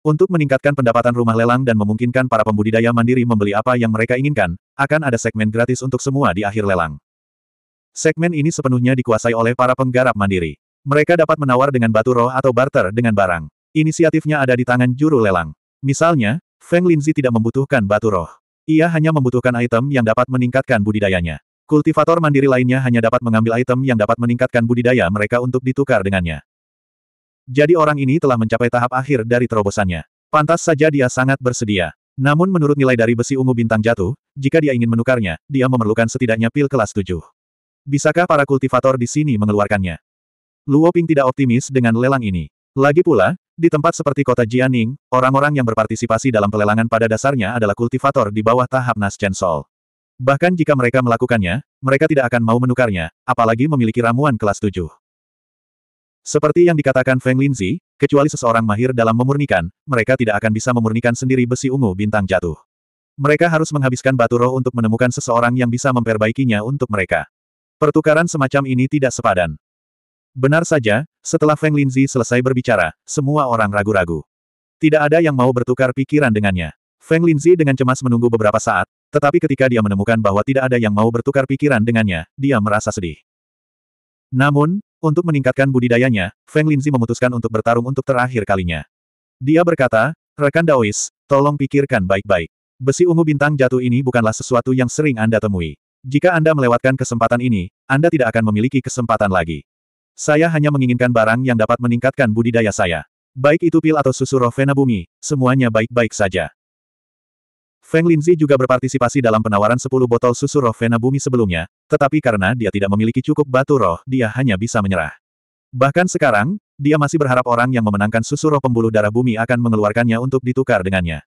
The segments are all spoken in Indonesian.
Untuk meningkatkan pendapatan rumah lelang dan memungkinkan para pembudidaya mandiri membeli apa yang mereka inginkan, akan ada segmen gratis untuk semua di akhir lelang. Segmen ini sepenuhnya dikuasai oleh para penggarap mandiri. Mereka dapat menawar dengan batu roh atau barter dengan barang. Inisiatifnya ada di tangan juru lelang. Misalnya, Feng Linzi tidak membutuhkan batu roh. Ia hanya membutuhkan item yang dapat meningkatkan budidayanya. Kultivator mandiri lainnya hanya dapat mengambil item yang dapat meningkatkan budidaya mereka untuk ditukar dengannya. Jadi orang ini telah mencapai tahap akhir dari terobosannya. Pantas saja dia sangat bersedia. Namun menurut nilai dari besi ungu bintang jatuh, jika dia ingin menukarnya, dia memerlukan setidaknya pil kelas 7. Bisakah para kultivator di sini mengeluarkannya? Luo Ping tidak optimis dengan lelang ini. Lagi pula, di tempat seperti kota Jianing, orang-orang yang berpartisipasi dalam pelelangan pada dasarnya adalah kultivator di bawah tahap Nas Chen Sol. Bahkan jika mereka melakukannya, mereka tidak akan mau menukarnya, apalagi memiliki ramuan kelas 7. Seperti yang dikatakan Feng Linzi, kecuali seseorang mahir dalam memurnikan, mereka tidak akan bisa memurnikan sendiri besi ungu bintang jatuh. Mereka harus menghabiskan batu roh untuk menemukan seseorang yang bisa memperbaikinya untuk mereka. Pertukaran semacam ini tidak sepadan. Benar saja, setelah Feng Linzi selesai berbicara, semua orang ragu-ragu. Tidak ada yang mau bertukar pikiran dengannya. Feng Linzi dengan cemas menunggu beberapa saat, tetapi ketika dia menemukan bahwa tidak ada yang mau bertukar pikiran dengannya, dia merasa sedih. Namun, untuk meningkatkan budidayanya, Feng Linzi memutuskan untuk bertarung untuk terakhir kalinya. Dia berkata, rekan Daois, tolong pikirkan baik-baik. Besi ungu bintang jatuh ini bukanlah sesuatu yang sering Anda temui. Jika Anda melewatkan kesempatan ini, Anda tidak akan memiliki kesempatan lagi. Saya hanya menginginkan barang yang dapat meningkatkan budidaya saya. Baik itu pil atau susu Rovena Bumi, semuanya baik-baik saja. Feng Linzi juga berpartisipasi dalam penawaran 10 botol susu roh Vena Bumi sebelumnya, tetapi karena dia tidak memiliki cukup batu roh, dia hanya bisa menyerah. Bahkan sekarang, dia masih berharap orang yang memenangkan susu roh pembuluh darah bumi akan mengeluarkannya untuk ditukar dengannya.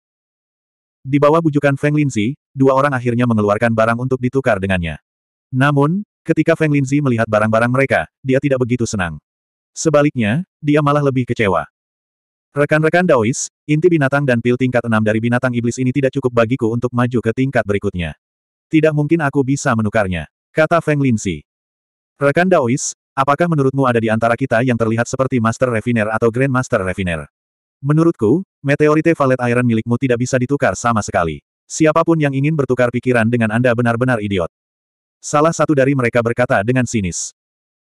Di bawah bujukan Feng Linzi, dua orang akhirnya mengeluarkan barang untuk ditukar dengannya. Namun, ketika Feng Linzi melihat barang-barang mereka, dia tidak begitu senang. Sebaliknya, dia malah lebih kecewa. Rekan-rekan Daois, inti binatang dan pil tingkat 6 dari binatang iblis ini tidak cukup bagiku untuk maju ke tingkat berikutnya. Tidak mungkin aku bisa menukarnya, kata Feng Linsi. Rekan Daois, apakah menurutmu ada di antara kita yang terlihat seperti Master Refiner atau Grand Master Refiner? Menurutku, meteorite valet iron milikmu tidak bisa ditukar sama sekali. Siapapun yang ingin bertukar pikiran dengan Anda benar-benar idiot. Salah satu dari mereka berkata dengan sinis.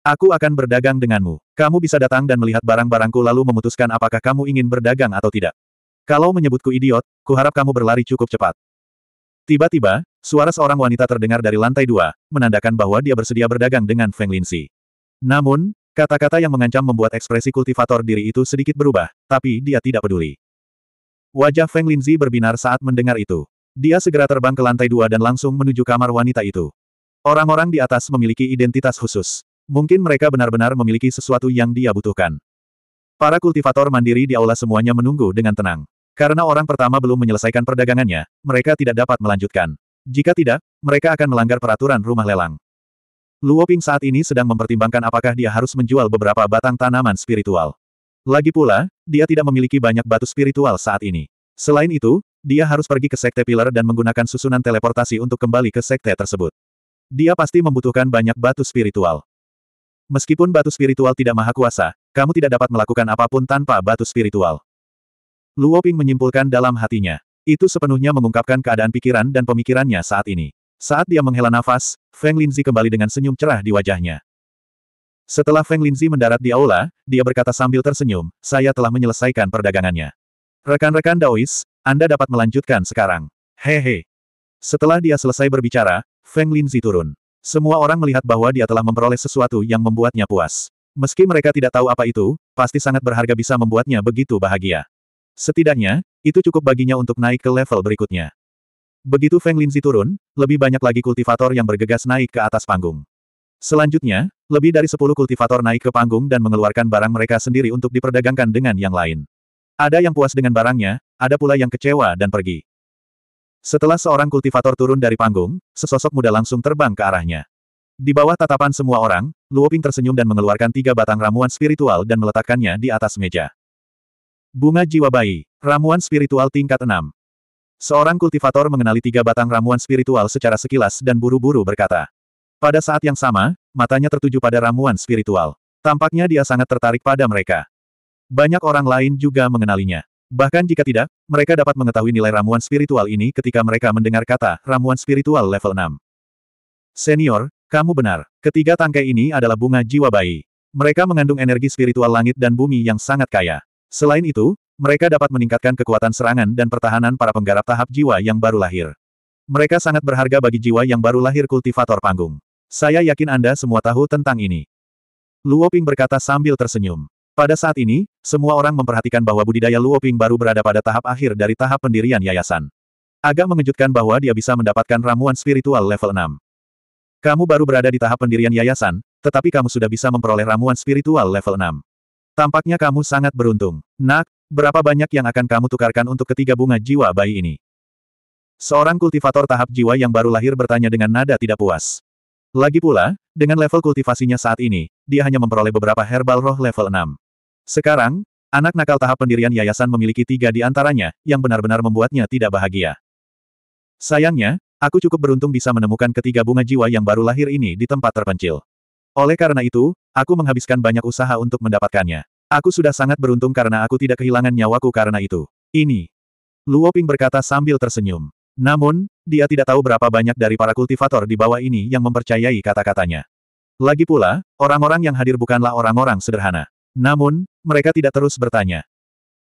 Aku akan berdagang denganmu. Kamu bisa datang dan melihat barang-barangku lalu memutuskan apakah kamu ingin berdagang atau tidak. Kalau menyebutku idiot, kuharap kamu berlari cukup cepat. Tiba-tiba, suara seorang wanita terdengar dari lantai dua, menandakan bahwa dia bersedia berdagang dengan Feng Linxi. Namun, kata-kata yang mengancam membuat ekspresi kultivator diri itu sedikit berubah, tapi dia tidak peduli. Wajah Feng Linzi berbinar saat mendengar itu. Dia segera terbang ke lantai dua dan langsung menuju kamar wanita itu. Orang-orang di atas memiliki identitas khusus. Mungkin mereka benar-benar memiliki sesuatu yang dia butuhkan. Para kultivator mandiri di aula semuanya menunggu dengan tenang. Karena orang pertama belum menyelesaikan perdagangannya, mereka tidak dapat melanjutkan. Jika tidak, mereka akan melanggar peraturan rumah lelang. Luo Ping saat ini sedang mempertimbangkan apakah dia harus menjual beberapa batang tanaman spiritual. Lagi pula, dia tidak memiliki banyak batu spiritual saat ini. Selain itu, dia harus pergi ke Sekte Pilar dan menggunakan susunan teleportasi untuk kembali ke Sekte tersebut. Dia pasti membutuhkan banyak batu spiritual. Meskipun batu spiritual tidak maha kuasa, kamu tidak dapat melakukan apapun tanpa batu spiritual. Luo Ping menyimpulkan dalam hatinya. Itu sepenuhnya mengungkapkan keadaan pikiran dan pemikirannya saat ini. Saat dia menghela nafas, Feng Linzi kembali dengan senyum cerah di wajahnya. Setelah Feng Linzi mendarat di aula, dia berkata sambil tersenyum, saya telah menyelesaikan perdagangannya. Rekan-rekan Daois, Anda dapat melanjutkan sekarang. Hehe. Setelah dia selesai berbicara, Feng Linzi turun. Semua orang melihat bahwa dia telah memperoleh sesuatu yang membuatnya puas. Meski mereka tidak tahu apa itu, pasti sangat berharga bisa membuatnya begitu bahagia. Setidaknya, itu cukup baginya untuk naik ke level berikutnya. Begitu Feng Linzi turun, lebih banyak lagi kultivator yang bergegas naik ke atas panggung. Selanjutnya, lebih dari 10 kultivator naik ke panggung dan mengeluarkan barang mereka sendiri untuk diperdagangkan dengan yang lain. Ada yang puas dengan barangnya, ada pula yang kecewa dan pergi. Setelah seorang kultivator turun dari panggung, sesosok muda langsung terbang ke arahnya. Di bawah tatapan semua orang, Luoping tersenyum dan mengeluarkan tiga batang ramuan spiritual dan meletakkannya di atas meja. Bunga jiwa bayi, ramuan spiritual tingkat 6. Seorang kultivator mengenali tiga batang ramuan spiritual secara sekilas dan buru-buru berkata. Pada saat yang sama, matanya tertuju pada ramuan spiritual. Tampaknya dia sangat tertarik pada mereka. Banyak orang lain juga mengenalinya. Bahkan jika tidak, mereka dapat mengetahui nilai ramuan spiritual ini ketika mereka mendengar kata ramuan spiritual level 6. Senior, kamu benar. Ketiga tangkai ini adalah bunga jiwa bayi. Mereka mengandung energi spiritual langit dan bumi yang sangat kaya. Selain itu, mereka dapat meningkatkan kekuatan serangan dan pertahanan para penggarap tahap jiwa yang baru lahir. Mereka sangat berharga bagi jiwa yang baru lahir kultivator panggung. Saya yakin Anda semua tahu tentang ini. Luoping berkata sambil tersenyum. Pada saat ini, semua orang memperhatikan bahwa budidaya Luo Ping baru berada pada tahap akhir dari tahap pendirian yayasan. Agak mengejutkan bahwa dia bisa mendapatkan ramuan spiritual level 6. Kamu baru berada di tahap pendirian yayasan, tetapi kamu sudah bisa memperoleh ramuan spiritual level 6. Tampaknya kamu sangat beruntung. Nak, berapa banyak yang akan kamu tukarkan untuk ketiga bunga jiwa bayi ini? Seorang kultivator tahap jiwa yang baru lahir bertanya dengan nada tidak puas. Lagi pula, dengan level kultivasinya saat ini, dia hanya memperoleh beberapa herbal roh level 6. Sekarang, anak nakal tahap pendirian yayasan memiliki tiga di antaranya, yang benar-benar membuatnya tidak bahagia. Sayangnya, aku cukup beruntung bisa menemukan ketiga bunga jiwa yang baru lahir ini di tempat terpencil. Oleh karena itu, aku menghabiskan banyak usaha untuk mendapatkannya. Aku sudah sangat beruntung karena aku tidak kehilangan nyawaku karena itu. Ini. Luo Ping berkata sambil tersenyum. Namun, dia tidak tahu berapa banyak dari para kultivator di bawah ini yang mempercayai kata-katanya. Lagi pula, orang-orang yang hadir bukanlah orang-orang sederhana. Namun, mereka tidak terus bertanya.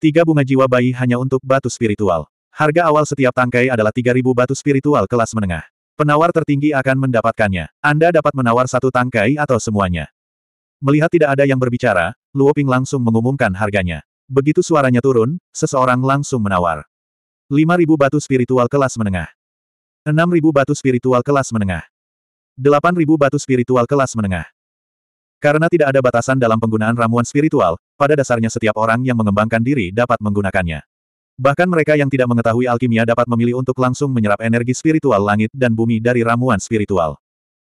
Tiga bunga jiwa bayi hanya untuk batu spiritual. Harga awal setiap tangkai adalah 3.000 batu spiritual kelas menengah. Penawar tertinggi akan mendapatkannya. Anda dapat menawar satu tangkai atau semuanya. Melihat tidak ada yang berbicara, Luo Ping langsung mengumumkan harganya. Begitu suaranya turun, seseorang langsung menawar. 5.000 batu spiritual kelas menengah. 6.000 batu spiritual kelas menengah. 8.000 batu spiritual kelas menengah. Karena tidak ada batasan dalam penggunaan ramuan spiritual, pada dasarnya setiap orang yang mengembangkan diri dapat menggunakannya. Bahkan mereka yang tidak mengetahui alkimia dapat memilih untuk langsung menyerap energi spiritual langit dan bumi dari ramuan spiritual.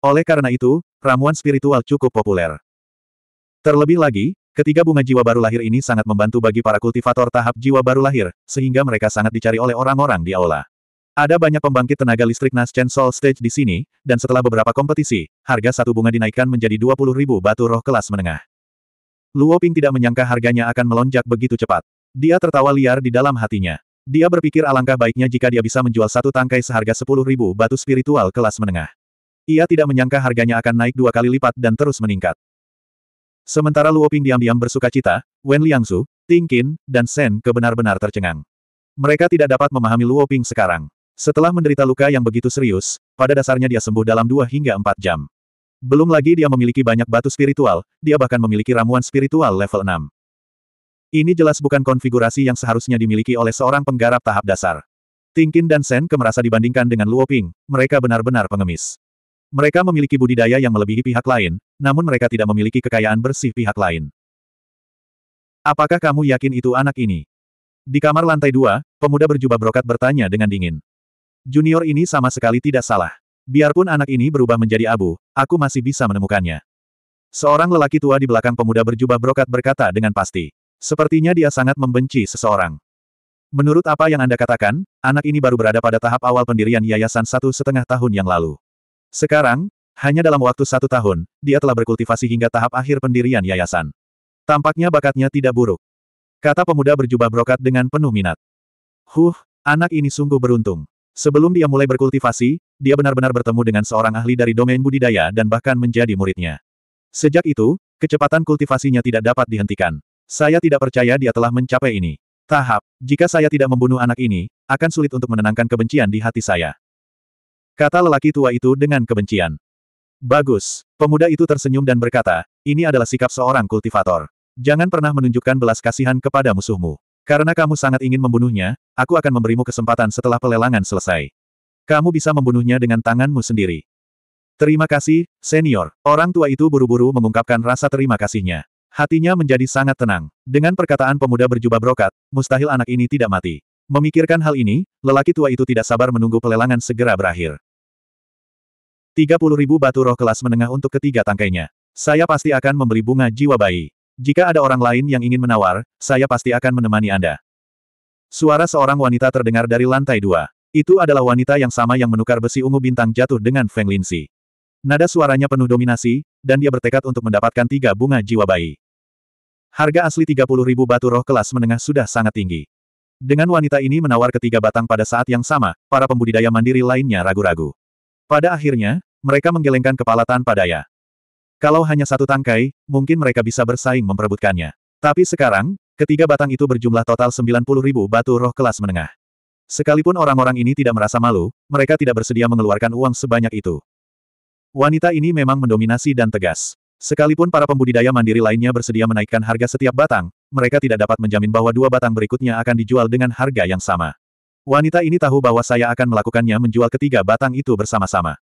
Oleh karena itu, ramuan spiritual cukup populer. Terlebih lagi, ketiga bunga jiwa baru lahir ini sangat membantu bagi para kultivator tahap jiwa baru lahir, sehingga mereka sangat dicari oleh orang-orang di aula. Ada banyak pembangkit tenaga listrik Naschen Soul Stage di sini, dan setelah beberapa kompetisi, harga satu bunga dinaikkan menjadi 20 ribu batu roh kelas menengah. Luo Ping tidak menyangka harganya akan melonjak begitu cepat. Dia tertawa liar di dalam hatinya. Dia berpikir alangkah baiknya jika dia bisa menjual satu tangkai seharga 10 ribu batu spiritual kelas menengah. Ia tidak menyangka harganya akan naik dua kali lipat dan terus meningkat. Sementara Luo Ping diam-diam bersuka cita, Wen Liangsu, Ting Qin, dan Shen kebenar-benar tercengang. Mereka tidak dapat memahami Luo Ping sekarang. Setelah menderita luka yang begitu serius, pada dasarnya dia sembuh dalam dua hingga empat jam. Belum lagi dia memiliki banyak batu spiritual, dia bahkan memiliki ramuan spiritual level 6. Ini jelas bukan konfigurasi yang seharusnya dimiliki oleh seorang penggarap tahap dasar. Tingkin dan Sen kemerasa dibandingkan dengan Luo Ping, mereka benar-benar pengemis. Mereka memiliki budidaya yang melebihi pihak lain, namun mereka tidak memiliki kekayaan bersih pihak lain. Apakah kamu yakin itu anak ini? Di kamar lantai dua, pemuda berjubah brokat bertanya dengan dingin. Junior ini sama sekali tidak salah. Biarpun anak ini berubah menjadi abu, aku masih bisa menemukannya. Seorang lelaki tua di belakang pemuda berjubah brokat berkata dengan pasti. Sepertinya dia sangat membenci seseorang. Menurut apa yang Anda katakan, anak ini baru berada pada tahap awal pendirian yayasan satu setengah tahun yang lalu. Sekarang, hanya dalam waktu satu tahun, dia telah berkultivasi hingga tahap akhir pendirian yayasan. Tampaknya bakatnya tidak buruk. Kata pemuda berjubah brokat dengan penuh minat. Huh, anak ini sungguh beruntung. Sebelum dia mulai berkultivasi, dia benar-benar bertemu dengan seorang ahli dari domain budidaya dan bahkan menjadi muridnya. Sejak itu, kecepatan kultivasinya tidak dapat dihentikan. Saya tidak percaya dia telah mencapai ini. Tahap, jika saya tidak membunuh anak ini, akan sulit untuk menenangkan kebencian di hati saya. Kata lelaki tua itu dengan kebencian. Bagus. Pemuda itu tersenyum dan berkata, ini adalah sikap seorang kultivator. Jangan pernah menunjukkan belas kasihan kepada musuhmu. Karena kamu sangat ingin membunuhnya, aku akan memberimu kesempatan setelah pelelangan selesai. Kamu bisa membunuhnya dengan tanganmu sendiri. Terima kasih, senior. Orang tua itu buru-buru mengungkapkan rasa terima kasihnya. Hatinya menjadi sangat tenang. Dengan perkataan pemuda berjubah brokat, mustahil anak ini tidak mati. Memikirkan hal ini, lelaki tua itu tidak sabar menunggu pelelangan segera berakhir. 30.000 batu roh kelas menengah untuk ketiga tangkainya. Saya pasti akan memberi bunga jiwa bayi. Jika ada orang lain yang ingin menawar, saya pasti akan menemani Anda. Suara seorang wanita terdengar dari lantai dua. Itu adalah wanita yang sama yang menukar besi ungu bintang jatuh dengan Feng Linxi. Nada suaranya penuh dominasi, dan dia bertekad untuk mendapatkan tiga bunga jiwa bayi. Harga asli 30 ribu batu roh kelas menengah sudah sangat tinggi. Dengan wanita ini menawar ketiga batang pada saat yang sama, para pembudidaya mandiri lainnya ragu-ragu. Pada akhirnya, mereka menggelengkan kepala tanpa daya. Kalau hanya satu tangkai, mungkin mereka bisa bersaing memperebutkannya. Tapi sekarang, ketiga batang itu berjumlah total 90 ribu batu roh kelas menengah. Sekalipun orang-orang ini tidak merasa malu, mereka tidak bersedia mengeluarkan uang sebanyak itu. Wanita ini memang mendominasi dan tegas. Sekalipun para pembudidaya mandiri lainnya bersedia menaikkan harga setiap batang, mereka tidak dapat menjamin bahwa dua batang berikutnya akan dijual dengan harga yang sama. Wanita ini tahu bahwa saya akan melakukannya menjual ketiga batang itu bersama-sama.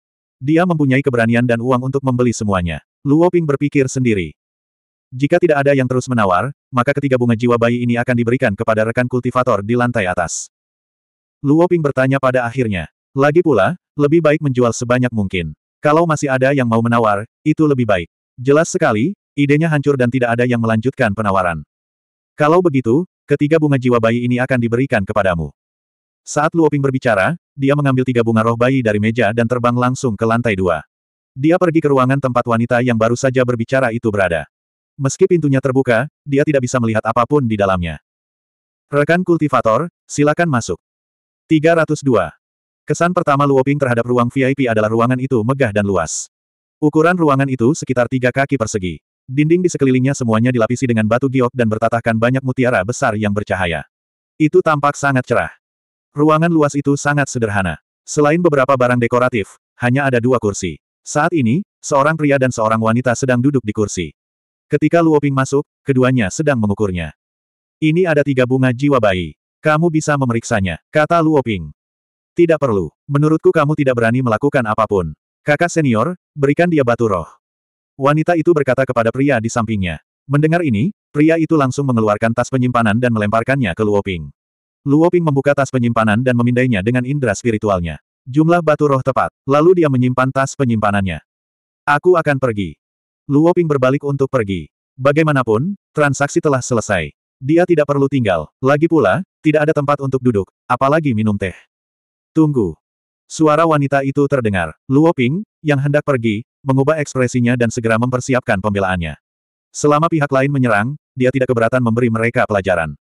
Dia mempunyai keberanian dan uang untuk membeli semuanya. Luo Ping berpikir sendiri. Jika tidak ada yang terus menawar, maka ketiga bunga jiwa bayi ini akan diberikan kepada rekan kultivator di lantai atas. Luo Ping bertanya pada akhirnya. Lagi pula, lebih baik menjual sebanyak mungkin. Kalau masih ada yang mau menawar, itu lebih baik. Jelas sekali, idenya hancur dan tidak ada yang melanjutkan penawaran. Kalau begitu, ketiga bunga jiwa bayi ini akan diberikan kepadamu. Saat Luoping berbicara, dia mengambil tiga bunga roh bayi dari meja dan terbang langsung ke lantai dua. Dia pergi ke ruangan tempat wanita yang baru saja berbicara itu berada. Meski pintunya terbuka, dia tidak bisa melihat apapun di dalamnya. Rekan kultivator, silakan masuk. 302. Kesan pertama Luoping terhadap ruang VIP adalah ruangan itu megah dan luas. Ukuran ruangan itu sekitar tiga kaki persegi. Dinding di sekelilingnya semuanya dilapisi dengan batu giok dan bertatahkan banyak mutiara besar yang bercahaya. Itu tampak sangat cerah. Ruangan luas itu sangat sederhana. Selain beberapa barang dekoratif, hanya ada dua kursi. Saat ini, seorang pria dan seorang wanita sedang duduk di kursi. Ketika Luoping masuk, keduanya sedang mengukurnya. Ini ada tiga bunga jiwa bayi. Kamu bisa memeriksanya, kata Luoping. Tidak perlu. Menurutku kamu tidak berani melakukan apapun. Kakak senior, berikan dia batu roh. Wanita itu berkata kepada pria di sampingnya. Mendengar ini, pria itu langsung mengeluarkan tas penyimpanan dan melemparkannya ke Luoping. Luo Ping membuka tas penyimpanan dan memindainya dengan indera spiritualnya. Jumlah batu roh tepat. Lalu dia menyimpan tas penyimpanannya. Aku akan pergi. Luo Ping berbalik untuk pergi. Bagaimanapun, transaksi telah selesai. Dia tidak perlu tinggal. Lagi pula, tidak ada tempat untuk duduk, apalagi minum teh. Tunggu. Suara wanita itu terdengar. Luo Ping, yang hendak pergi, mengubah ekspresinya dan segera mempersiapkan pembelaannya. Selama pihak lain menyerang, dia tidak keberatan memberi mereka pelajaran.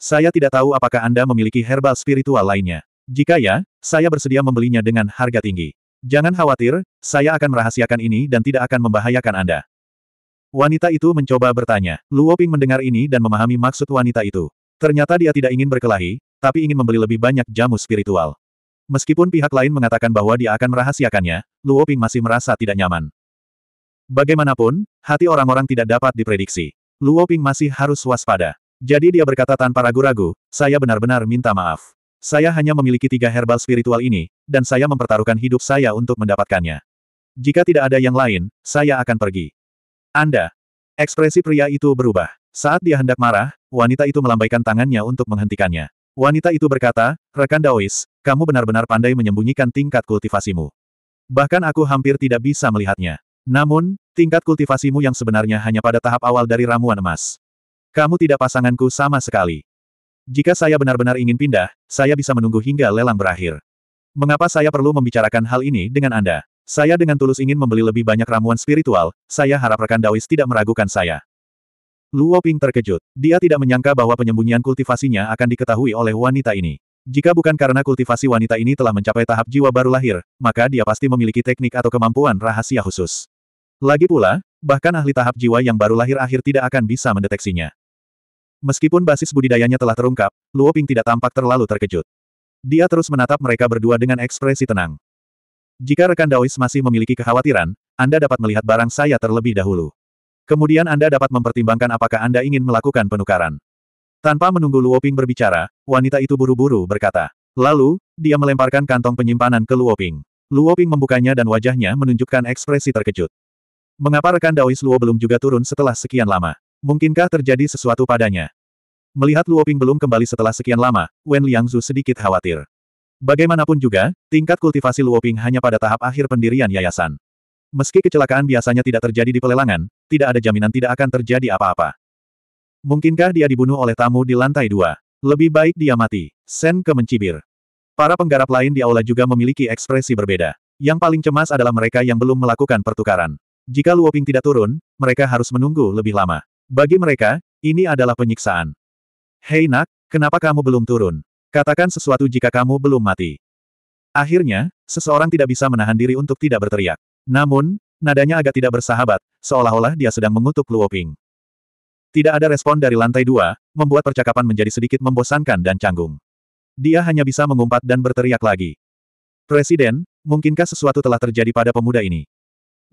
Saya tidak tahu apakah Anda memiliki herbal spiritual lainnya. Jika ya, saya bersedia membelinya dengan harga tinggi. Jangan khawatir, saya akan merahasiakan ini dan tidak akan membahayakan Anda. Wanita itu mencoba bertanya. Luoping mendengar ini dan memahami maksud wanita itu. Ternyata dia tidak ingin berkelahi, tapi ingin membeli lebih banyak jamu spiritual. Meskipun pihak lain mengatakan bahwa dia akan merahasiakannya, Luoping masih merasa tidak nyaman. Bagaimanapun, hati orang-orang tidak dapat diprediksi. Luoping masih harus waspada. Jadi dia berkata tanpa ragu-ragu, saya benar-benar minta maaf. Saya hanya memiliki tiga herbal spiritual ini, dan saya mempertaruhkan hidup saya untuk mendapatkannya. Jika tidak ada yang lain, saya akan pergi. Anda. Ekspresi pria itu berubah. Saat dia hendak marah, wanita itu melambaikan tangannya untuk menghentikannya. Wanita itu berkata, Rekan Daois, kamu benar-benar pandai menyembunyikan tingkat kultivasimu. Bahkan aku hampir tidak bisa melihatnya. Namun, tingkat kultivasimu yang sebenarnya hanya pada tahap awal dari ramuan emas. Kamu tidak pasanganku sama sekali. Jika saya benar-benar ingin pindah, saya bisa menunggu hingga lelang berakhir. Mengapa saya perlu membicarakan hal ini dengan Anda? Saya dengan tulus ingin membeli lebih banyak ramuan spiritual, saya harap rekan Dawis tidak meragukan saya. Luo Ping terkejut. Dia tidak menyangka bahwa penyembunyian kultivasinya akan diketahui oleh wanita ini. Jika bukan karena kultivasi wanita ini telah mencapai tahap jiwa baru lahir, maka dia pasti memiliki teknik atau kemampuan rahasia khusus. Lagi pula, bahkan ahli tahap jiwa yang baru lahir akhir tidak akan bisa mendeteksinya. Meskipun basis budidayanya telah terungkap, Luo Ping tidak tampak terlalu terkejut. Dia terus menatap mereka berdua dengan ekspresi tenang. Jika rekan Daois masih memiliki kekhawatiran, Anda dapat melihat barang saya terlebih dahulu. Kemudian Anda dapat mempertimbangkan apakah Anda ingin melakukan penukaran. Tanpa menunggu Luo Ping berbicara, wanita itu buru-buru berkata. Lalu, dia melemparkan kantong penyimpanan ke Luo Ping. Luo Ping membukanya dan wajahnya menunjukkan ekspresi terkejut. Mengapa rekan Daois Luo belum juga turun setelah sekian lama? Mungkinkah terjadi sesuatu padanya? Melihat Luoping belum kembali setelah sekian lama, Wen Liangzu sedikit khawatir. Bagaimanapun juga, tingkat kultivasi Luoping hanya pada tahap akhir pendirian yayasan. Meski kecelakaan biasanya tidak terjadi di pelelangan, tidak ada jaminan tidak akan terjadi apa-apa. Mungkinkah dia dibunuh oleh tamu di lantai dua? Lebih baik dia mati. Sen ke mencibir. Para penggarap lain di aula juga memiliki ekspresi berbeda. Yang paling cemas adalah mereka yang belum melakukan pertukaran. Jika Luoping tidak turun, mereka harus menunggu lebih lama. Bagi mereka, ini adalah penyiksaan. Hei nak, kenapa kamu belum turun? Katakan sesuatu jika kamu belum mati. Akhirnya, seseorang tidak bisa menahan diri untuk tidak berteriak. Namun, nadanya agak tidak bersahabat, seolah-olah dia sedang mengutuk Luoping. Tidak ada respon dari lantai dua, membuat percakapan menjadi sedikit membosankan dan canggung. Dia hanya bisa mengumpat dan berteriak lagi. Presiden, mungkinkah sesuatu telah terjadi pada pemuda ini?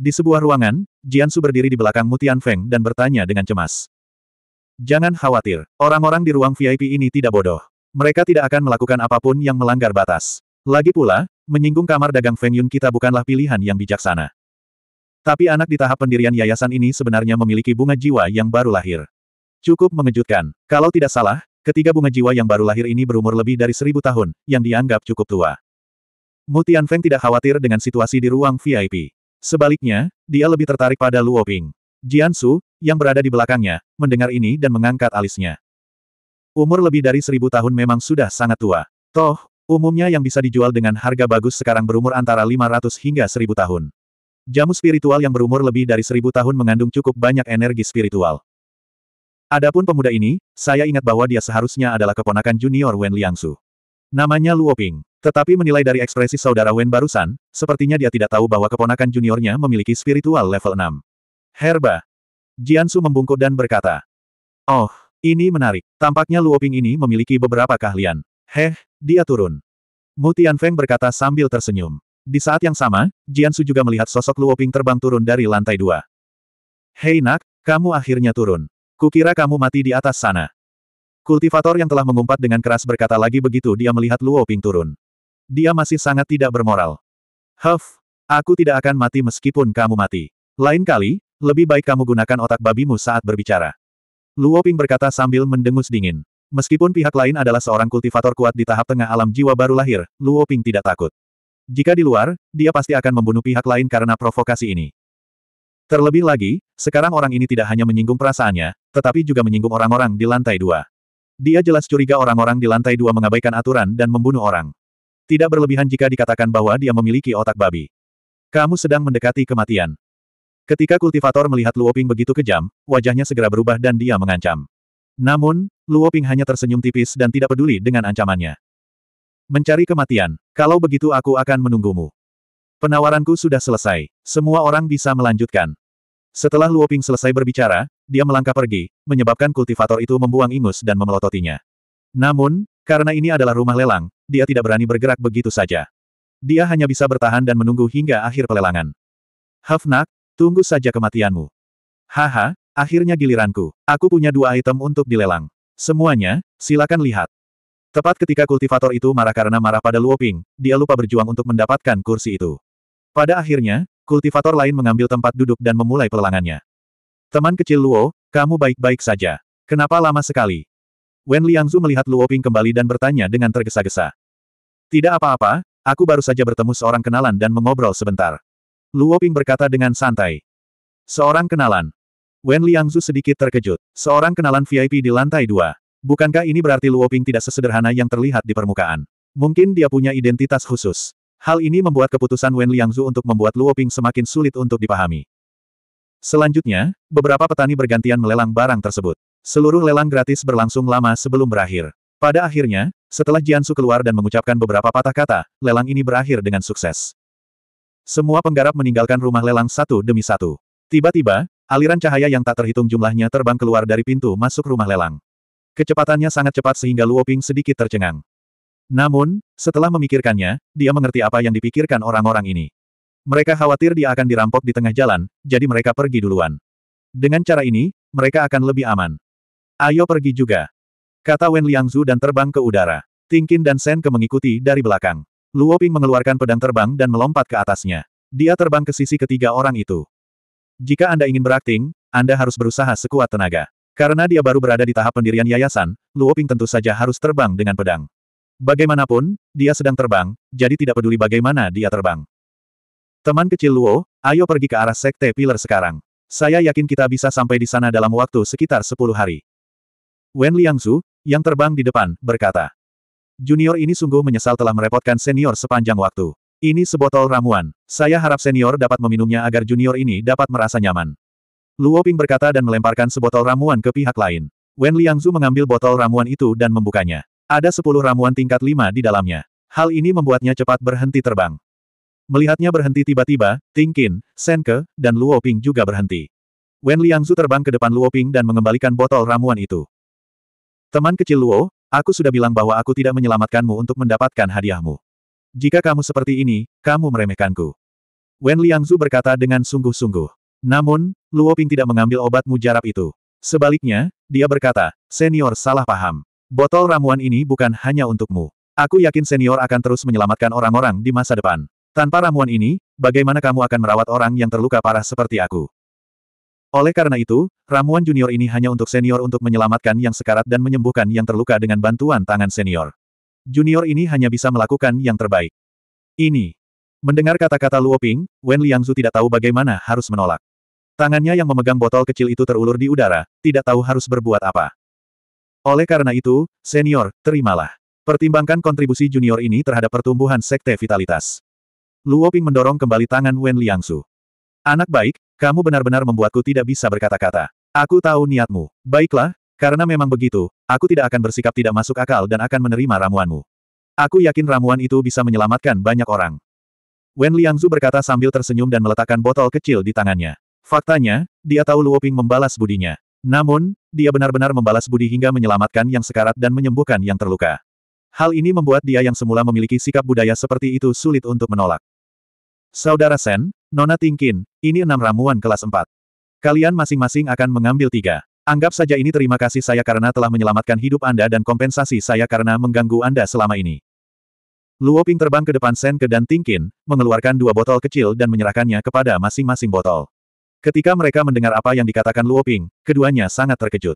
Di sebuah ruangan, Jiansu berdiri di belakang Mutian Feng dan bertanya dengan cemas. Jangan khawatir, orang-orang di ruang VIP ini tidak bodoh. Mereka tidak akan melakukan apapun yang melanggar batas. Lagi pula, menyinggung kamar dagang Feng Yun kita bukanlah pilihan yang bijaksana. Tapi anak di tahap pendirian yayasan ini sebenarnya memiliki bunga jiwa yang baru lahir. Cukup mengejutkan. Kalau tidak salah, ketiga bunga jiwa yang baru lahir ini berumur lebih dari seribu tahun, yang dianggap cukup tua. Mutian Feng tidak khawatir dengan situasi di ruang VIP. Sebaliknya, dia lebih tertarik pada Luo Ping. Jiansu, yang berada di belakangnya, mendengar ini dan mengangkat alisnya. Umur lebih dari seribu tahun memang sudah sangat tua. Toh, umumnya yang bisa dijual dengan harga bagus sekarang berumur antara 500 hingga seribu tahun. Jamu spiritual yang berumur lebih dari seribu tahun mengandung cukup banyak energi spiritual. Adapun pemuda ini, saya ingat bahwa dia seharusnya adalah keponakan junior Wen Liangsu. Namanya Luo Ping. Tetapi menilai dari ekspresi saudara Wen barusan, sepertinya dia tidak tahu bahwa keponakan juniornya memiliki spiritual level 6. Herba. Jiansu membungkuk dan berkata. Oh, ini menarik. Tampaknya Luoping ini memiliki beberapa keahlian. Heh, dia turun. Mutian Feng berkata sambil tersenyum. Di saat yang sama, Jiansu juga melihat sosok Luoping terbang turun dari lantai dua. Hei nak, kamu akhirnya turun. Kukira kamu mati di atas sana. Kultivator yang telah mengumpat dengan keras berkata lagi begitu dia melihat Luo Ping turun. Dia masih sangat tidak bermoral. Huff, aku tidak akan mati meskipun kamu mati. Lain kali, lebih baik kamu gunakan otak babimu saat berbicara. Luo Ping berkata sambil mendengus dingin. Meskipun pihak lain adalah seorang kultivator kuat di tahap tengah alam jiwa baru lahir, Luo Ping tidak takut. Jika di luar, dia pasti akan membunuh pihak lain karena provokasi ini. Terlebih lagi, sekarang orang ini tidak hanya menyinggung perasaannya, tetapi juga menyinggung orang-orang di lantai dua. Dia jelas curiga orang-orang di lantai dua mengabaikan aturan dan membunuh orang. Tidak berlebihan jika dikatakan bahwa dia memiliki otak babi. Kamu sedang mendekati kematian. Ketika kultivator melihat Luoping begitu kejam, wajahnya segera berubah dan dia mengancam. Namun, Luoping hanya tersenyum tipis dan tidak peduli dengan ancamannya. Mencari kematian, kalau begitu aku akan menunggumu. Penawaranku sudah selesai. Semua orang bisa melanjutkan. Setelah Luoping selesai berbicara, dia melangkah pergi, menyebabkan kultivator itu membuang ingus dan memelototinya. Namun, karena ini adalah rumah lelang, dia tidak berani bergerak begitu saja. Dia hanya bisa bertahan dan menunggu hingga akhir pelelangan. Hafnak, tunggu saja kematianmu. Haha, akhirnya giliranku. Aku punya dua item untuk dilelang. Semuanya, silakan lihat. Tepat ketika kultivator itu marah karena marah pada Luoping, dia lupa berjuang untuk mendapatkan kursi itu. Pada akhirnya, kultivator lain mengambil tempat duduk dan memulai pelelangannya. Teman kecil Luo, kamu baik-baik saja. Kenapa lama sekali? Wen Liangzu melihat Luo Ping kembali dan bertanya dengan tergesa-gesa. Tidak apa-apa, aku baru saja bertemu seorang kenalan dan mengobrol sebentar. Luo Ping berkata dengan santai. Seorang kenalan. Wen Liangzu sedikit terkejut. Seorang kenalan VIP di lantai dua. Bukankah ini berarti Luo Ping tidak sesederhana yang terlihat di permukaan? Mungkin dia punya identitas khusus. Hal ini membuat keputusan Wen Liangzu untuk membuat Luo Ping semakin sulit untuk dipahami. Selanjutnya, beberapa petani bergantian melelang barang tersebut. Seluruh lelang gratis berlangsung lama sebelum berakhir. Pada akhirnya, setelah Jiansu keluar dan mengucapkan beberapa patah kata, lelang ini berakhir dengan sukses. Semua penggarap meninggalkan rumah lelang satu demi satu. Tiba-tiba, aliran cahaya yang tak terhitung jumlahnya terbang keluar dari pintu masuk rumah lelang. Kecepatannya sangat cepat sehingga Luoping sedikit tercengang. Namun, setelah memikirkannya, dia mengerti apa yang dipikirkan orang-orang ini. Mereka khawatir dia akan dirampok di tengah jalan, jadi mereka pergi duluan. Dengan cara ini, mereka akan lebih aman. Ayo pergi juga. Kata Wen Liangzu dan terbang ke udara. Tingkin dan Sen Ke mengikuti dari belakang. Luo Ping mengeluarkan pedang terbang dan melompat ke atasnya. Dia terbang ke sisi ketiga orang itu. Jika Anda ingin berakting, Anda harus berusaha sekuat tenaga. Karena dia baru berada di tahap pendirian yayasan, Luo Ping tentu saja harus terbang dengan pedang. Bagaimanapun, dia sedang terbang, jadi tidak peduli bagaimana dia terbang. Teman kecil Luo, ayo pergi ke arah Sekte Pilar sekarang. Saya yakin kita bisa sampai di sana dalam waktu sekitar 10 hari. Wen Liangsu, yang terbang di depan, berkata. Junior ini sungguh menyesal telah merepotkan senior sepanjang waktu. Ini sebotol ramuan. Saya harap senior dapat meminumnya agar junior ini dapat merasa nyaman. Luo Ping berkata dan melemparkan sebotol ramuan ke pihak lain. Wen Liangzu mengambil botol ramuan itu dan membukanya. Ada sepuluh ramuan tingkat lima di dalamnya. Hal ini membuatnya cepat berhenti terbang. Melihatnya berhenti tiba-tiba, Ting Qin, Senke, dan Luo Ping juga berhenti. Wen Liangzu terbang ke depan Luo Ping dan mengembalikan botol ramuan itu. Teman kecil Luo, aku sudah bilang bahwa aku tidak menyelamatkanmu untuk mendapatkan hadiahmu. Jika kamu seperti ini, kamu meremehkanku. Wen Liangzu berkata dengan sungguh-sungguh. Namun, Luo Ping tidak mengambil obat mujarab itu. Sebaliknya, dia berkata, senior salah paham. Botol ramuan ini bukan hanya untukmu. Aku yakin senior akan terus menyelamatkan orang-orang di masa depan. Tanpa ramuan ini, bagaimana kamu akan merawat orang yang terluka parah seperti aku? Oleh karena itu, ramuan junior ini hanya untuk senior untuk menyelamatkan yang sekarat dan menyembuhkan yang terluka dengan bantuan tangan senior. Junior ini hanya bisa melakukan yang terbaik. Ini. Mendengar kata-kata Luo Ping, Wen Liangzu tidak tahu bagaimana harus menolak. Tangannya yang memegang botol kecil itu terulur di udara, tidak tahu harus berbuat apa. Oleh karena itu, senior, terimalah. Pertimbangkan kontribusi junior ini terhadap pertumbuhan sekte vitalitas. Luo Ping mendorong kembali tangan Wen Liangsu. Anak baik, kamu benar-benar membuatku tidak bisa berkata-kata. Aku tahu niatmu. Baiklah, karena memang begitu, aku tidak akan bersikap tidak masuk akal dan akan menerima ramuanmu. Aku yakin ramuan itu bisa menyelamatkan banyak orang. Wen Liangzu berkata sambil tersenyum dan meletakkan botol kecil di tangannya. Faktanya, dia tahu Luo Ping membalas budinya. Namun, dia benar-benar membalas budi hingga menyelamatkan yang sekarat dan menyembuhkan yang terluka. Hal ini membuat dia yang semula memiliki sikap budaya seperti itu sulit untuk menolak. Saudara Sen, Nona Tingkin, ini enam ramuan kelas empat. Kalian masing-masing akan mengambil tiga. Anggap saja ini terima kasih saya karena telah menyelamatkan hidup Anda dan kompensasi saya karena mengganggu Anda selama ini. Luo Ping terbang ke depan Ke dan Tingkin, mengeluarkan dua botol kecil dan menyerahkannya kepada masing-masing botol. Ketika mereka mendengar apa yang dikatakan Luo Ping, keduanya sangat terkejut.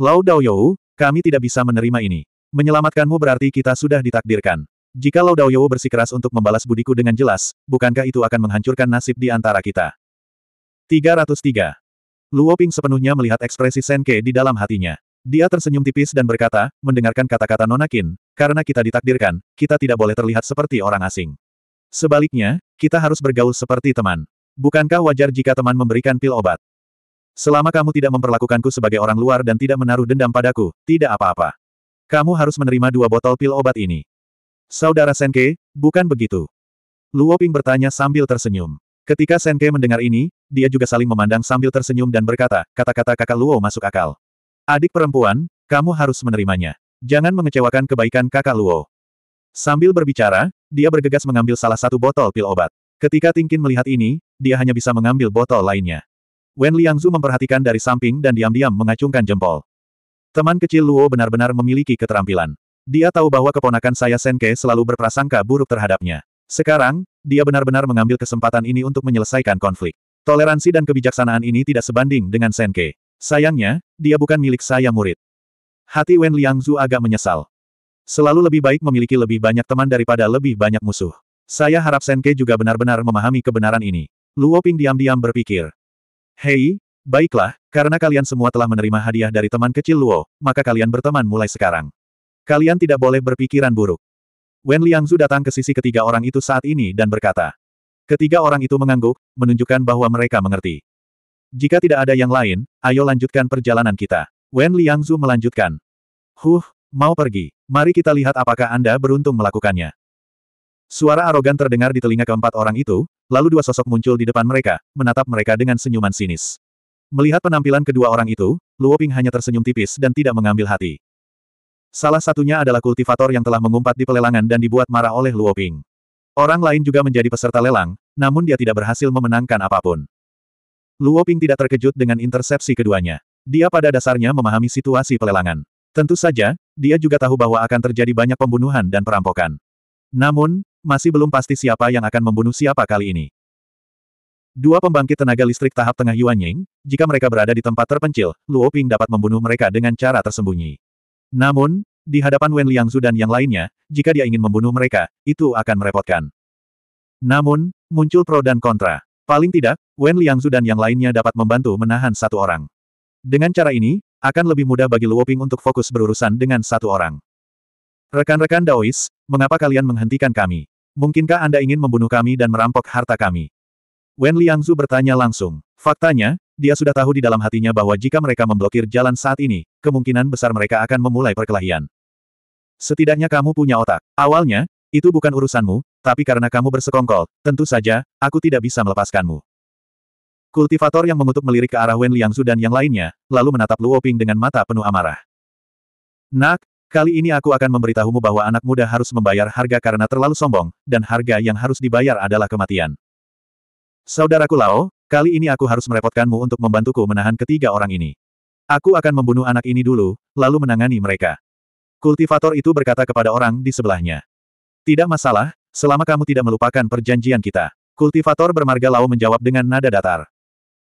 Lao Dao You, kami tidak bisa menerima ini. Menyelamatkanmu berarti kita sudah ditakdirkan. Jika Lao Daoyou bersikeras untuk membalas budiku dengan jelas, bukankah itu akan menghancurkan nasib di antara kita? 303. Luo Ping sepenuhnya melihat ekspresi Senke di dalam hatinya. Dia tersenyum tipis dan berkata, mendengarkan kata-kata Nonakin, karena kita ditakdirkan, kita tidak boleh terlihat seperti orang asing. Sebaliknya, kita harus bergaul seperti teman. Bukankah wajar jika teman memberikan pil obat? Selama kamu tidak memperlakukanku sebagai orang luar dan tidak menaruh dendam padaku, tidak apa-apa. Kamu harus menerima dua botol pil obat ini. Saudara Senke, bukan begitu? Luo Ping bertanya sambil tersenyum. Ketika Senke mendengar ini, dia juga saling memandang sambil tersenyum dan berkata, kata-kata kakak Luo masuk akal. Adik perempuan, kamu harus menerimanya. Jangan mengecewakan kebaikan kakak Luo. Sambil berbicara, dia bergegas mengambil salah satu botol pil obat. Ketika Tingkin melihat ini, dia hanya bisa mengambil botol lainnya. Wen Liangzu memperhatikan dari samping dan diam-diam mengacungkan jempol. Teman kecil Luo benar-benar memiliki keterampilan. Dia tahu bahwa keponakan saya Senke selalu berprasangka buruk terhadapnya. Sekarang, dia benar-benar mengambil kesempatan ini untuk menyelesaikan konflik. Toleransi dan kebijaksanaan ini tidak sebanding dengan Senke. Sayangnya, dia bukan milik saya murid. Hati Wen Liangzu agak menyesal. Selalu lebih baik memiliki lebih banyak teman daripada lebih banyak musuh. Saya harap Senke juga benar-benar memahami kebenaran ini. Luo Ping diam-diam berpikir. Hei, baiklah, karena kalian semua telah menerima hadiah dari teman kecil Luo, maka kalian berteman mulai sekarang. Kalian tidak boleh berpikiran buruk. Wen Liangzu datang ke sisi ketiga orang itu saat ini dan berkata. Ketiga orang itu mengangguk, menunjukkan bahwa mereka mengerti. Jika tidak ada yang lain, ayo lanjutkan perjalanan kita. Wen Liangzu melanjutkan. Huh, mau pergi. Mari kita lihat apakah Anda beruntung melakukannya. Suara arogan terdengar di telinga keempat orang itu, lalu dua sosok muncul di depan mereka, menatap mereka dengan senyuman sinis. Melihat penampilan kedua orang itu, Luoping hanya tersenyum tipis dan tidak mengambil hati. Salah satunya adalah kultivator yang telah mengumpat di pelelangan dan dibuat marah oleh Luo Ping. Orang lain juga menjadi peserta lelang, namun dia tidak berhasil memenangkan apapun. Luo Ping tidak terkejut dengan intersepsi keduanya. Dia pada dasarnya memahami situasi pelelangan. Tentu saja, dia juga tahu bahwa akan terjadi banyak pembunuhan dan perampokan. Namun, masih belum pasti siapa yang akan membunuh siapa kali ini. Dua pembangkit tenaga listrik tahap tengah Yuan Ying, jika mereka berada di tempat terpencil, Luo Ping dapat membunuh mereka dengan cara tersembunyi. Namun, di hadapan Wen Liangzu dan yang lainnya, jika dia ingin membunuh mereka, itu akan merepotkan. Namun, muncul pro dan kontra. Paling tidak, Wen Liangzu dan yang lainnya dapat membantu menahan satu orang. Dengan cara ini, akan lebih mudah bagi Luoping untuk fokus berurusan dengan satu orang. Rekan-rekan Daois, mengapa kalian menghentikan kami? Mungkinkah Anda ingin membunuh kami dan merampok harta kami? Wen Liangzu bertanya langsung. Faktanya, dia sudah tahu di dalam hatinya bahwa jika mereka memblokir jalan saat ini, kemungkinan besar mereka akan memulai perkelahian. Setidaknya kamu punya otak. Awalnya, itu bukan urusanmu, tapi karena kamu bersekongkol, tentu saja, aku tidak bisa melepaskanmu. Kultivator yang mengutuk melirik ke arah Wen Liangzu dan yang lainnya, lalu menatap Luo Ping dengan mata penuh amarah. Nak, kali ini aku akan memberitahumu bahwa anak muda harus membayar harga karena terlalu sombong, dan harga yang harus dibayar adalah kematian. Saudaraku Lao, kali ini aku harus merepotkanmu untuk membantuku menahan ketiga orang ini. Aku akan membunuh anak ini dulu, lalu menangani mereka. Kultivator itu berkata kepada orang di sebelahnya. Tidak masalah, selama kamu tidak melupakan perjanjian kita. Kultivator bermarga Lao menjawab dengan nada datar.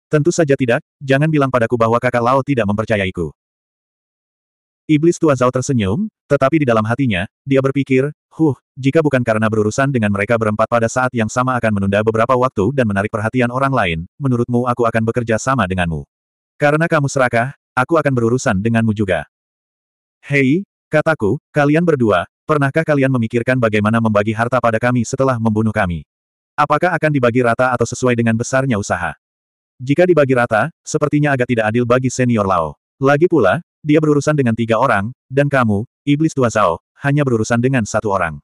Tentu saja tidak, jangan bilang padaku bahwa kakak Lao tidak mempercayaiku. Iblis tua Zhao tersenyum, tetapi di dalam hatinya, dia berpikir, huh, jika bukan karena berurusan dengan mereka berempat pada saat yang sama akan menunda beberapa waktu dan menarik perhatian orang lain, menurutmu aku akan bekerja sama denganmu. Karena kamu serakah, aku akan berurusan denganmu juga. Hei, kataku, kalian berdua, pernahkah kalian memikirkan bagaimana membagi harta pada kami setelah membunuh kami? Apakah akan dibagi rata atau sesuai dengan besarnya usaha? Jika dibagi rata, sepertinya agak tidak adil bagi senior Lao. Lagi pula, dia berurusan dengan tiga orang, dan kamu, Iblis Tua Zhao, hanya berurusan dengan satu orang.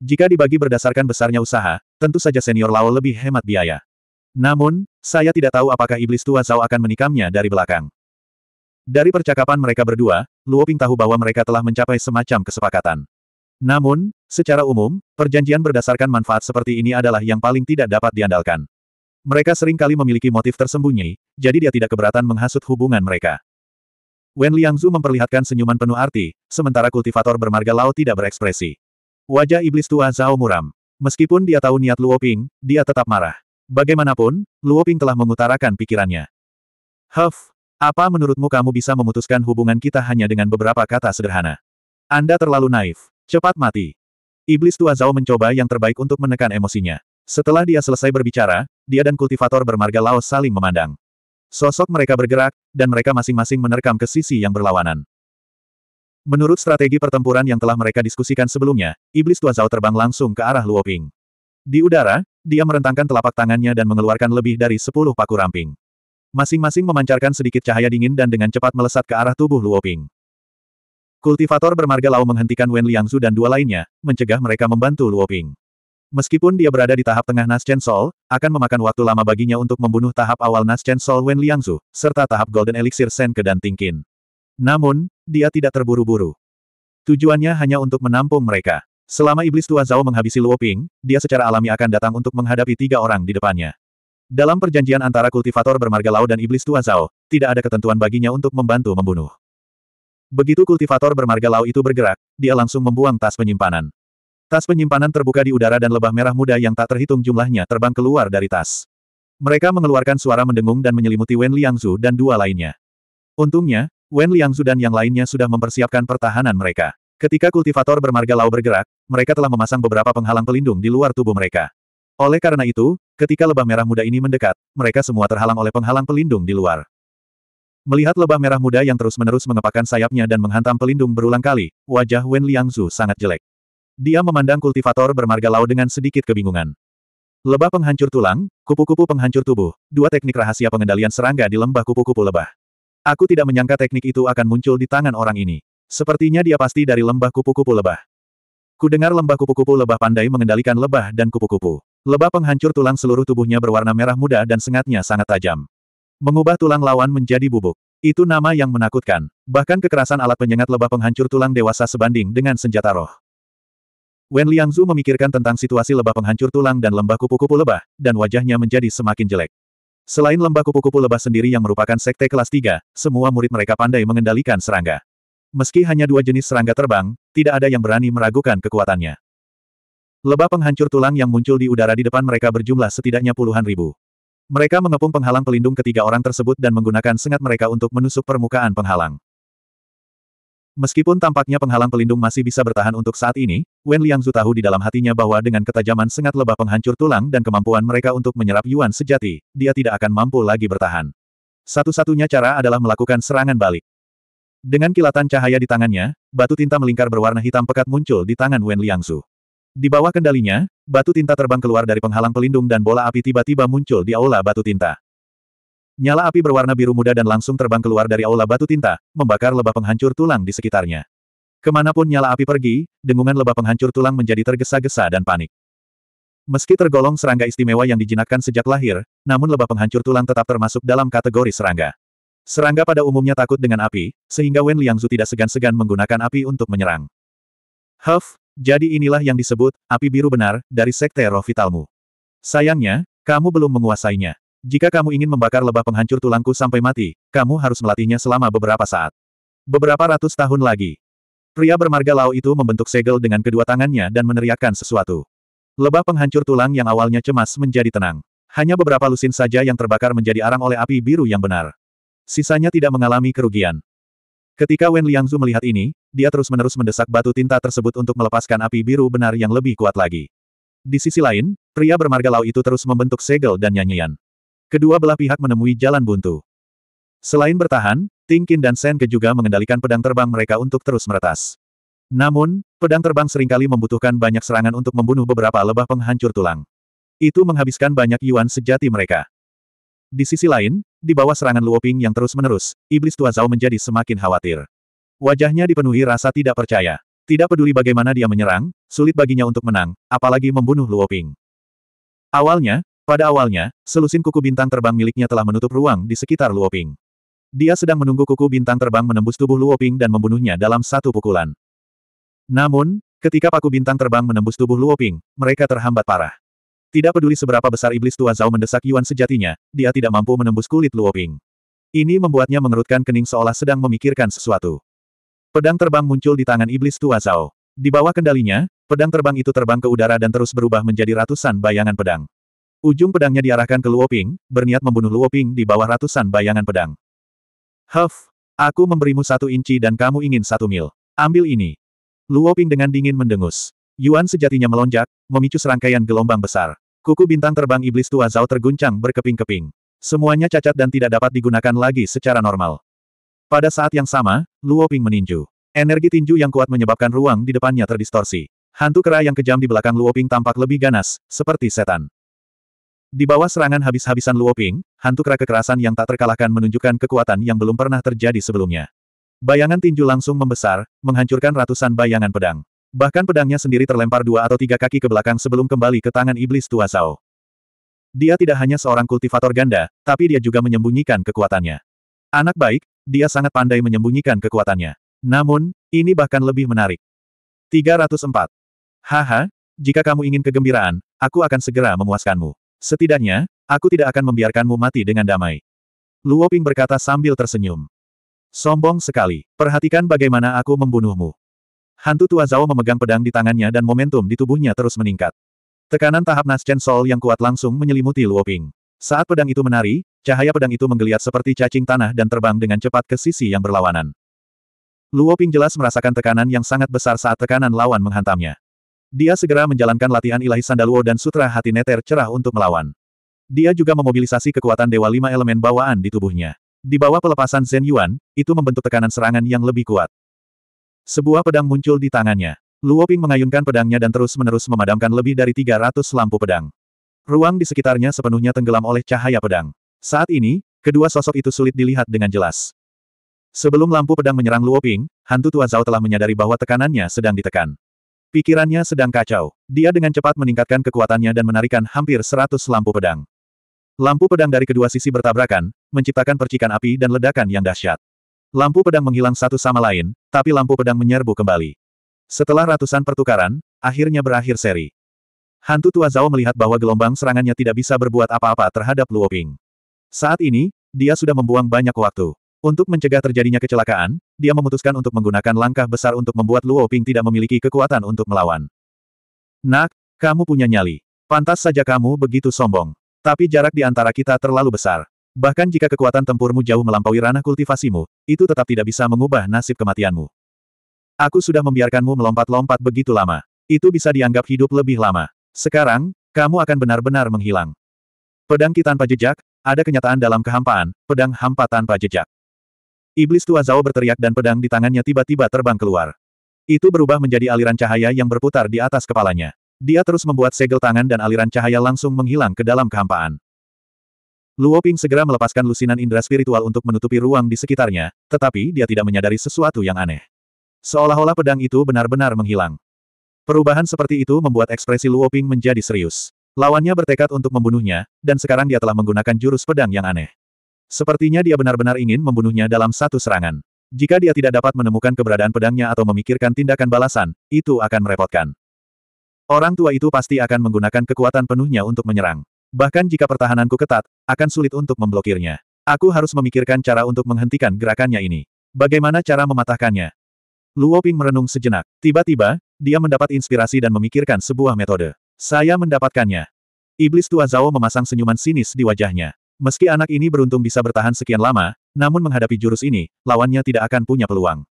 Jika dibagi berdasarkan besarnya usaha, tentu saja senior Lao lebih hemat biaya. Namun, saya tidak tahu apakah Iblis Tua Zhao akan menikamnya dari belakang. Dari percakapan mereka berdua, Luo Ping tahu bahwa mereka telah mencapai semacam kesepakatan. Namun, secara umum, perjanjian berdasarkan manfaat seperti ini adalah yang paling tidak dapat diandalkan. Mereka seringkali memiliki motif tersembunyi, jadi dia tidak keberatan menghasut hubungan mereka. Wen Liangzu memperlihatkan senyuman penuh arti, sementara kultivator bermarga laut tidak berekspresi. Wajah iblis tua Zhao muram. Meskipun dia tahu niat Luo Ping, dia tetap marah. Bagaimanapun, Luo Ping telah mengutarakan pikirannya. Huff, apa menurutmu kamu bisa memutuskan hubungan kita hanya dengan beberapa kata sederhana? Anda terlalu naif. Cepat mati. Iblis tua Zhao mencoba yang terbaik untuk menekan emosinya. Setelah dia selesai berbicara, dia dan kultivator bermarga Laos saling memandang. Sosok mereka bergerak, dan mereka masing-masing menerkam ke sisi yang berlawanan. Menurut strategi pertempuran yang telah mereka diskusikan sebelumnya, Iblis tua Zhao terbang langsung ke arah Luoping. Di udara, dia merentangkan telapak tangannya dan mengeluarkan lebih dari sepuluh paku ramping. Masing-masing memancarkan sedikit cahaya dingin dan dengan cepat melesat ke arah tubuh Luoping. Kultivator bermarga Lao menghentikan Wen Liangzu dan dua lainnya, mencegah mereka membantu Luoping. Meskipun dia berada di tahap tengah Naschen Sol, akan memakan waktu lama baginya untuk membunuh tahap awal Naschen Sol Wen Liangzu, serta tahap Golden Elixir Sen ke dan Tingkin. Namun, dia tidak terburu-buru. Tujuannya hanya untuk menampung mereka. Selama Iblis Tua Zhao menghabisi Luoping, dia secara alami akan datang untuk menghadapi tiga orang di depannya. Dalam perjanjian antara kultivator bermarga Lao dan iblis Tuan Zhao, tidak ada ketentuan baginya untuk membantu membunuh. Begitu kultivator bermarga Lao itu bergerak, dia langsung membuang tas penyimpanan. Tas penyimpanan terbuka di udara dan lebah merah muda yang tak terhitung jumlahnya terbang keluar dari tas. Mereka mengeluarkan suara mendengung dan menyelimuti Wen Liangzu dan dua lainnya. Untungnya, Wen Liangzu dan yang lainnya sudah mempersiapkan pertahanan mereka. Ketika kultivator bermarga Lao bergerak, mereka telah memasang beberapa penghalang pelindung di luar tubuh mereka. Oleh karena itu, Ketika lebah merah muda ini mendekat, mereka semua terhalang oleh penghalang pelindung di luar. Melihat lebah merah muda yang terus-menerus mengepakkan sayapnya dan menghantam pelindung berulang kali, wajah Wen Liangzu sangat jelek. Dia memandang kultivator bermarga Lao dengan sedikit kebingungan. Lebah penghancur tulang, kupu-kupu penghancur tubuh, dua teknik rahasia pengendalian serangga di lembah kupu-kupu lebah. Aku tidak menyangka teknik itu akan muncul di tangan orang ini. Sepertinya dia pasti dari lembah kupu-kupu lebah. Kudengar lembah kupu-kupu lebah pandai mengendalikan lebah dan kupu-kupu. Lebah penghancur tulang seluruh tubuhnya berwarna merah muda dan sengatnya sangat tajam. Mengubah tulang lawan menjadi bubuk. Itu nama yang menakutkan. Bahkan kekerasan alat penyengat lebah penghancur tulang dewasa sebanding dengan senjata roh. Wen Liangzu memikirkan tentang situasi lebah penghancur tulang dan lembah kupu-kupu lebah, dan wajahnya menjadi semakin jelek. Selain lembah kupu-kupu lebah sendiri yang merupakan sekte kelas 3, semua murid mereka pandai mengendalikan serangga. Meski hanya dua jenis serangga terbang, tidak ada yang berani meragukan kekuatannya. Lebah penghancur tulang yang muncul di udara di depan mereka berjumlah setidaknya puluhan ribu. Mereka mengepung penghalang pelindung ketiga orang tersebut dan menggunakan sengat mereka untuk menusuk permukaan penghalang. Meskipun tampaknya penghalang pelindung masih bisa bertahan untuk saat ini, Wen Liangzu tahu di dalam hatinya bahwa dengan ketajaman sengat lebah penghancur tulang dan kemampuan mereka untuk menyerap Yuan sejati, dia tidak akan mampu lagi bertahan. Satu-satunya cara adalah melakukan serangan balik. Dengan kilatan cahaya di tangannya, batu tinta melingkar berwarna hitam pekat muncul di tangan Wen Liangzu. Di bawah kendalinya, batu tinta terbang keluar dari penghalang pelindung dan bola api tiba-tiba muncul di aula batu tinta. Nyala api berwarna biru muda dan langsung terbang keluar dari aula batu tinta, membakar lebah penghancur tulang di sekitarnya. Kemanapun nyala api pergi, dengungan lebah penghancur tulang menjadi tergesa-gesa dan panik. Meski tergolong serangga istimewa yang dijinakkan sejak lahir, namun lebah penghancur tulang tetap termasuk dalam kategori serangga. Serangga pada umumnya takut dengan api, sehingga Wen Liangzu tidak segan-segan menggunakan api untuk menyerang. Huff, jadi inilah yang disebut, api biru benar, dari sekte roh vitalmu. Sayangnya, kamu belum menguasainya. Jika kamu ingin membakar lebah penghancur tulangku sampai mati, kamu harus melatihnya selama beberapa saat. Beberapa ratus tahun lagi. Pria bermarga Lao itu membentuk segel dengan kedua tangannya dan meneriakkan sesuatu. Lebah penghancur tulang yang awalnya cemas menjadi tenang. Hanya beberapa lusin saja yang terbakar menjadi arang oleh api biru yang benar. Sisanya tidak mengalami kerugian. Ketika Wen Liangzu melihat ini, dia terus-menerus mendesak batu tinta tersebut untuk melepaskan api biru benar yang lebih kuat lagi. Di sisi lain, pria bermarga Lau itu terus membentuk segel dan nyanyian. Kedua belah pihak menemui jalan buntu. Selain bertahan, Tingkin dan Senke juga mengendalikan pedang terbang mereka untuk terus meretas. Namun, pedang terbang seringkali membutuhkan banyak serangan untuk membunuh beberapa lebah penghancur tulang. Itu menghabiskan banyak yuan sejati mereka. Di sisi lain, di bawah serangan Luoping yang terus-menerus, iblis tua Zhao menjadi semakin khawatir. Wajahnya dipenuhi rasa tidak percaya. Tidak peduli bagaimana dia menyerang, sulit baginya untuk menang, apalagi membunuh Luoping. Awalnya, pada awalnya, selusin kuku bintang terbang miliknya telah menutup ruang di sekitar Luoping. Dia sedang menunggu kuku bintang terbang menembus tubuh Luoping dan membunuhnya dalam satu pukulan. Namun, ketika paku bintang terbang menembus tubuh Luoping, mereka terhambat parah. Tidak peduli seberapa besar iblis tua Zhao mendesak Yuan sejatinya, dia tidak mampu menembus kulit Luoping. Ini membuatnya mengerutkan kening seolah sedang memikirkan sesuatu. Pedang terbang muncul di tangan iblis tua Zhao. Di bawah kendalinya, pedang terbang itu terbang ke udara dan terus berubah menjadi ratusan bayangan pedang. Ujung pedangnya diarahkan ke Luoping, berniat membunuh Luoping di bawah ratusan bayangan pedang. Huff, aku memberimu satu inci dan kamu ingin satu mil. Ambil ini. Luoping dengan dingin mendengus. Yuan sejatinya melonjak, memicu serangkaian gelombang besar. Kuku bintang terbang iblis tua Zhao terguncang berkeping-keping. Semuanya cacat dan tidak dapat digunakan lagi secara normal. Pada saat yang sama, Luo Ping meninju. Energi tinju yang kuat menyebabkan ruang di depannya terdistorsi. Hantu kera yang kejam di belakang Luo Ping tampak lebih ganas, seperti setan. Di bawah serangan habis-habisan Luo Ping, hantu kera kekerasan yang tak terkalahkan menunjukkan kekuatan yang belum pernah terjadi sebelumnya. Bayangan tinju langsung membesar, menghancurkan ratusan bayangan pedang. Bahkan pedangnya sendiri terlempar dua atau tiga kaki ke belakang sebelum kembali ke tangan iblis tua Zhao. Dia tidak hanya seorang kultivator ganda, tapi dia juga menyembunyikan kekuatannya. Anak baik, dia sangat pandai menyembunyikan kekuatannya. Namun, ini bahkan lebih menarik. 304. Haha, jika kamu ingin kegembiraan, aku akan segera memuaskanmu. Setidaknya, aku tidak akan membiarkanmu mati dengan damai. Luoping berkata sambil tersenyum. Sombong sekali. Perhatikan bagaimana aku membunuhmu. Hantu tua Zhao memegang pedang di tangannya dan momentum di tubuhnya terus meningkat. Tekanan tahap nas Chen Sol yang kuat langsung menyelimuti Luo Ping. Saat pedang itu menari, cahaya pedang itu menggeliat seperti cacing tanah dan terbang dengan cepat ke sisi yang berlawanan. Luo Ping jelas merasakan tekanan yang sangat besar saat tekanan lawan menghantamnya. Dia segera menjalankan latihan ilahi Sandaluo dan Sutra Hati Neter cerah untuk melawan. Dia juga memobilisasi kekuatan Dewa Lima Elemen bawaan di tubuhnya. Di bawah pelepasan Zen Yuan, itu membentuk tekanan serangan yang lebih kuat. Sebuah pedang muncul di tangannya. Luo Ping mengayunkan pedangnya dan terus-menerus memadamkan lebih dari 300 lampu pedang. Ruang di sekitarnya sepenuhnya tenggelam oleh cahaya pedang. Saat ini, kedua sosok itu sulit dilihat dengan jelas. Sebelum lampu pedang menyerang Luo Ping, hantu tua Zhao telah menyadari bahwa tekanannya sedang ditekan. Pikirannya sedang kacau. Dia dengan cepat meningkatkan kekuatannya dan menarikan hampir 100 lampu pedang. Lampu pedang dari kedua sisi bertabrakan, menciptakan percikan api dan ledakan yang dahsyat. Lampu pedang menghilang satu sama lain, tapi lampu pedang menyerbu kembali. Setelah ratusan pertukaran, akhirnya berakhir seri. Hantu tua Zhao melihat bahwa gelombang serangannya tidak bisa berbuat apa-apa terhadap Luo Ping. Saat ini, dia sudah membuang banyak waktu. Untuk mencegah terjadinya kecelakaan, dia memutuskan untuk menggunakan langkah besar untuk membuat Luo Ping tidak memiliki kekuatan untuk melawan. Nak, kamu punya nyali. Pantas saja kamu begitu sombong. Tapi jarak di antara kita terlalu besar. Bahkan jika kekuatan tempurmu jauh melampaui ranah kultivasimu, itu tetap tidak bisa mengubah nasib kematianmu. Aku sudah membiarkanmu melompat-lompat begitu lama. Itu bisa dianggap hidup lebih lama. Sekarang, kamu akan benar-benar menghilang. Pedang kita tanpa jejak, ada kenyataan dalam kehampaan, pedang hampa tanpa jejak. Iblis tua Zao berteriak dan pedang di tangannya tiba-tiba terbang keluar. Itu berubah menjadi aliran cahaya yang berputar di atas kepalanya. Dia terus membuat segel tangan dan aliran cahaya langsung menghilang ke dalam kehampaan. Luo Ping segera melepaskan lusinan indera spiritual untuk menutupi ruang di sekitarnya, tetapi dia tidak menyadari sesuatu yang aneh. Seolah-olah pedang itu benar-benar menghilang. Perubahan seperti itu membuat ekspresi Luo Ping menjadi serius. Lawannya bertekad untuk membunuhnya, dan sekarang dia telah menggunakan jurus pedang yang aneh. Sepertinya dia benar-benar ingin membunuhnya dalam satu serangan. Jika dia tidak dapat menemukan keberadaan pedangnya atau memikirkan tindakan balasan, itu akan merepotkan. Orang tua itu pasti akan menggunakan kekuatan penuhnya untuk menyerang. Bahkan jika pertahananku ketat, akan sulit untuk memblokirnya. Aku harus memikirkan cara untuk menghentikan gerakannya ini. Bagaimana cara mematahkannya? Luo Ping merenung sejenak. Tiba-tiba, dia mendapat inspirasi dan memikirkan sebuah metode. Saya mendapatkannya. Iblis tua Zhao memasang senyuman sinis di wajahnya. Meski anak ini beruntung bisa bertahan sekian lama, namun menghadapi jurus ini, lawannya tidak akan punya peluang.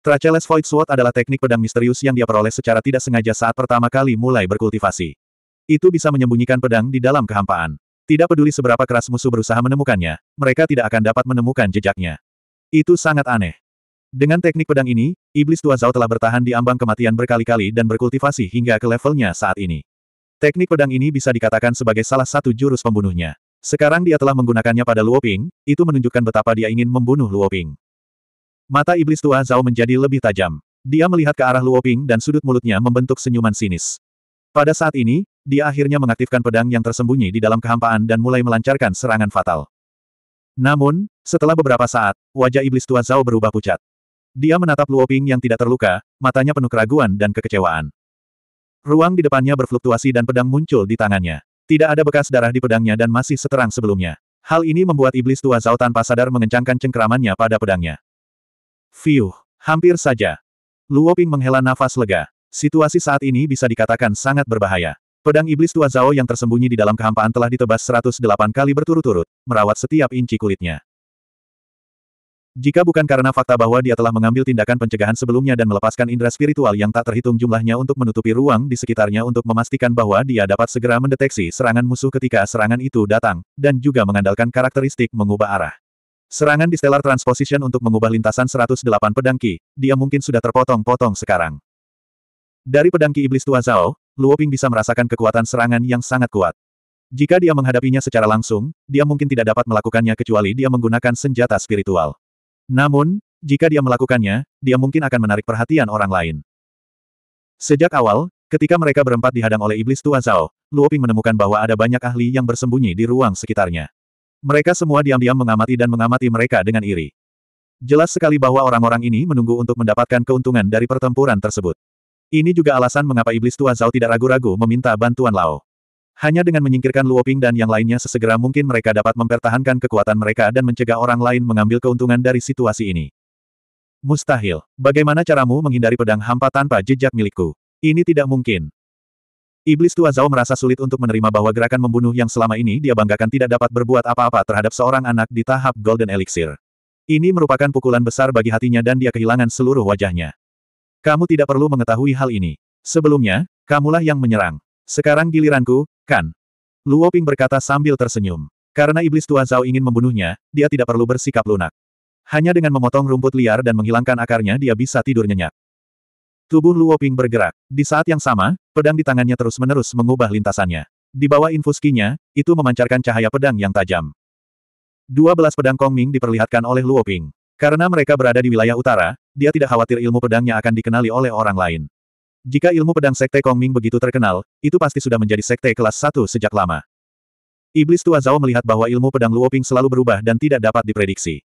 Tracheles Void Sword adalah teknik pedang misterius yang dia peroleh secara tidak sengaja saat pertama kali mulai berkultivasi. Itu bisa menyembunyikan pedang di dalam kehampaan. Tidak peduli seberapa keras musuh berusaha menemukannya, mereka tidak akan dapat menemukan jejaknya. Itu sangat aneh. Dengan teknik pedang ini, Iblis Tua Zhao telah bertahan di ambang kematian berkali-kali dan berkultivasi hingga ke levelnya saat ini. Teknik pedang ini bisa dikatakan sebagai salah satu jurus pembunuhnya. Sekarang dia telah menggunakannya pada Luoping, itu menunjukkan betapa dia ingin membunuh Luoping. Mata Iblis Tua Zhao menjadi lebih tajam. Dia melihat ke arah Luoping dan sudut mulutnya membentuk senyuman sinis. Pada saat ini, dia akhirnya mengaktifkan pedang yang tersembunyi di dalam kehampaan dan mulai melancarkan serangan fatal. Namun, setelah beberapa saat, wajah iblis tua Zhao berubah pucat. Dia menatap Luo Ping yang tidak terluka, matanya penuh keraguan dan kekecewaan. Ruang di depannya berfluktuasi dan pedang muncul di tangannya. Tidak ada bekas darah di pedangnya dan masih seterang sebelumnya. Hal ini membuat iblis tua Zhao tanpa sadar mengencangkan cengkeramannya pada pedangnya. Fiuh, hampir saja. Luo Ping menghela nafas lega. Situasi saat ini bisa dikatakan sangat berbahaya. Pedang iblis tua Zhao yang tersembunyi di dalam kehampaan telah ditebas 108 kali berturut-turut, merawat setiap inci kulitnya. Jika bukan karena fakta bahwa dia telah mengambil tindakan pencegahan sebelumnya dan melepaskan indera spiritual yang tak terhitung jumlahnya untuk menutupi ruang di sekitarnya untuk memastikan bahwa dia dapat segera mendeteksi serangan musuh ketika serangan itu datang, dan juga mengandalkan karakteristik mengubah arah. Serangan di Stellar Transposition untuk mengubah lintasan 108 pedang Ki, dia mungkin sudah terpotong-potong sekarang. Dari pedang Ki Iblis Tua Zhao, Luoping bisa merasakan kekuatan serangan yang sangat kuat. Jika dia menghadapinya secara langsung, dia mungkin tidak dapat melakukannya kecuali dia menggunakan senjata spiritual. Namun, jika dia melakukannya, dia mungkin akan menarik perhatian orang lain. Sejak awal, ketika mereka berempat dihadang oleh iblis Tua Zhao, Luoping menemukan bahwa ada banyak ahli yang bersembunyi di ruang sekitarnya. Mereka semua diam-diam mengamati dan mengamati mereka dengan iri. Jelas sekali bahwa orang-orang ini menunggu untuk mendapatkan keuntungan dari pertempuran tersebut. Ini juga alasan mengapa iblis tua Zhao tidak ragu-ragu meminta bantuan Lao. Hanya dengan menyingkirkan Luoping dan yang lainnya sesegera mungkin mereka dapat mempertahankan kekuatan mereka dan mencegah orang lain mengambil keuntungan dari situasi ini. Mustahil. Bagaimana caramu menghindari pedang hampa tanpa jejak milikku? Ini tidak mungkin. Iblis Tua Zhao merasa sulit untuk menerima bahwa gerakan membunuh yang selama ini dia banggakan tidak dapat berbuat apa-apa terhadap seorang anak di tahap Golden Elixir. Ini merupakan pukulan besar bagi hatinya dan dia kehilangan seluruh wajahnya. Kamu tidak perlu mengetahui hal ini. Sebelumnya, kamulah yang menyerang. Sekarang giliranku, kan? Luo Ping berkata sambil tersenyum. Karena iblis tua Zhao ingin membunuhnya, dia tidak perlu bersikap lunak. Hanya dengan memotong rumput liar dan menghilangkan akarnya dia bisa tidur nyenyak. Tubuh Luo Ping bergerak. Di saat yang sama, pedang di tangannya terus-menerus mengubah lintasannya. Di bawah infuskinya, itu memancarkan cahaya pedang yang tajam. 12 pedang Kongming diperlihatkan oleh Luo Ping. Karena mereka berada di wilayah utara, dia tidak khawatir ilmu pedangnya akan dikenali oleh orang lain. Jika ilmu pedang Sekte Kongming begitu terkenal, itu pasti sudah menjadi Sekte kelas 1 sejak lama. Iblis tua Zhao melihat bahwa ilmu pedang Luoping selalu berubah dan tidak dapat diprediksi.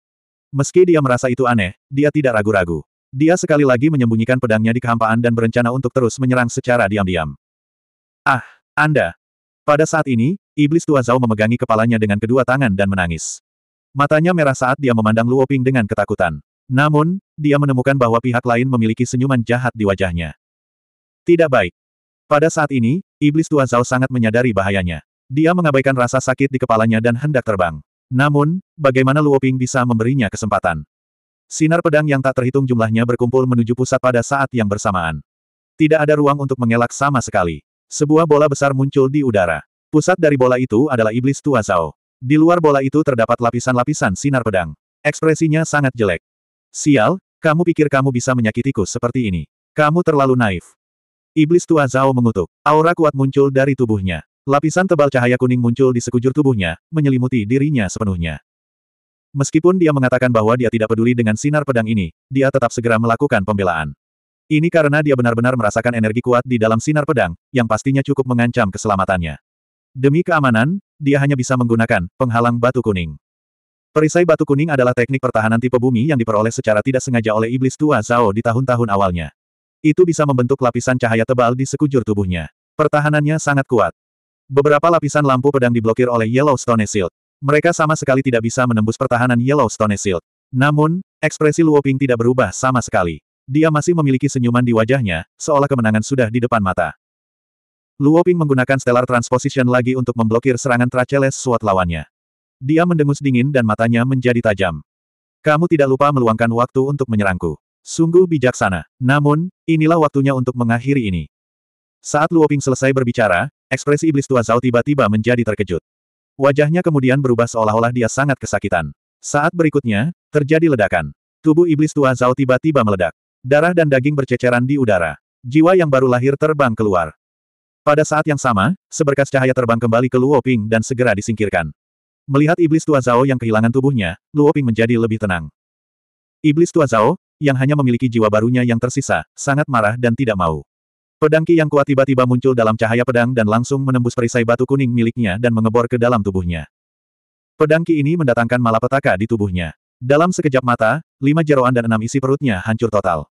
Meski dia merasa itu aneh, dia tidak ragu-ragu. Dia sekali lagi menyembunyikan pedangnya di kehampaan dan berencana untuk terus menyerang secara diam-diam. Ah, Anda! Pada saat ini, Iblis tua Zhao memegangi kepalanya dengan kedua tangan dan menangis. Matanya merah saat dia memandang Luo Ping dengan ketakutan. Namun, dia menemukan bahwa pihak lain memiliki senyuman jahat di wajahnya. Tidak baik. Pada saat ini, Iblis Tua Zhao sangat menyadari bahayanya. Dia mengabaikan rasa sakit di kepalanya dan hendak terbang. Namun, bagaimana Luo Ping bisa memberinya kesempatan? Sinar pedang yang tak terhitung jumlahnya berkumpul menuju pusat pada saat yang bersamaan. Tidak ada ruang untuk mengelak sama sekali. Sebuah bola besar muncul di udara. Pusat dari bola itu adalah Iblis Tua Zhao. Di luar bola itu terdapat lapisan-lapisan sinar pedang. Ekspresinya sangat jelek. Sial, kamu pikir kamu bisa menyakitiku seperti ini. Kamu terlalu naif. Iblis tua Zhao mengutuk. Aura kuat muncul dari tubuhnya. Lapisan tebal cahaya kuning muncul di sekujur tubuhnya, menyelimuti dirinya sepenuhnya. Meskipun dia mengatakan bahwa dia tidak peduli dengan sinar pedang ini, dia tetap segera melakukan pembelaan. Ini karena dia benar-benar merasakan energi kuat di dalam sinar pedang, yang pastinya cukup mengancam keselamatannya. Demi keamanan, dia hanya bisa menggunakan penghalang batu kuning. Perisai batu kuning adalah teknik pertahanan tipe bumi yang diperoleh secara tidak sengaja oleh iblis tua Zhao di tahun-tahun awalnya. Itu bisa membentuk lapisan cahaya tebal di sekujur tubuhnya. Pertahanannya sangat kuat. Beberapa lapisan lampu pedang diblokir oleh Yellow Stone Shield. Mereka sama sekali tidak bisa menembus pertahanan Yellow Stone Shield. Namun, ekspresi Luo Ping tidak berubah sama sekali. Dia masih memiliki senyuman di wajahnya, seolah kemenangan sudah di depan mata. Luo Ping menggunakan Stellar Transposition lagi untuk memblokir serangan Traceles suat lawannya. Dia mendengus dingin dan matanya menjadi tajam. Kamu tidak lupa meluangkan waktu untuk menyerangku. Sungguh bijaksana. Namun, inilah waktunya untuk mengakhiri ini. Saat Luo Ping selesai berbicara, ekspresi iblis tua Zhao tiba-tiba menjadi terkejut. Wajahnya kemudian berubah seolah-olah dia sangat kesakitan. Saat berikutnya, terjadi ledakan. Tubuh iblis tua Zhao tiba-tiba meledak. Darah dan daging berceceran di udara. Jiwa yang baru lahir terbang keluar. Pada saat yang sama, seberkas cahaya terbang kembali ke Luo Ping dan segera disingkirkan. Melihat iblis tua Zhao yang kehilangan tubuhnya, Luo Ping menjadi lebih tenang. Iblis tua Zhao, yang hanya memiliki jiwa barunya yang tersisa, sangat marah dan tidak mau. Pedang Ki yang kuat tiba-tiba muncul dalam cahaya pedang dan langsung menembus perisai batu kuning miliknya dan mengebor ke dalam tubuhnya. Pedang Ki ini mendatangkan malapetaka di tubuhnya. Dalam sekejap mata, lima jeroan dan enam isi perutnya hancur total.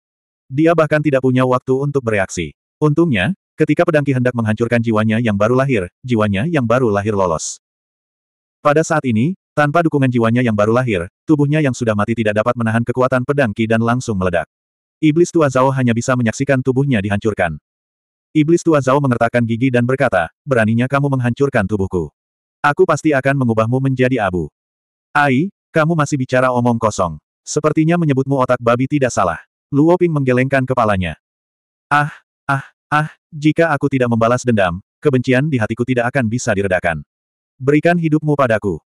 Dia bahkan tidak punya waktu untuk bereaksi. Untungnya, Ketika pedangki hendak menghancurkan jiwanya yang baru lahir, jiwanya yang baru lahir lolos. Pada saat ini, tanpa dukungan jiwanya yang baru lahir, tubuhnya yang sudah mati tidak dapat menahan kekuatan pedangki dan langsung meledak. Iblis tua Zhao hanya bisa menyaksikan tubuhnya dihancurkan. Iblis tua Zhao mengertakkan gigi dan berkata, beraninya kamu menghancurkan tubuhku. Aku pasti akan mengubahmu menjadi abu. Ai, kamu masih bicara omong kosong. Sepertinya menyebutmu otak babi tidak salah. Luo Ping menggelengkan kepalanya. Ah, ah, Ah, jika aku tidak membalas dendam, kebencian di hatiku tidak akan bisa diredakan. Berikan hidupmu padaku.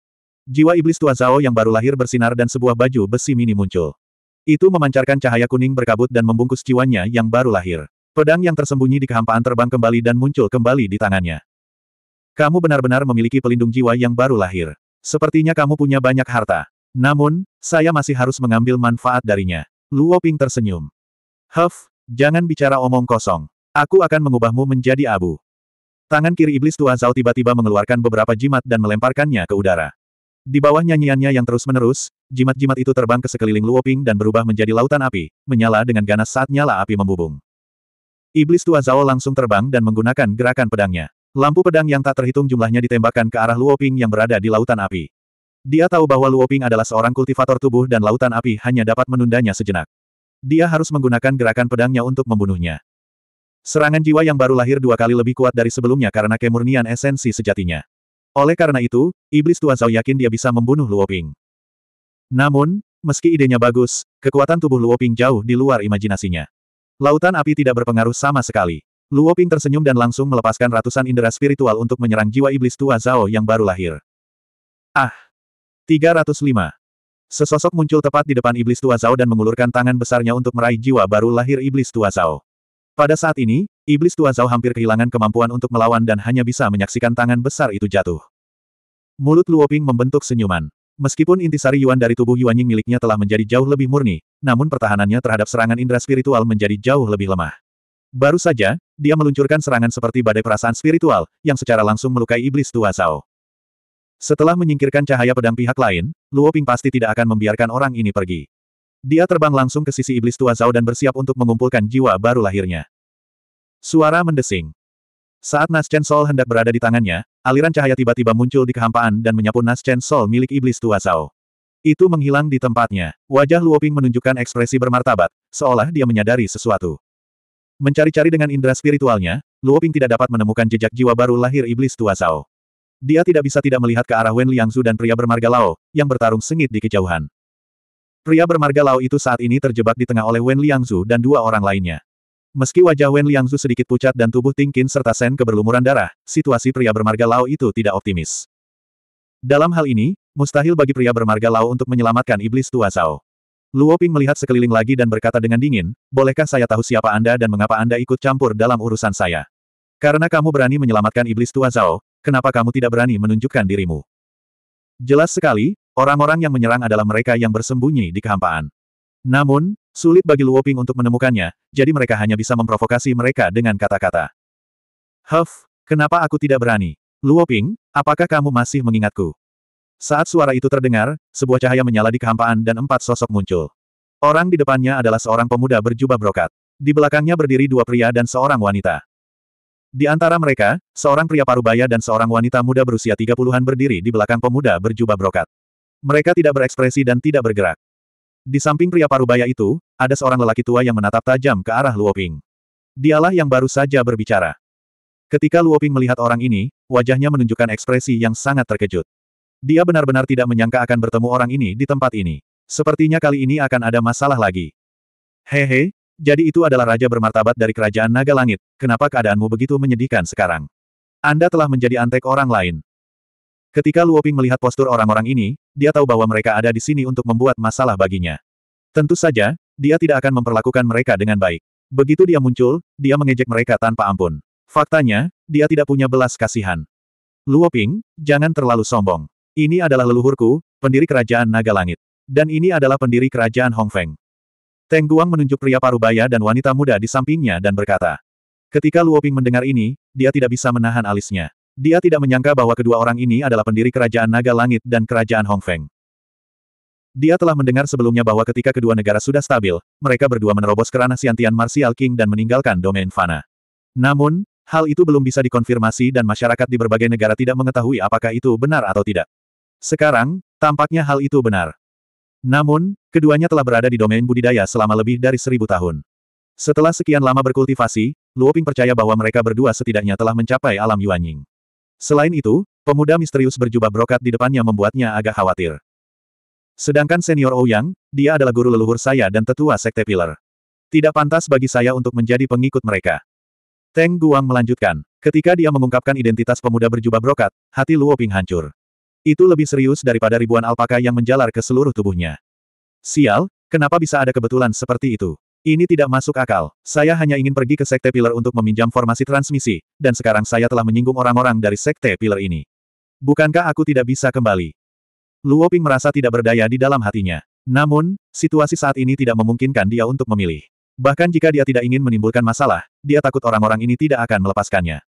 Jiwa iblis tua Zhao yang baru lahir bersinar dan sebuah baju besi mini muncul. Itu memancarkan cahaya kuning berkabut dan membungkus jiwanya yang baru lahir. Pedang yang tersembunyi di kehampaan terbang kembali dan muncul kembali di tangannya. Kamu benar-benar memiliki pelindung jiwa yang baru lahir. Sepertinya kamu punya banyak harta. Namun, saya masih harus mengambil manfaat darinya. Luo Ping tersenyum. Huff, jangan bicara omong kosong. Aku akan mengubahmu menjadi abu. Tangan kiri iblis tua Zhao tiba-tiba mengeluarkan beberapa jimat dan melemparkannya ke udara. Di bawah nyanyiannya yang terus-menerus, jimat-jimat itu terbang ke sekeliling Luoping dan berubah menjadi lautan api, menyala dengan ganas saat nyala api membubung. Iblis tua Zhao langsung terbang dan menggunakan gerakan pedangnya. Lampu pedang yang tak terhitung jumlahnya ditembakkan ke arah Luoping yang berada di lautan api. Dia tahu bahwa Luoping adalah seorang kultivator tubuh dan lautan api hanya dapat menundanya sejenak. Dia harus menggunakan gerakan pedangnya untuk membunuhnya. Serangan jiwa yang baru lahir dua kali lebih kuat dari sebelumnya karena kemurnian esensi sejatinya. Oleh karena itu, Iblis Tua Zhao yakin dia bisa membunuh Luoping. Namun, meski idenya bagus, kekuatan tubuh Luoping jauh di luar imajinasinya. Lautan api tidak berpengaruh sama sekali. Luoping tersenyum dan langsung melepaskan ratusan indera spiritual untuk menyerang jiwa Iblis Tua Zhao yang baru lahir. Ah! 305. Sesosok muncul tepat di depan Iblis Tua Zhao dan mengulurkan tangan besarnya untuk meraih jiwa baru lahir Iblis Tua Zhao. Pada saat ini, iblis tua Zhao hampir kehilangan kemampuan untuk melawan dan hanya bisa menyaksikan tangan besar itu jatuh. Mulut Luoping membentuk senyuman. Meskipun intisari Yuan dari tubuh Yuan Ying miliknya telah menjadi jauh lebih murni, namun pertahanannya terhadap serangan indera spiritual menjadi jauh lebih lemah. Baru saja, dia meluncurkan serangan seperti badai perasaan spiritual, yang secara langsung melukai iblis tua Zhao. Setelah menyingkirkan cahaya pedang pihak lain, Luoping pasti tidak akan membiarkan orang ini pergi. Dia terbang langsung ke sisi iblis tua Zhao dan bersiap untuk mengumpulkan jiwa baru lahirnya. Suara mendesing. Saat Nas Chen Sol hendak berada di tangannya, aliran cahaya tiba-tiba muncul di kehampaan dan menyapu Nas Chen Sol milik iblis tua Zhao. Itu menghilang di tempatnya. Wajah Luoping menunjukkan ekspresi bermartabat, seolah dia menyadari sesuatu. Mencari-cari dengan indera spiritualnya, Luoping tidak dapat menemukan jejak jiwa baru lahir iblis tua Zhao. Dia tidak bisa tidak melihat ke arah Wen Liangzu dan pria bermarga Lao, yang bertarung sengit di kejauhan. Pria bermarga Lao itu saat ini terjebak di tengah oleh Wen Liangzu dan dua orang lainnya. Meski wajah Wen Liangzu sedikit pucat dan tubuh Tingkin serta Sen keberlumuran darah, situasi pria bermarga Lao itu tidak optimis. Dalam hal ini, mustahil bagi pria bermarga Lao untuk menyelamatkan iblis tua Zhao. Luo Ping melihat sekeliling lagi dan berkata dengan dingin, bolehkah saya tahu siapa Anda dan mengapa Anda ikut campur dalam urusan saya? Karena kamu berani menyelamatkan iblis tua Zhao, kenapa kamu tidak berani menunjukkan dirimu? Jelas sekali, Orang-orang yang menyerang adalah mereka yang bersembunyi di kehampaan. Namun, sulit bagi Luoping untuk menemukannya, jadi mereka hanya bisa memprovokasi mereka dengan kata-kata. Huff, kenapa aku tidak berani? Luoping, apakah kamu masih mengingatku? Saat suara itu terdengar, sebuah cahaya menyala di kehampaan dan empat sosok muncul. Orang di depannya adalah seorang pemuda berjubah brokat. Di belakangnya berdiri dua pria dan seorang wanita. Di antara mereka, seorang pria parubaya dan seorang wanita muda berusia 30-an berdiri di belakang pemuda berjubah brokat. Mereka tidak berekspresi dan tidak bergerak. Di samping pria parubaya itu, ada seorang lelaki tua yang menatap tajam ke arah Luoping. Dialah yang baru saja berbicara. Ketika Luoping melihat orang ini, wajahnya menunjukkan ekspresi yang sangat terkejut. Dia benar-benar tidak menyangka akan bertemu orang ini di tempat ini. Sepertinya kali ini akan ada masalah lagi. Hehe, jadi itu adalah raja bermartabat dari kerajaan Naga Langit, kenapa keadaanmu begitu menyedihkan sekarang? Anda telah menjadi antek orang lain. Ketika Luoping melihat postur orang-orang ini, dia tahu bahwa mereka ada di sini untuk membuat masalah baginya. Tentu saja, dia tidak akan memperlakukan mereka dengan baik. Begitu dia muncul, dia mengejek mereka tanpa ampun. Faktanya, dia tidak punya belas kasihan. Luoping, jangan terlalu sombong. Ini adalah leluhurku, pendiri kerajaan Naga Langit. Dan ini adalah pendiri kerajaan Hongfeng. Teng Guang menunjuk pria parubaya dan wanita muda di sampingnya dan berkata. Ketika Luoping mendengar ini, dia tidak bisa menahan alisnya. Dia tidak menyangka bahwa kedua orang ini adalah pendiri kerajaan Naga Langit dan kerajaan Hongfeng. Dia telah mendengar sebelumnya bahwa ketika kedua negara sudah stabil, mereka berdua menerobos kerana Siantian Martial King dan meninggalkan domain Fana. Namun, hal itu belum bisa dikonfirmasi dan masyarakat di berbagai negara tidak mengetahui apakah itu benar atau tidak. Sekarang, tampaknya hal itu benar. Namun, keduanya telah berada di domain budidaya selama lebih dari seribu tahun. Setelah sekian lama berkultivasi, Luoping percaya bahwa mereka berdua setidaknya telah mencapai alam Yuanying. Selain itu, pemuda misterius berjubah brokat di depannya membuatnya agak khawatir. Sedangkan senior Ouyang, oh dia adalah guru leluhur saya dan tetua sekte pilar. Tidak pantas bagi saya untuk menjadi pengikut mereka. Teng Guang melanjutkan. Ketika dia mengungkapkan identitas pemuda berjubah brokat, hati Luo Ping hancur. Itu lebih serius daripada ribuan alpaka yang menjalar ke seluruh tubuhnya. Sial, kenapa bisa ada kebetulan seperti itu? Ini tidak masuk akal. Saya hanya ingin pergi ke Sekte Pilar untuk meminjam formasi transmisi, dan sekarang saya telah menyinggung orang-orang dari Sekte Pilar ini. Bukankah aku tidak bisa kembali? Luo Ping merasa tidak berdaya di dalam hatinya. Namun, situasi saat ini tidak memungkinkan dia untuk memilih. Bahkan jika dia tidak ingin menimbulkan masalah, dia takut orang-orang ini tidak akan melepaskannya.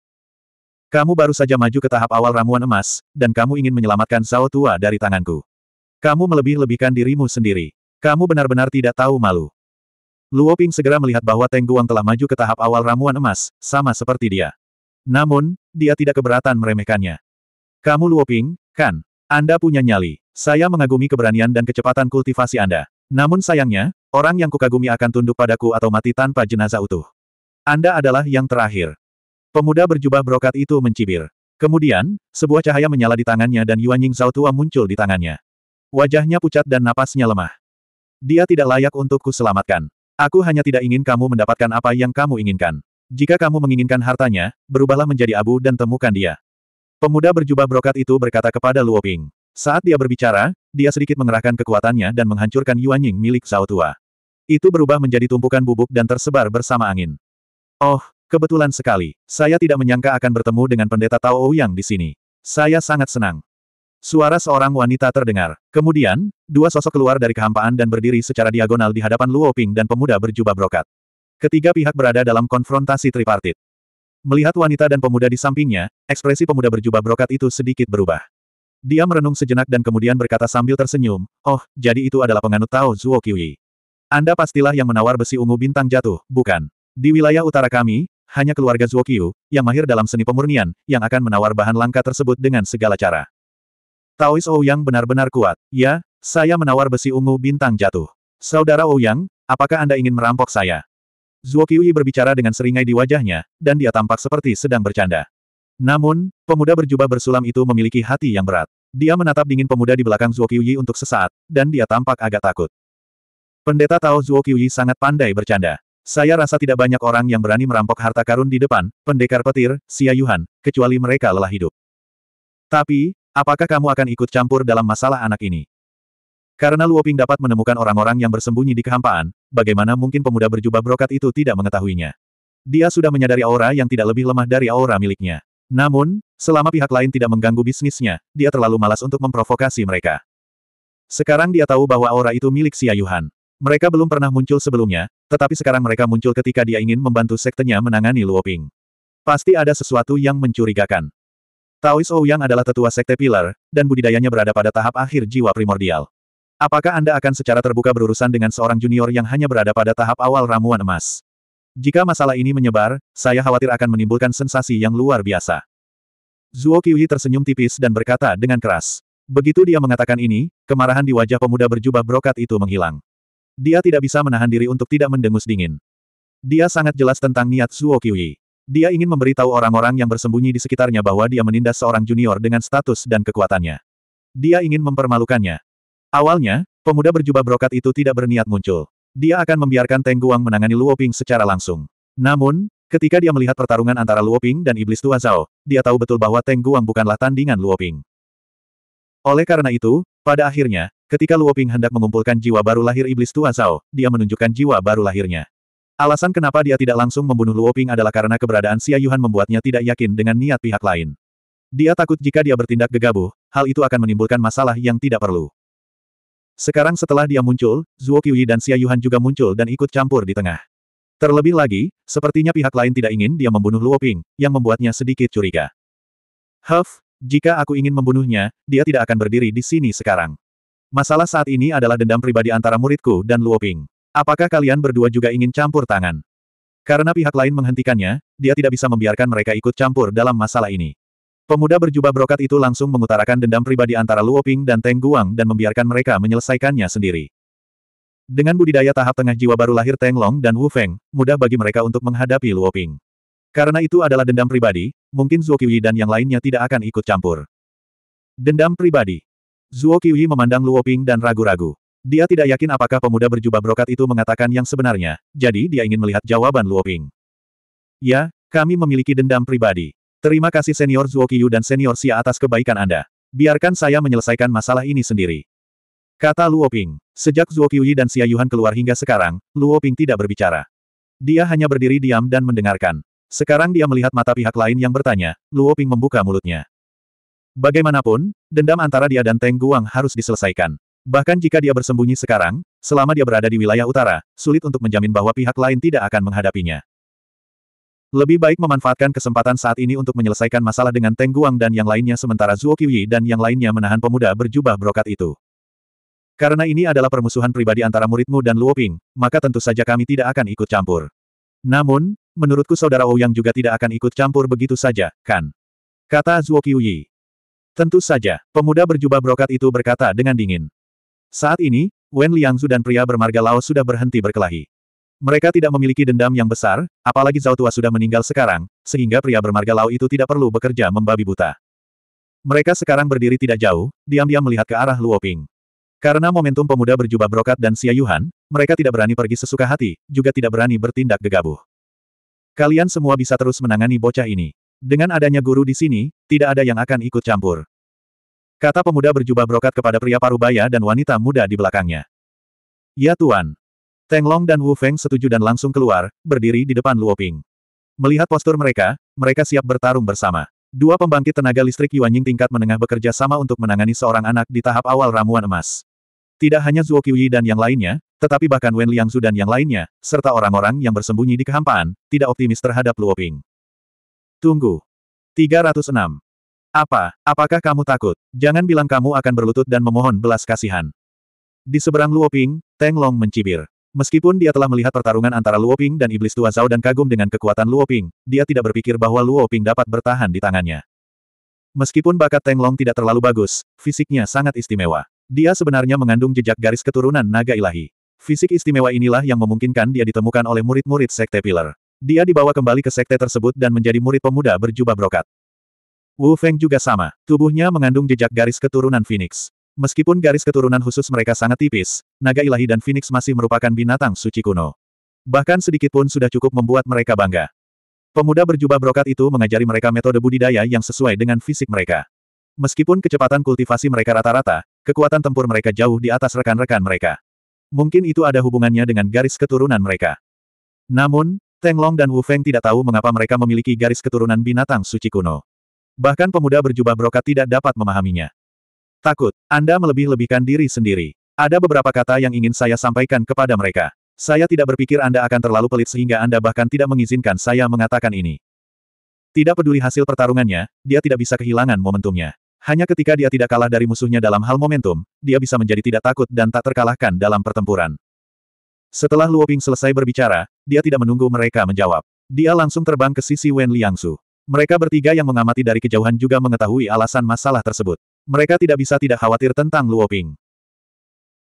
Kamu baru saja maju ke tahap awal ramuan emas, dan kamu ingin menyelamatkan Zhao Tua dari tanganku. Kamu melebih-lebihkan dirimu sendiri. Kamu benar-benar tidak tahu malu. Luo Ping segera melihat bahwa Teng Guang telah maju ke tahap awal ramuan emas, sama seperti dia. Namun, dia tidak keberatan meremehkannya. Kamu Luo Ping, kan? Anda punya nyali. Saya mengagumi keberanian dan kecepatan kultivasi Anda. Namun sayangnya, orang yang kukagumi akan tunduk padaku atau mati tanpa jenazah utuh. Anda adalah yang terakhir. Pemuda berjubah brokat itu mencibir. Kemudian, sebuah cahaya menyala di tangannya dan Yuan Ying Zhao tua muncul di tangannya. Wajahnya pucat dan napasnya lemah. Dia tidak layak untuk kuselamatkan. Aku hanya tidak ingin kamu mendapatkan apa yang kamu inginkan. Jika kamu menginginkan hartanya, berubahlah menjadi abu dan temukan dia. Pemuda berjubah brokat itu berkata kepada Luo Ping. Saat dia berbicara, dia sedikit mengerahkan kekuatannya dan menghancurkan Yuan Ying milik Zhao Tua. Itu berubah menjadi tumpukan bubuk dan tersebar bersama angin. Oh, kebetulan sekali. Saya tidak menyangka akan bertemu dengan pendeta Tao Ouyang di sini. Saya sangat senang. Suara seorang wanita terdengar. Kemudian, dua sosok keluar dari kehampaan dan berdiri secara diagonal di hadapan Luo Ping dan pemuda berjubah brokat. Ketiga pihak berada dalam konfrontasi tripartit. Melihat wanita dan pemuda di sampingnya, ekspresi pemuda berjubah brokat itu sedikit berubah. Dia merenung sejenak dan kemudian berkata sambil tersenyum, Oh, jadi itu adalah penganut Tao Zuo Kiwi. Anda pastilah yang menawar besi ungu bintang jatuh, bukan? Di wilayah utara kami, hanya keluarga Zuo Kiu, yang mahir dalam seni pemurnian, yang akan menawar bahan langka tersebut dengan segala cara. Taois Ouyang oh benar-benar kuat. Ya, saya menawar besi ungu bintang jatuh. Saudara Ouyang, oh apakah Anda ingin merampok saya? Zuo Qiyi berbicara dengan seringai di wajahnya, dan dia tampak seperti sedang bercanda. Namun, pemuda berjubah bersulam itu memiliki hati yang berat. Dia menatap dingin pemuda di belakang Zuo Qiyi untuk sesaat, dan dia tampak agak takut. Pendeta Tao Zuo Qiyi sangat pandai bercanda. Saya rasa tidak banyak orang yang berani merampok harta karun di depan, pendekar petir, Xia Yuhan, kecuali mereka lelah hidup. Tapi, Apakah kamu akan ikut campur dalam masalah anak ini? Karena Luoping dapat menemukan orang-orang yang bersembunyi di kehampaan, bagaimana mungkin pemuda berjubah brokat itu tidak mengetahuinya? Dia sudah menyadari aura yang tidak lebih lemah dari aura miliknya. Namun, selama pihak lain tidak mengganggu bisnisnya, dia terlalu malas untuk memprovokasi mereka. Sekarang dia tahu bahwa aura itu milik Siayuhan. Mereka belum pernah muncul sebelumnya, tetapi sekarang mereka muncul ketika dia ingin membantu sektenya menangani Luoping. Pasti ada sesuatu yang mencurigakan. Taois Ouyang adalah tetua sekte pilar, dan budidayanya berada pada tahap akhir jiwa primordial. Apakah Anda akan secara terbuka berurusan dengan seorang junior yang hanya berada pada tahap awal ramuan emas? Jika masalah ini menyebar, saya khawatir akan menimbulkan sensasi yang luar biasa. Zuo Qiyi tersenyum tipis dan berkata dengan keras. Begitu dia mengatakan ini, kemarahan di wajah pemuda berjubah brokat itu menghilang. Dia tidak bisa menahan diri untuk tidak mendengus dingin. Dia sangat jelas tentang niat Zuo Qiyi. Dia ingin memberitahu orang-orang yang bersembunyi di sekitarnya bahwa dia menindas seorang junior dengan status dan kekuatannya. Dia ingin mempermalukannya. Awalnya, pemuda berjubah brokat itu tidak berniat muncul. Dia akan membiarkan Teng Guang menangani Luoping secara langsung. Namun, ketika dia melihat pertarungan antara Luoping dan Iblis Tua Zhao, dia tahu betul bahwa Teng Guang bukanlah tandingan Luoping. Oleh karena itu, pada akhirnya, ketika Luoping hendak mengumpulkan jiwa baru lahir Iblis Tua Zhao, dia menunjukkan jiwa baru lahirnya. Alasan kenapa dia tidak langsung membunuh Luoping adalah karena keberadaan Xia Yuhan membuatnya tidak yakin dengan niat pihak lain. Dia takut jika dia bertindak gegabah, hal itu akan menimbulkan masalah yang tidak perlu. Sekarang setelah dia muncul, Zhuo Qiyi dan Xia Yuhan juga muncul dan ikut campur di tengah. Terlebih lagi, sepertinya pihak lain tidak ingin dia membunuh Luoping, yang membuatnya sedikit curiga. Huff, jika aku ingin membunuhnya, dia tidak akan berdiri di sini sekarang. Masalah saat ini adalah dendam pribadi antara muridku dan Luoping. Apakah kalian berdua juga ingin campur tangan? Karena pihak lain menghentikannya, dia tidak bisa membiarkan mereka ikut campur dalam masalah ini. Pemuda berjubah brokat itu langsung mengutarakan dendam pribadi antara Luoping dan Teng Guang dan membiarkan mereka menyelesaikannya sendiri. Dengan budidaya tahap tengah jiwa baru lahir Teng Long dan Wu Feng, mudah bagi mereka untuk menghadapi Luoping. Karena itu adalah dendam pribadi, mungkin Zhuo Qiyi dan yang lainnya tidak akan ikut campur. Dendam pribadi. Zhuo Qiyi memandang Luoping dan ragu-ragu. Dia tidak yakin apakah pemuda berjubah brokat itu mengatakan yang sebenarnya, jadi dia ingin melihat jawaban Luo Ping. Ya, kami memiliki dendam pribadi. Terima kasih senior Qiyu dan senior Xia atas kebaikan Anda. Biarkan saya menyelesaikan masalah ini sendiri. Kata Luo Ping. Sejak Qiyu dan Xia Yuhan keluar hingga sekarang, Luo Ping tidak berbicara. Dia hanya berdiri diam dan mendengarkan. Sekarang dia melihat mata pihak lain yang bertanya, Luo Ping membuka mulutnya. Bagaimanapun, dendam antara dia dan Teng Guang harus diselesaikan. Bahkan jika dia bersembunyi sekarang, selama dia berada di wilayah utara, sulit untuk menjamin bahwa pihak lain tidak akan menghadapinya. Lebih baik memanfaatkan kesempatan saat ini untuk menyelesaikan masalah dengan Teng Guang dan yang lainnya sementara Zuo Qiyi dan yang lainnya menahan pemuda berjubah brokat itu. Karena ini adalah permusuhan pribadi antara muridmu dan Luoping, maka tentu saja kami tidak akan ikut campur. Namun, menurutku saudara Ouyang juga tidak akan ikut campur begitu saja, kan? Kata Zuo Qiyi. Tentu saja, pemuda berjubah brokat itu berkata dengan dingin. Saat ini, Wen Liangzu dan pria bermarga Lao sudah berhenti berkelahi. Mereka tidak memiliki dendam yang besar, apalagi Zhao Tua sudah meninggal sekarang, sehingga pria bermarga Lao itu tidak perlu bekerja membabi buta. Mereka sekarang berdiri tidak jauh, diam-diam melihat ke arah Luoping. Karena momentum pemuda berjubah brokat dan Yuhan, mereka tidak berani pergi sesuka hati, juga tidak berani bertindak gegabah. Kalian semua bisa terus menangani bocah ini. Dengan adanya guru di sini, tidak ada yang akan ikut campur. Kata pemuda berjubah brokat kepada pria parubaya dan wanita muda di belakangnya. Ya Tuan. Teng Long dan Wu Feng setuju dan langsung keluar, berdiri di depan Luo Ping. Melihat postur mereka, mereka siap bertarung bersama. Dua pembangkit tenaga listrik Yuanying tingkat menengah bekerja sama untuk menangani seorang anak di tahap awal ramuan emas. Tidak hanya Zhuo Qiyi dan yang lainnya, tetapi bahkan Wen Liangzu dan yang lainnya, serta orang-orang yang bersembunyi di kehampaan, tidak optimis terhadap Luo Ping. Tunggu. 306. Apa, apakah kamu takut? Jangan bilang kamu akan berlutut dan memohon belas kasihan. Di seberang Luoping, Teng Long mencibir. Meskipun dia telah melihat pertarungan antara Luoping dan Iblis Tua Zhao dan kagum dengan kekuatan Luoping, dia tidak berpikir bahwa Luoping dapat bertahan di tangannya. Meskipun bakat Teng Long tidak terlalu bagus, fisiknya sangat istimewa. Dia sebenarnya mengandung jejak garis keturunan naga ilahi. Fisik istimewa inilah yang memungkinkan dia ditemukan oleh murid-murid Sekte Pilar. Dia dibawa kembali ke Sekte tersebut dan menjadi murid pemuda berjubah brokat. Wu Feng juga sama, tubuhnya mengandung jejak garis keturunan Phoenix. Meskipun garis keturunan khusus mereka sangat tipis, naga ilahi dan Phoenix masih merupakan binatang suci kuno. Bahkan sedikit pun sudah cukup membuat mereka bangga. Pemuda berjubah brokat itu mengajari mereka metode budidaya yang sesuai dengan fisik mereka. Meskipun kecepatan kultivasi mereka rata-rata, kekuatan tempur mereka jauh di atas rekan-rekan mereka. Mungkin itu ada hubungannya dengan garis keturunan mereka. Namun, Teng Long dan Wu Feng tidak tahu mengapa mereka memiliki garis keturunan binatang suci kuno. Bahkan pemuda berjubah brokat tidak dapat memahaminya. Takut, Anda melebih-lebihkan diri sendiri. Ada beberapa kata yang ingin saya sampaikan kepada mereka. Saya tidak berpikir Anda akan terlalu pelit sehingga Anda bahkan tidak mengizinkan saya mengatakan ini. Tidak peduli hasil pertarungannya, dia tidak bisa kehilangan momentumnya. Hanya ketika dia tidak kalah dari musuhnya dalam hal momentum, dia bisa menjadi tidak takut dan tak terkalahkan dalam pertempuran. Setelah Luoping selesai berbicara, dia tidak menunggu mereka menjawab. Dia langsung terbang ke sisi Wen Liangsu. Mereka bertiga yang mengamati dari kejauhan juga mengetahui alasan masalah tersebut. Mereka tidak bisa tidak khawatir tentang Luo Ping.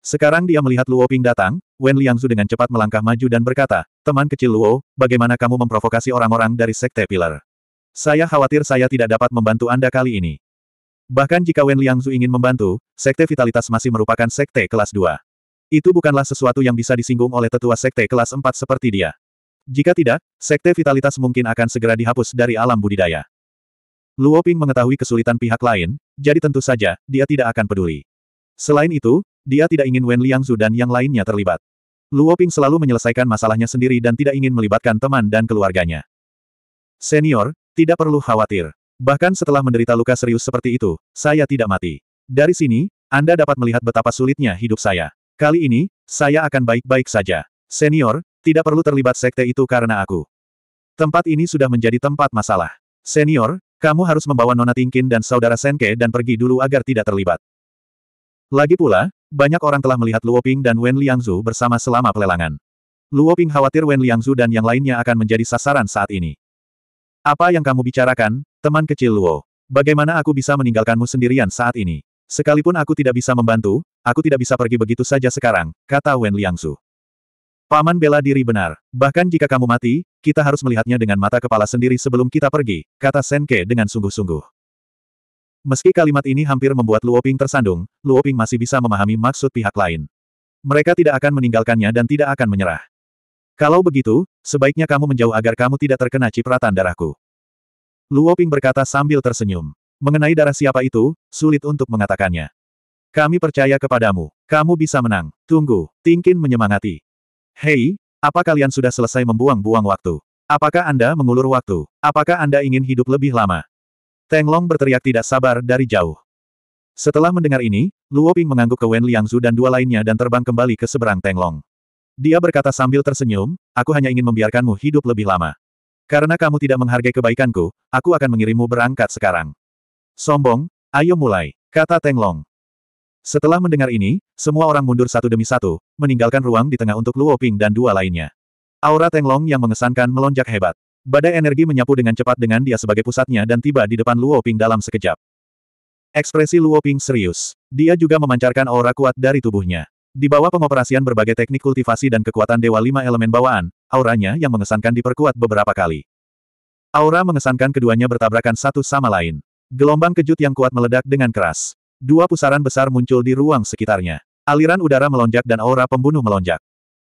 Sekarang dia melihat Luo Ping datang, Wen Liangzu dengan cepat melangkah maju dan berkata, Teman kecil Luo, bagaimana kamu memprovokasi orang-orang dari Sekte Pilar? Saya khawatir saya tidak dapat membantu Anda kali ini. Bahkan jika Wen Liangzu ingin membantu, Sekte Vitalitas masih merupakan Sekte kelas 2. Itu bukanlah sesuatu yang bisa disinggung oleh tetua Sekte kelas 4 seperti dia. Jika tidak, sekte vitalitas mungkin akan segera dihapus dari alam budidaya. Luo Ping mengetahui kesulitan pihak lain, jadi tentu saja, dia tidak akan peduli. Selain itu, dia tidak ingin Wen Liangzu dan yang lainnya terlibat. Luo Ping selalu menyelesaikan masalahnya sendiri dan tidak ingin melibatkan teman dan keluarganya. Senior, tidak perlu khawatir. Bahkan setelah menderita luka serius seperti itu, saya tidak mati. Dari sini, Anda dapat melihat betapa sulitnya hidup saya. Kali ini, saya akan baik-baik saja. Senior, tidak perlu terlibat sekte itu karena aku. Tempat ini sudah menjadi tempat masalah. Senior, kamu harus membawa Nona Tingkin dan saudara Senke dan pergi dulu agar tidak terlibat. Lagi pula, banyak orang telah melihat Luo Ping dan Wen Liangzu bersama selama pelelangan. Luo Ping khawatir Wen Liangzu dan yang lainnya akan menjadi sasaran saat ini. Apa yang kamu bicarakan, teman kecil Luo? Bagaimana aku bisa meninggalkanmu sendirian saat ini? Sekalipun aku tidak bisa membantu, aku tidak bisa pergi begitu saja sekarang, kata Wen Liangzu. Paman bela diri benar. Bahkan jika kamu mati, kita harus melihatnya dengan mata kepala sendiri sebelum kita pergi, kata Senke dengan sungguh-sungguh. Meski kalimat ini hampir membuat Luoping tersandung, Luoping masih bisa memahami maksud pihak lain. Mereka tidak akan meninggalkannya dan tidak akan menyerah. Kalau begitu, sebaiknya kamu menjauh agar kamu tidak terkena cipratan darahku. Luoping berkata sambil tersenyum. Mengenai darah siapa itu, sulit untuk mengatakannya. Kami percaya kepadamu. Kamu bisa menang. Tunggu, Tingkin menyemangati. Hei, apa kalian sudah selesai membuang-buang waktu? Apakah Anda mengulur waktu? Apakah Anda ingin hidup lebih lama? Teng Long berteriak tidak sabar dari jauh. Setelah mendengar ini, Luo Ping mengangguk ke Wen Liangzu dan dua lainnya dan terbang kembali ke seberang Teng Long. Dia berkata sambil tersenyum, aku hanya ingin membiarkanmu hidup lebih lama. Karena kamu tidak menghargai kebaikanku, aku akan mengirimmu berangkat sekarang. Sombong, ayo mulai, kata Teng Long. Setelah mendengar ini, semua orang mundur satu demi satu, meninggalkan ruang di tengah untuk Luo Ping dan dua lainnya. Aura Tenglong yang mengesankan melonjak hebat. Badai energi menyapu dengan cepat dengan dia sebagai pusatnya dan tiba di depan Luo Ping dalam sekejap. Ekspresi Luo Ping serius. Dia juga memancarkan aura kuat dari tubuhnya. Di bawah pengoperasian berbagai teknik kultivasi dan kekuatan Dewa Lima Elemen Bawaan, auranya yang mengesankan diperkuat beberapa kali. Aura mengesankan keduanya bertabrakan satu sama lain. Gelombang kejut yang kuat meledak dengan keras. Dua pusaran besar muncul di ruang sekitarnya. Aliran udara melonjak dan aura pembunuh melonjak.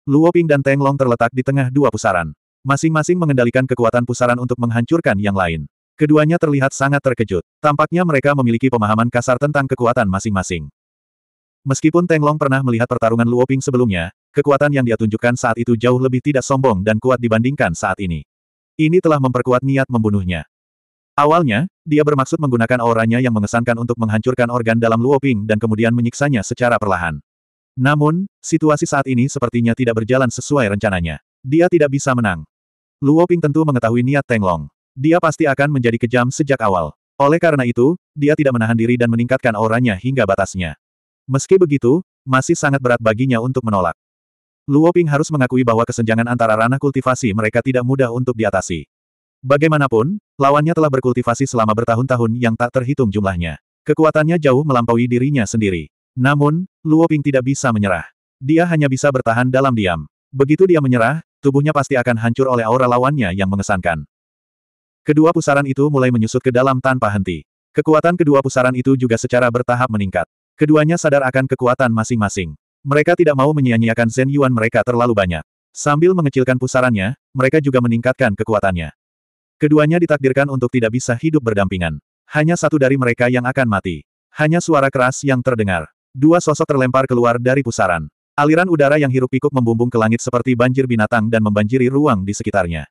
Luoping dan Teng Long terletak di tengah dua pusaran. Masing-masing mengendalikan kekuatan pusaran untuk menghancurkan yang lain. Keduanya terlihat sangat terkejut. Tampaknya mereka memiliki pemahaman kasar tentang kekuatan masing-masing. Meskipun Teng Long pernah melihat pertarungan Luoping sebelumnya, kekuatan yang dia tunjukkan saat itu jauh lebih tidak sombong dan kuat dibandingkan saat ini. Ini telah memperkuat niat membunuhnya. Awalnya, dia bermaksud menggunakan auranya yang mengesankan untuk menghancurkan organ dalam Luoping dan kemudian menyiksanya secara perlahan. Namun, situasi saat ini sepertinya tidak berjalan sesuai rencananya. Dia tidak bisa menang. Luoping tentu mengetahui niat Long. Dia pasti akan menjadi kejam sejak awal. Oleh karena itu, dia tidak menahan diri dan meningkatkan auranya hingga batasnya. Meski begitu, masih sangat berat baginya untuk menolak. Luoping harus mengakui bahwa kesenjangan antara ranah kultivasi mereka tidak mudah untuk diatasi. Bagaimanapun, lawannya telah berkultivasi selama bertahun-tahun yang tak terhitung jumlahnya. Kekuatannya jauh melampaui dirinya sendiri. Namun, Luo Ping tidak bisa menyerah. Dia hanya bisa bertahan dalam diam. Begitu dia menyerah, tubuhnya pasti akan hancur oleh aura lawannya yang mengesankan. Kedua pusaran itu mulai menyusut ke dalam tanpa henti. Kekuatan kedua pusaran itu juga secara bertahap meningkat. Keduanya sadar akan kekuatan masing-masing. Mereka tidak mau menyia-nyiakan Zen Yuan mereka terlalu banyak. Sambil mengecilkan pusarannya, mereka juga meningkatkan kekuatannya. Keduanya ditakdirkan untuk tidak bisa hidup berdampingan. Hanya satu dari mereka yang akan mati. Hanya suara keras yang terdengar. Dua sosok terlempar keluar dari pusaran. Aliran udara yang hirup pikuk membumbung ke langit seperti banjir binatang dan membanjiri ruang di sekitarnya.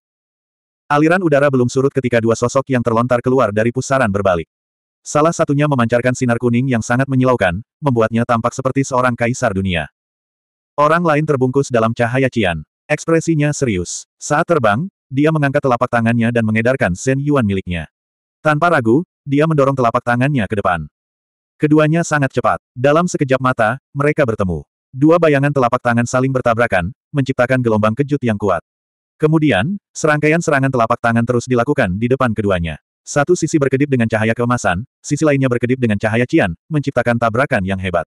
Aliran udara belum surut ketika dua sosok yang terlontar keluar dari pusaran berbalik. Salah satunya memancarkan sinar kuning yang sangat menyilaukan, membuatnya tampak seperti seorang kaisar dunia. Orang lain terbungkus dalam cahaya cian. Ekspresinya serius. Saat terbang, dia mengangkat telapak tangannya dan mengedarkan Shen Yuan miliknya. Tanpa ragu, dia mendorong telapak tangannya ke depan. Keduanya sangat cepat. Dalam sekejap mata, mereka bertemu. Dua bayangan telapak tangan saling bertabrakan, menciptakan gelombang kejut yang kuat. Kemudian, serangkaian serangan telapak tangan terus dilakukan di depan keduanya. Satu sisi berkedip dengan cahaya keemasan, sisi lainnya berkedip dengan cahaya cian, menciptakan tabrakan yang hebat.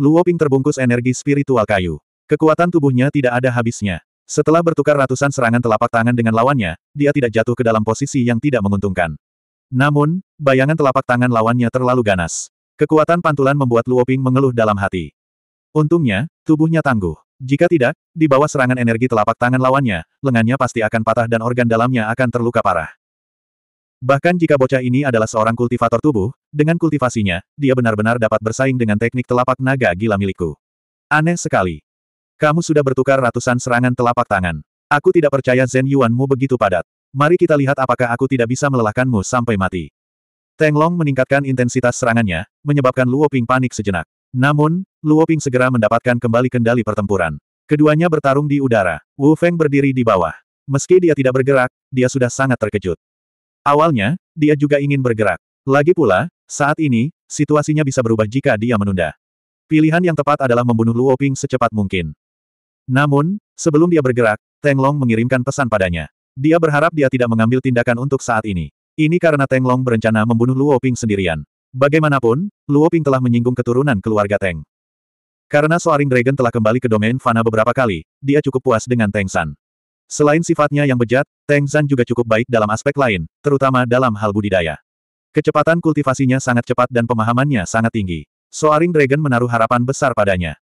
Luoping terbungkus energi spiritual kayu. Kekuatan tubuhnya tidak ada habisnya. Setelah bertukar ratusan serangan telapak tangan dengan lawannya, dia tidak jatuh ke dalam posisi yang tidak menguntungkan. Namun, bayangan telapak tangan lawannya terlalu ganas. Kekuatan pantulan membuat Luoping mengeluh dalam hati. Untungnya, tubuhnya tangguh. Jika tidak, di bawah serangan energi telapak tangan lawannya, lengannya pasti akan patah dan organ dalamnya akan terluka parah. Bahkan jika bocah ini adalah seorang kultivator tubuh, dengan kultivasinya, dia benar-benar dapat bersaing dengan teknik telapak naga gila milikku. Aneh sekali. Kamu sudah bertukar ratusan serangan telapak tangan. Aku tidak percaya Zen Yuanmu begitu padat. Mari kita lihat apakah aku tidak bisa melelahkanmu sampai mati. Teng Long meningkatkan intensitas serangannya, menyebabkan Luo Ping panik sejenak. Namun, Luo Ping segera mendapatkan kembali kendali pertempuran. Keduanya bertarung di udara. Wu Feng berdiri di bawah. Meski dia tidak bergerak, dia sudah sangat terkejut. Awalnya, dia juga ingin bergerak. Lagi pula, saat ini, situasinya bisa berubah jika dia menunda. Pilihan yang tepat adalah membunuh Luo Ping secepat mungkin. Namun, sebelum dia bergerak, Teng Long mengirimkan pesan padanya. Dia berharap dia tidak mengambil tindakan untuk saat ini. Ini karena Teng Long berencana membunuh Luo Ping sendirian. Bagaimanapun, Luo Ping telah menyinggung keturunan keluarga Teng. Karena Soaring Dragon telah kembali ke domain Fana beberapa kali, dia cukup puas dengan Teng San. Selain sifatnya yang bejat, Teng San juga cukup baik dalam aspek lain, terutama dalam hal budidaya. Kecepatan kultivasinya sangat cepat dan pemahamannya sangat tinggi. Soaring Dragon menaruh harapan besar padanya.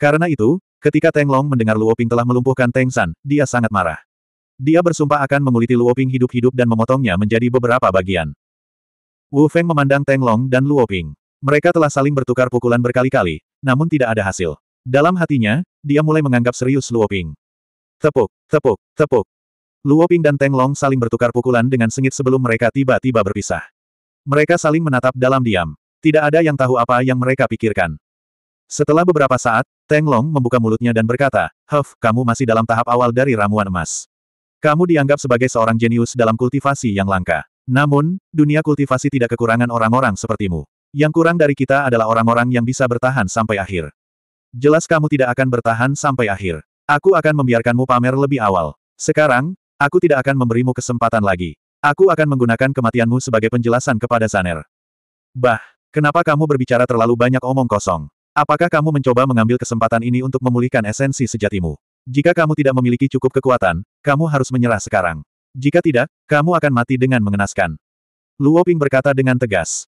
Karena itu, Ketika Teng Long mendengar Luoping telah melumpuhkan Teng San, dia sangat marah. Dia bersumpah akan menguliti Luoping hidup-hidup dan memotongnya menjadi beberapa bagian. Wu Feng memandang Teng Long dan Luoping. Mereka telah saling bertukar pukulan berkali-kali, namun tidak ada hasil. Dalam hatinya, dia mulai menganggap serius Luoping. Tepuk, tepuk, tepuk. Luoping dan Teng Long saling bertukar pukulan dengan sengit sebelum mereka tiba-tiba berpisah. Mereka saling menatap dalam diam. Tidak ada yang tahu apa yang mereka pikirkan. Setelah beberapa saat, Teng Long membuka mulutnya dan berkata, Huff, kamu masih dalam tahap awal dari ramuan emas. Kamu dianggap sebagai seorang jenius dalam kultivasi yang langka. Namun, dunia kultivasi tidak kekurangan orang-orang sepertimu. Yang kurang dari kita adalah orang-orang yang bisa bertahan sampai akhir. Jelas kamu tidak akan bertahan sampai akhir. Aku akan membiarkanmu pamer lebih awal. Sekarang, aku tidak akan memberimu kesempatan lagi. Aku akan menggunakan kematianmu sebagai penjelasan kepada Zaner. Bah, kenapa kamu berbicara terlalu banyak omong kosong? Apakah kamu mencoba mengambil kesempatan ini untuk memulihkan esensi sejatimu? Jika kamu tidak memiliki cukup kekuatan, kamu harus menyerah sekarang. Jika tidak, kamu akan mati dengan mengenaskan. Luo Ping berkata dengan tegas.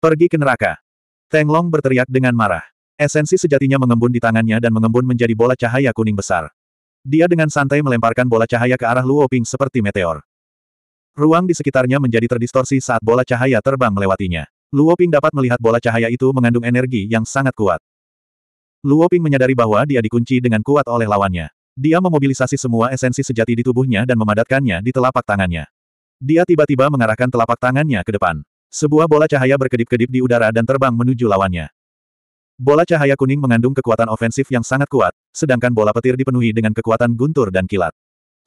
Pergi ke neraka. Teng Long berteriak dengan marah. Esensi sejatinya mengembun di tangannya dan mengembun menjadi bola cahaya kuning besar. Dia dengan santai melemparkan bola cahaya ke arah Luo Ping seperti meteor. Ruang di sekitarnya menjadi terdistorsi saat bola cahaya terbang melewatinya. Luo Ping dapat melihat bola cahaya itu mengandung energi yang sangat kuat. Luo Ping menyadari bahwa dia dikunci dengan kuat oleh lawannya. Dia memobilisasi semua esensi sejati di tubuhnya dan memadatkannya di telapak tangannya. Dia tiba-tiba mengarahkan telapak tangannya ke depan. Sebuah bola cahaya berkedip-kedip di udara dan terbang menuju lawannya. Bola cahaya kuning mengandung kekuatan ofensif yang sangat kuat, sedangkan bola petir dipenuhi dengan kekuatan guntur dan kilat.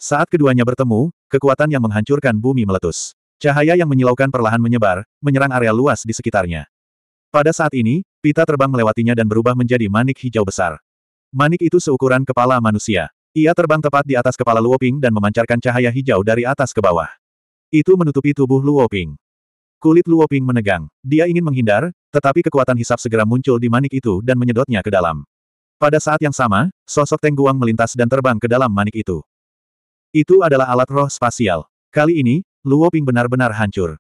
Saat keduanya bertemu, kekuatan yang menghancurkan bumi meletus. Cahaya yang menyilaukan perlahan menyebar, menyerang area luas di sekitarnya. Pada saat ini, pita terbang melewatinya dan berubah menjadi manik hijau besar. Manik itu seukuran kepala manusia. Ia terbang tepat di atas kepala Luoping dan memancarkan cahaya hijau dari atas ke bawah. Itu menutupi tubuh Luoping. Kulit Luoping menegang. Dia ingin menghindar, tetapi kekuatan hisap segera muncul di manik itu dan menyedotnya ke dalam. Pada saat yang sama, sosok Tengguang melintas dan terbang ke dalam manik itu. Itu adalah alat roh spasial. Kali ini, Luo Ping benar-benar hancur.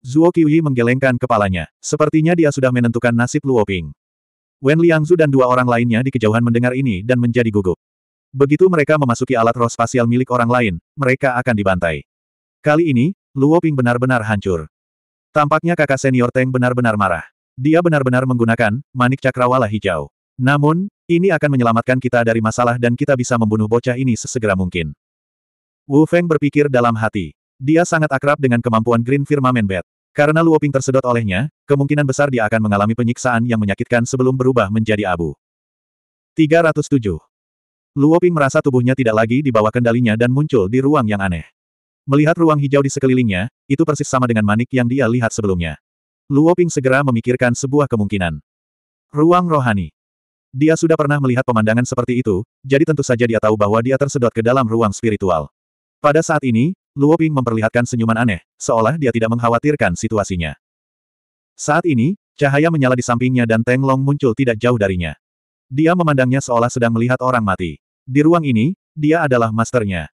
Zuo Qiyi menggelengkan kepalanya. Sepertinya dia sudah menentukan nasib Luo Ping. Wen Liangzu dan dua orang lainnya di kejauhan mendengar ini dan menjadi gugup. Begitu mereka memasuki alat roh spasial milik orang lain, mereka akan dibantai. Kali ini, Luo Ping benar-benar hancur. Tampaknya kakak senior Teng benar-benar marah. Dia benar-benar menggunakan manik cakrawala hijau. Namun, ini akan menyelamatkan kita dari masalah dan kita bisa membunuh bocah ini sesegera mungkin. Wu Feng berpikir dalam hati. Dia sangat akrab dengan kemampuan Green Firmament Bat. Karena Luoping tersedot olehnya, kemungkinan besar dia akan mengalami penyiksaan yang menyakitkan sebelum berubah menjadi abu. 307. Luoping merasa tubuhnya tidak lagi di bawah kendalinya dan muncul di ruang yang aneh. Melihat ruang hijau di sekelilingnya, itu persis sama dengan manik yang dia lihat sebelumnya. Luoping segera memikirkan sebuah kemungkinan. Ruang rohani. Dia sudah pernah melihat pemandangan seperti itu, jadi tentu saja dia tahu bahwa dia tersedot ke dalam ruang spiritual. Pada saat ini, Luo Ping memperlihatkan senyuman aneh, seolah dia tidak mengkhawatirkan situasinya. Saat ini, cahaya menyala di sampingnya dan Teng Long muncul tidak jauh darinya. Dia memandangnya seolah sedang melihat orang mati. Di ruang ini, dia adalah masternya.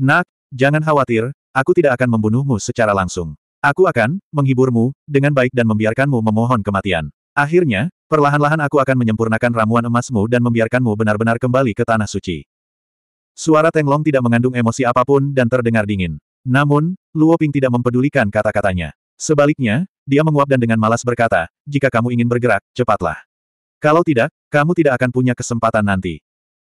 Nak, jangan khawatir, aku tidak akan membunuhmu secara langsung. Aku akan menghiburmu dengan baik dan membiarkanmu memohon kematian. Akhirnya, perlahan-lahan aku akan menyempurnakan ramuan emasmu dan membiarkanmu benar-benar kembali ke tanah suci. Suara Tenglong tidak mengandung emosi apapun dan terdengar dingin. Namun, Luo Ping tidak mempedulikan kata-katanya. Sebaliknya, dia menguap dan dengan malas berkata, jika kamu ingin bergerak, cepatlah. Kalau tidak, kamu tidak akan punya kesempatan nanti.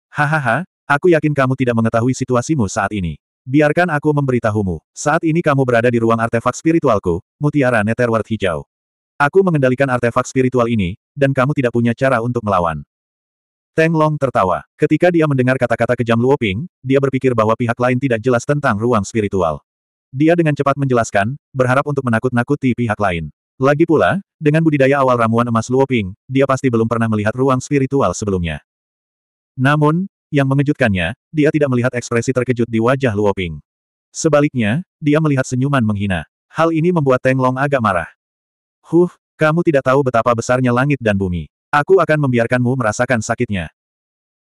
Hahaha, aku yakin kamu tidak mengetahui situasimu saat ini. Biarkan aku memberitahumu, saat ini kamu berada di ruang artefak spiritualku, mutiara Netherworld hijau. Aku mengendalikan artefak spiritual ini, dan kamu tidak punya cara untuk melawan. Teng Long tertawa. Ketika dia mendengar kata-kata kejam Luo Ping, dia berpikir bahwa pihak lain tidak jelas tentang ruang spiritual. Dia dengan cepat menjelaskan, berharap untuk menakut-nakuti pihak lain. Lagi pula, dengan budidaya awal ramuan emas Luo Ping, dia pasti belum pernah melihat ruang spiritual sebelumnya. Namun, yang mengejutkannya, dia tidak melihat ekspresi terkejut di wajah Luo Ping. Sebaliknya, dia melihat senyuman menghina. Hal ini membuat Teng Long agak marah. Huh, kamu tidak tahu betapa besarnya langit dan bumi. Aku akan membiarkanmu merasakan sakitnya.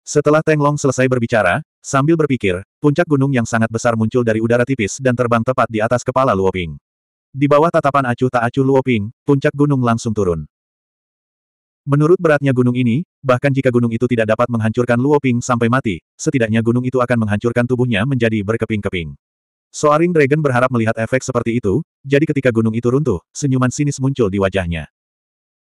Setelah Long selesai berbicara, sambil berpikir, puncak gunung yang sangat besar muncul dari udara tipis dan terbang tepat di atas kepala Luoping. Di bawah tatapan acuh tak acuh Luoping, puncak gunung langsung turun. Menurut beratnya gunung ini, bahkan jika gunung itu tidak dapat menghancurkan Luoping sampai mati, setidaknya gunung itu akan menghancurkan tubuhnya menjadi berkeping-keping. Soaring Dragon berharap melihat efek seperti itu, jadi ketika gunung itu runtuh, senyuman sinis muncul di wajahnya.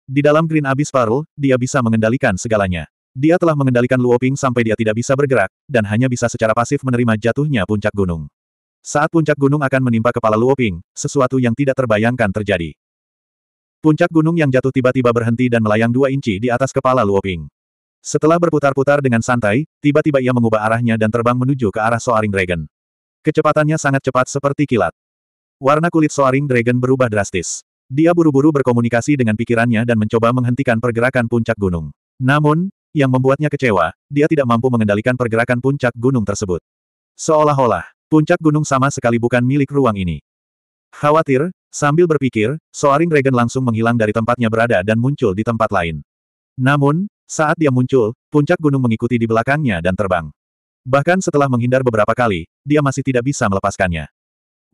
Di dalam Green Abyss Pearl, dia bisa mengendalikan segalanya. Dia telah mengendalikan Luoping sampai dia tidak bisa bergerak, dan hanya bisa secara pasif menerima jatuhnya puncak gunung. Saat puncak gunung akan menimpa kepala Luoping, sesuatu yang tidak terbayangkan terjadi. Puncak gunung yang jatuh tiba-tiba berhenti dan melayang dua inci di atas kepala Luoping. Setelah berputar-putar dengan santai, tiba-tiba ia mengubah arahnya dan terbang menuju ke arah Soaring Dragon. Kecepatannya sangat cepat seperti kilat. Warna kulit Soaring Dragon berubah drastis. Dia buru-buru berkomunikasi dengan pikirannya dan mencoba menghentikan pergerakan puncak gunung. Namun, yang membuatnya kecewa, dia tidak mampu mengendalikan pergerakan puncak gunung tersebut. Seolah-olah, puncak gunung sama sekali bukan milik ruang ini. Khawatir, sambil berpikir, Soaring Regen langsung menghilang dari tempatnya berada dan muncul di tempat lain. Namun, saat dia muncul, puncak gunung mengikuti di belakangnya dan terbang. Bahkan setelah menghindar beberapa kali, dia masih tidak bisa melepaskannya.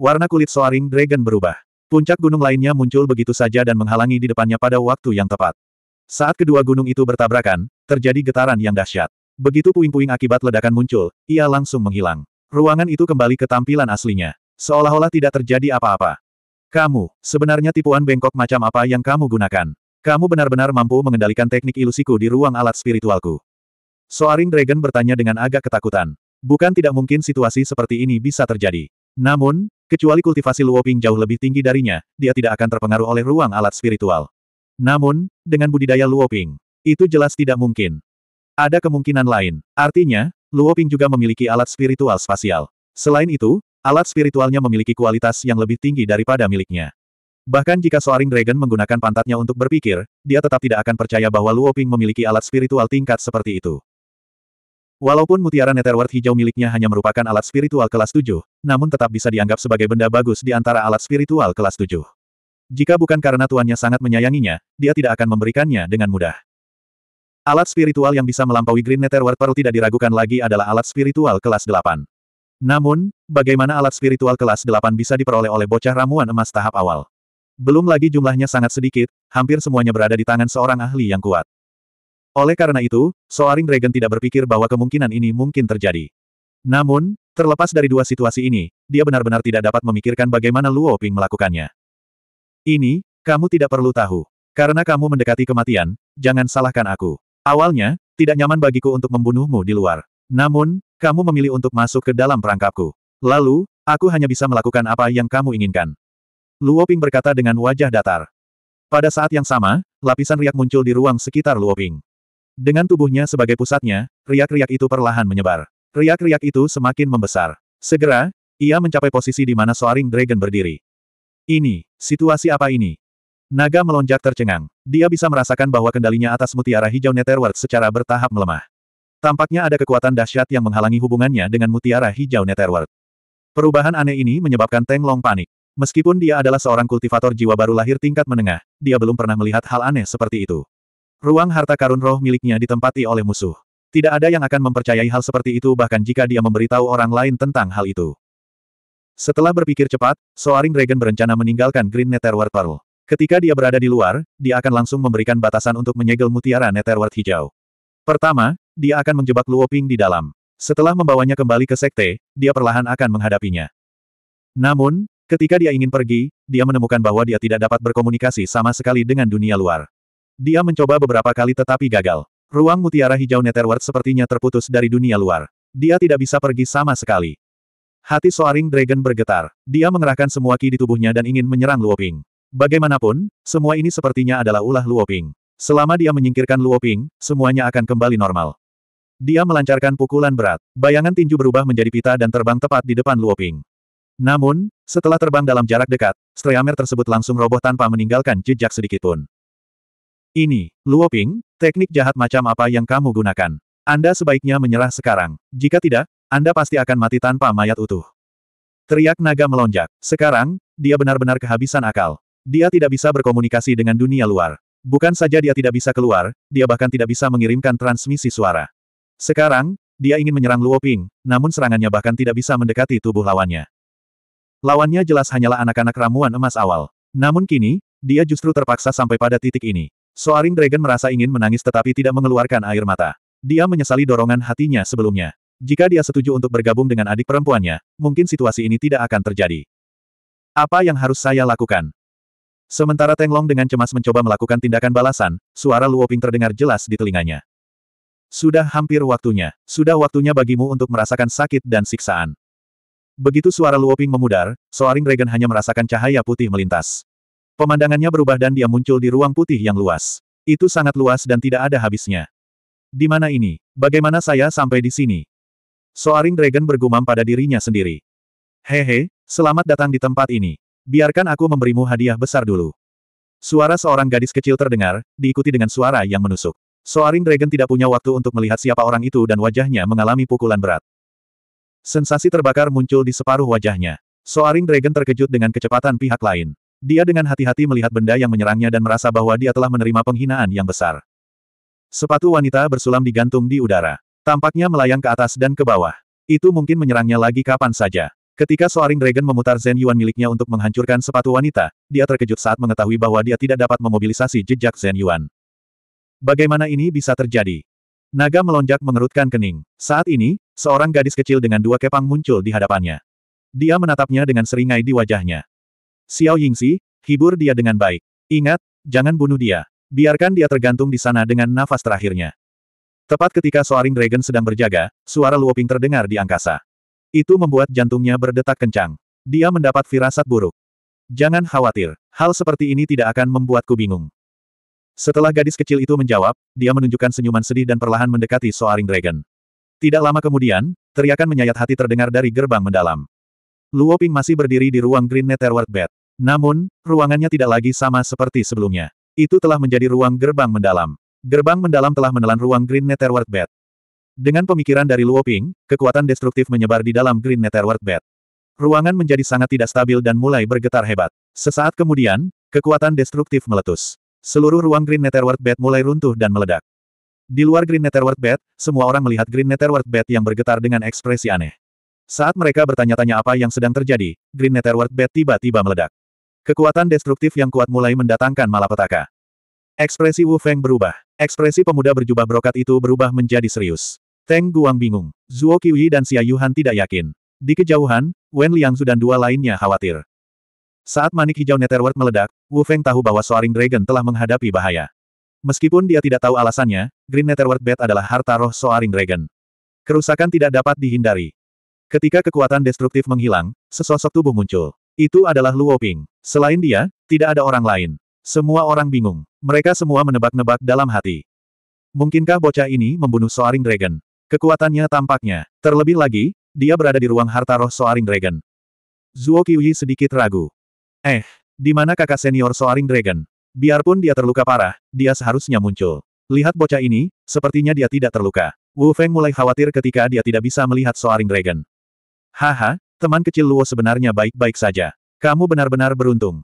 Warna kulit Soaring Dragon berubah. Puncak gunung lainnya muncul begitu saja dan menghalangi di depannya pada waktu yang tepat. Saat kedua gunung itu bertabrakan, terjadi getaran yang dahsyat. Begitu puing-puing akibat ledakan muncul, ia langsung menghilang. Ruangan itu kembali ke tampilan aslinya. Seolah-olah tidak terjadi apa-apa. Kamu, sebenarnya tipuan bengkok macam apa yang kamu gunakan? Kamu benar-benar mampu mengendalikan teknik ilusiku di ruang alat spiritualku. Soaring Dragon bertanya dengan agak ketakutan. Bukan tidak mungkin situasi seperti ini bisa terjadi. Namun, kecuali kultivasi Luoping jauh lebih tinggi darinya, dia tidak akan terpengaruh oleh ruang alat spiritual. Namun, dengan budidaya Luoping, itu jelas tidak mungkin. Ada kemungkinan lain. Artinya, Luoping juga memiliki alat spiritual spasial. Selain itu, alat spiritualnya memiliki kualitas yang lebih tinggi daripada miliknya. Bahkan jika Soaring Dragon menggunakan pantatnya untuk berpikir, dia tetap tidak akan percaya bahwa Luoping memiliki alat spiritual tingkat seperti itu. Walaupun mutiara Netherworld hijau miliknya hanya merupakan alat spiritual kelas 7, namun tetap bisa dianggap sebagai benda bagus di antara alat spiritual kelas 7. Jika bukan karena tuannya sangat menyayanginya, dia tidak akan memberikannya dengan mudah. Alat spiritual yang bisa melampaui Green Netherworld perlu tidak diragukan lagi adalah alat spiritual kelas 8. Namun, bagaimana alat spiritual kelas 8 bisa diperoleh oleh bocah ramuan emas tahap awal? Belum lagi jumlahnya sangat sedikit, hampir semuanya berada di tangan seorang ahli yang kuat. Oleh karena itu, Soaring Dragon tidak berpikir bahwa kemungkinan ini mungkin terjadi. Namun, terlepas dari dua situasi ini, dia benar-benar tidak dapat memikirkan bagaimana Luo Ping melakukannya. Ini, kamu tidak perlu tahu. Karena kamu mendekati kematian, jangan salahkan aku. Awalnya, tidak nyaman bagiku untuk membunuhmu di luar. Namun, kamu memilih untuk masuk ke dalam perangkapku. Lalu, aku hanya bisa melakukan apa yang kamu inginkan. Luo Ping berkata dengan wajah datar. Pada saat yang sama, lapisan riak muncul di ruang sekitar Luo Ping. Dengan tubuhnya sebagai pusatnya, riak-riak itu perlahan menyebar. Riak-riak itu semakin membesar. Segera, ia mencapai posisi di mana Soaring Dragon berdiri. Ini, situasi apa ini? Naga melonjak tercengang. Dia bisa merasakan bahwa kendalinya atas mutiara hijau Netherworld secara bertahap melemah. Tampaknya ada kekuatan dahsyat yang menghalangi hubungannya dengan mutiara hijau Netherworld. Perubahan aneh ini menyebabkan Teng Long panik. Meskipun dia adalah seorang kultivator jiwa baru lahir tingkat menengah, dia belum pernah melihat hal aneh seperti itu. Ruang harta karun roh miliknya ditempati oleh musuh. Tidak ada yang akan mempercayai hal seperti itu bahkan jika dia memberitahu orang lain tentang hal itu. Setelah berpikir cepat, Soaring Dragon berencana meninggalkan Green Netherworld Pearl. Ketika dia berada di luar, dia akan langsung memberikan batasan untuk menyegel mutiara Netherworld hijau. Pertama, dia akan menjebak Luoping di dalam. Setelah membawanya kembali ke sekte, dia perlahan akan menghadapinya. Namun, ketika dia ingin pergi, dia menemukan bahwa dia tidak dapat berkomunikasi sama sekali dengan dunia luar. Dia mencoba beberapa kali tetapi gagal. Ruang mutiara hijau Netherworld sepertinya terputus dari dunia luar. Dia tidak bisa pergi sama sekali. Hati Soaring Dragon bergetar. Dia mengerahkan semua ki di tubuhnya dan ingin menyerang Luoping. Bagaimanapun, semua ini sepertinya adalah ulah Luoping. Selama dia menyingkirkan Luoping, semuanya akan kembali normal. Dia melancarkan pukulan berat. Bayangan tinju berubah menjadi pita dan terbang tepat di depan Luoping. Namun, setelah terbang dalam jarak dekat, Streamer tersebut langsung roboh tanpa meninggalkan jejak sedikitpun. Ini, Luo Ping, teknik jahat macam apa yang kamu gunakan? Anda sebaiknya menyerah sekarang. Jika tidak, Anda pasti akan mati tanpa mayat utuh. Teriak naga melonjak. Sekarang, dia benar-benar kehabisan akal. Dia tidak bisa berkomunikasi dengan dunia luar. Bukan saja dia tidak bisa keluar, dia bahkan tidak bisa mengirimkan transmisi suara. Sekarang, dia ingin menyerang Luo Ping, namun serangannya bahkan tidak bisa mendekati tubuh lawannya. Lawannya jelas hanyalah anak-anak ramuan emas awal. Namun kini, dia justru terpaksa sampai pada titik ini. Soaring Dragon merasa ingin menangis tetapi tidak mengeluarkan air mata. Dia menyesali dorongan hatinya sebelumnya. Jika dia setuju untuk bergabung dengan adik perempuannya, mungkin situasi ini tidak akan terjadi. Apa yang harus saya lakukan? Sementara Long dengan cemas mencoba melakukan tindakan balasan, suara Luoping terdengar jelas di telinganya. Sudah hampir waktunya. Sudah waktunya bagimu untuk merasakan sakit dan siksaan. Begitu suara Luoping memudar, Soaring Dragon hanya merasakan cahaya putih melintas. Pemandangannya berubah dan dia muncul di ruang putih yang luas. Itu sangat luas dan tidak ada habisnya. Di mana ini? Bagaimana saya sampai di sini? Soaring Dragon bergumam pada dirinya sendiri. Hehe, selamat datang di tempat ini. Biarkan aku memberimu hadiah besar dulu. Suara seorang gadis kecil terdengar, diikuti dengan suara yang menusuk. Soaring Dragon tidak punya waktu untuk melihat siapa orang itu dan wajahnya mengalami pukulan berat. Sensasi terbakar muncul di separuh wajahnya. Soaring Dragon terkejut dengan kecepatan pihak lain. Dia dengan hati-hati melihat benda yang menyerangnya dan merasa bahwa dia telah menerima penghinaan yang besar. Sepatu wanita bersulam digantung di udara. Tampaknya melayang ke atas dan ke bawah. Itu mungkin menyerangnya lagi kapan saja. Ketika Soaring Dragon memutar Zen Yuan miliknya untuk menghancurkan sepatu wanita, dia terkejut saat mengetahui bahwa dia tidak dapat memobilisasi jejak Zen Yuan. Bagaimana ini bisa terjadi? Naga melonjak mengerutkan kening. Saat ini, seorang gadis kecil dengan dua kepang muncul di hadapannya. Dia menatapnya dengan seringai di wajahnya. Xiao Yingxi, hibur dia dengan baik. Ingat, jangan bunuh dia. Biarkan dia tergantung di sana dengan nafas terakhirnya. Tepat ketika Soaring Dragon sedang berjaga, suara Luoping terdengar di angkasa. Itu membuat jantungnya berdetak kencang. Dia mendapat firasat buruk. Jangan khawatir, hal seperti ini tidak akan membuatku bingung. Setelah gadis kecil itu menjawab, dia menunjukkan senyuman sedih dan perlahan mendekati Soaring Dragon. Tidak lama kemudian, teriakan menyayat hati terdengar dari gerbang mendalam. Luo Ping masih berdiri di ruang Green Network Bed. Namun, ruangannya tidak lagi sama seperti sebelumnya. Itu telah menjadi ruang gerbang mendalam. Gerbang mendalam telah menelan ruang Green Network Bed. Dengan pemikiran dari Luo Ping, kekuatan destruktif menyebar di dalam Green Network Bed. Ruangan menjadi sangat tidak stabil dan mulai bergetar hebat. Sesaat kemudian, kekuatan destruktif meletus. Seluruh ruang Green Network Bed mulai runtuh dan meledak. Di luar Green Network Bed, semua orang melihat Green Network Bed yang bergetar dengan ekspresi aneh. Saat mereka bertanya-tanya apa yang sedang terjadi, Green Netherworld Bat tiba-tiba meledak. Kekuatan destruktif yang kuat mulai mendatangkan malapetaka. Ekspresi Wu Feng berubah. Ekspresi pemuda berjubah brokat itu berubah menjadi serius. Teng Guang bingung. Zuo Qiyi dan Xia Yuhan tidak yakin. Di kejauhan, Wen Liangzu dan dua lainnya khawatir. Saat manik hijau Netherworld meledak, Wu Feng tahu bahwa Soaring Dragon telah menghadapi bahaya. Meskipun dia tidak tahu alasannya, Green Netherworld Bat adalah harta roh Soaring Dragon. Kerusakan tidak dapat dihindari. Ketika kekuatan destruktif menghilang, sesosok tubuh muncul. Itu adalah Luo Ping. Selain dia, tidak ada orang lain. Semua orang bingung. Mereka semua menebak-nebak dalam hati. Mungkinkah bocah ini membunuh Soaring Dragon? Kekuatannya tampaknya. Terlebih lagi, dia berada di ruang harta roh Soaring Dragon. Zuo Qiyi sedikit ragu. Eh, di mana kakak senior Soaring Dragon? Biarpun dia terluka parah, dia seharusnya muncul. Lihat bocah ini, sepertinya dia tidak terluka. Wu Feng mulai khawatir ketika dia tidak bisa melihat Soaring Dragon. Haha, teman kecil Luo sebenarnya baik-baik saja. Kamu benar-benar beruntung.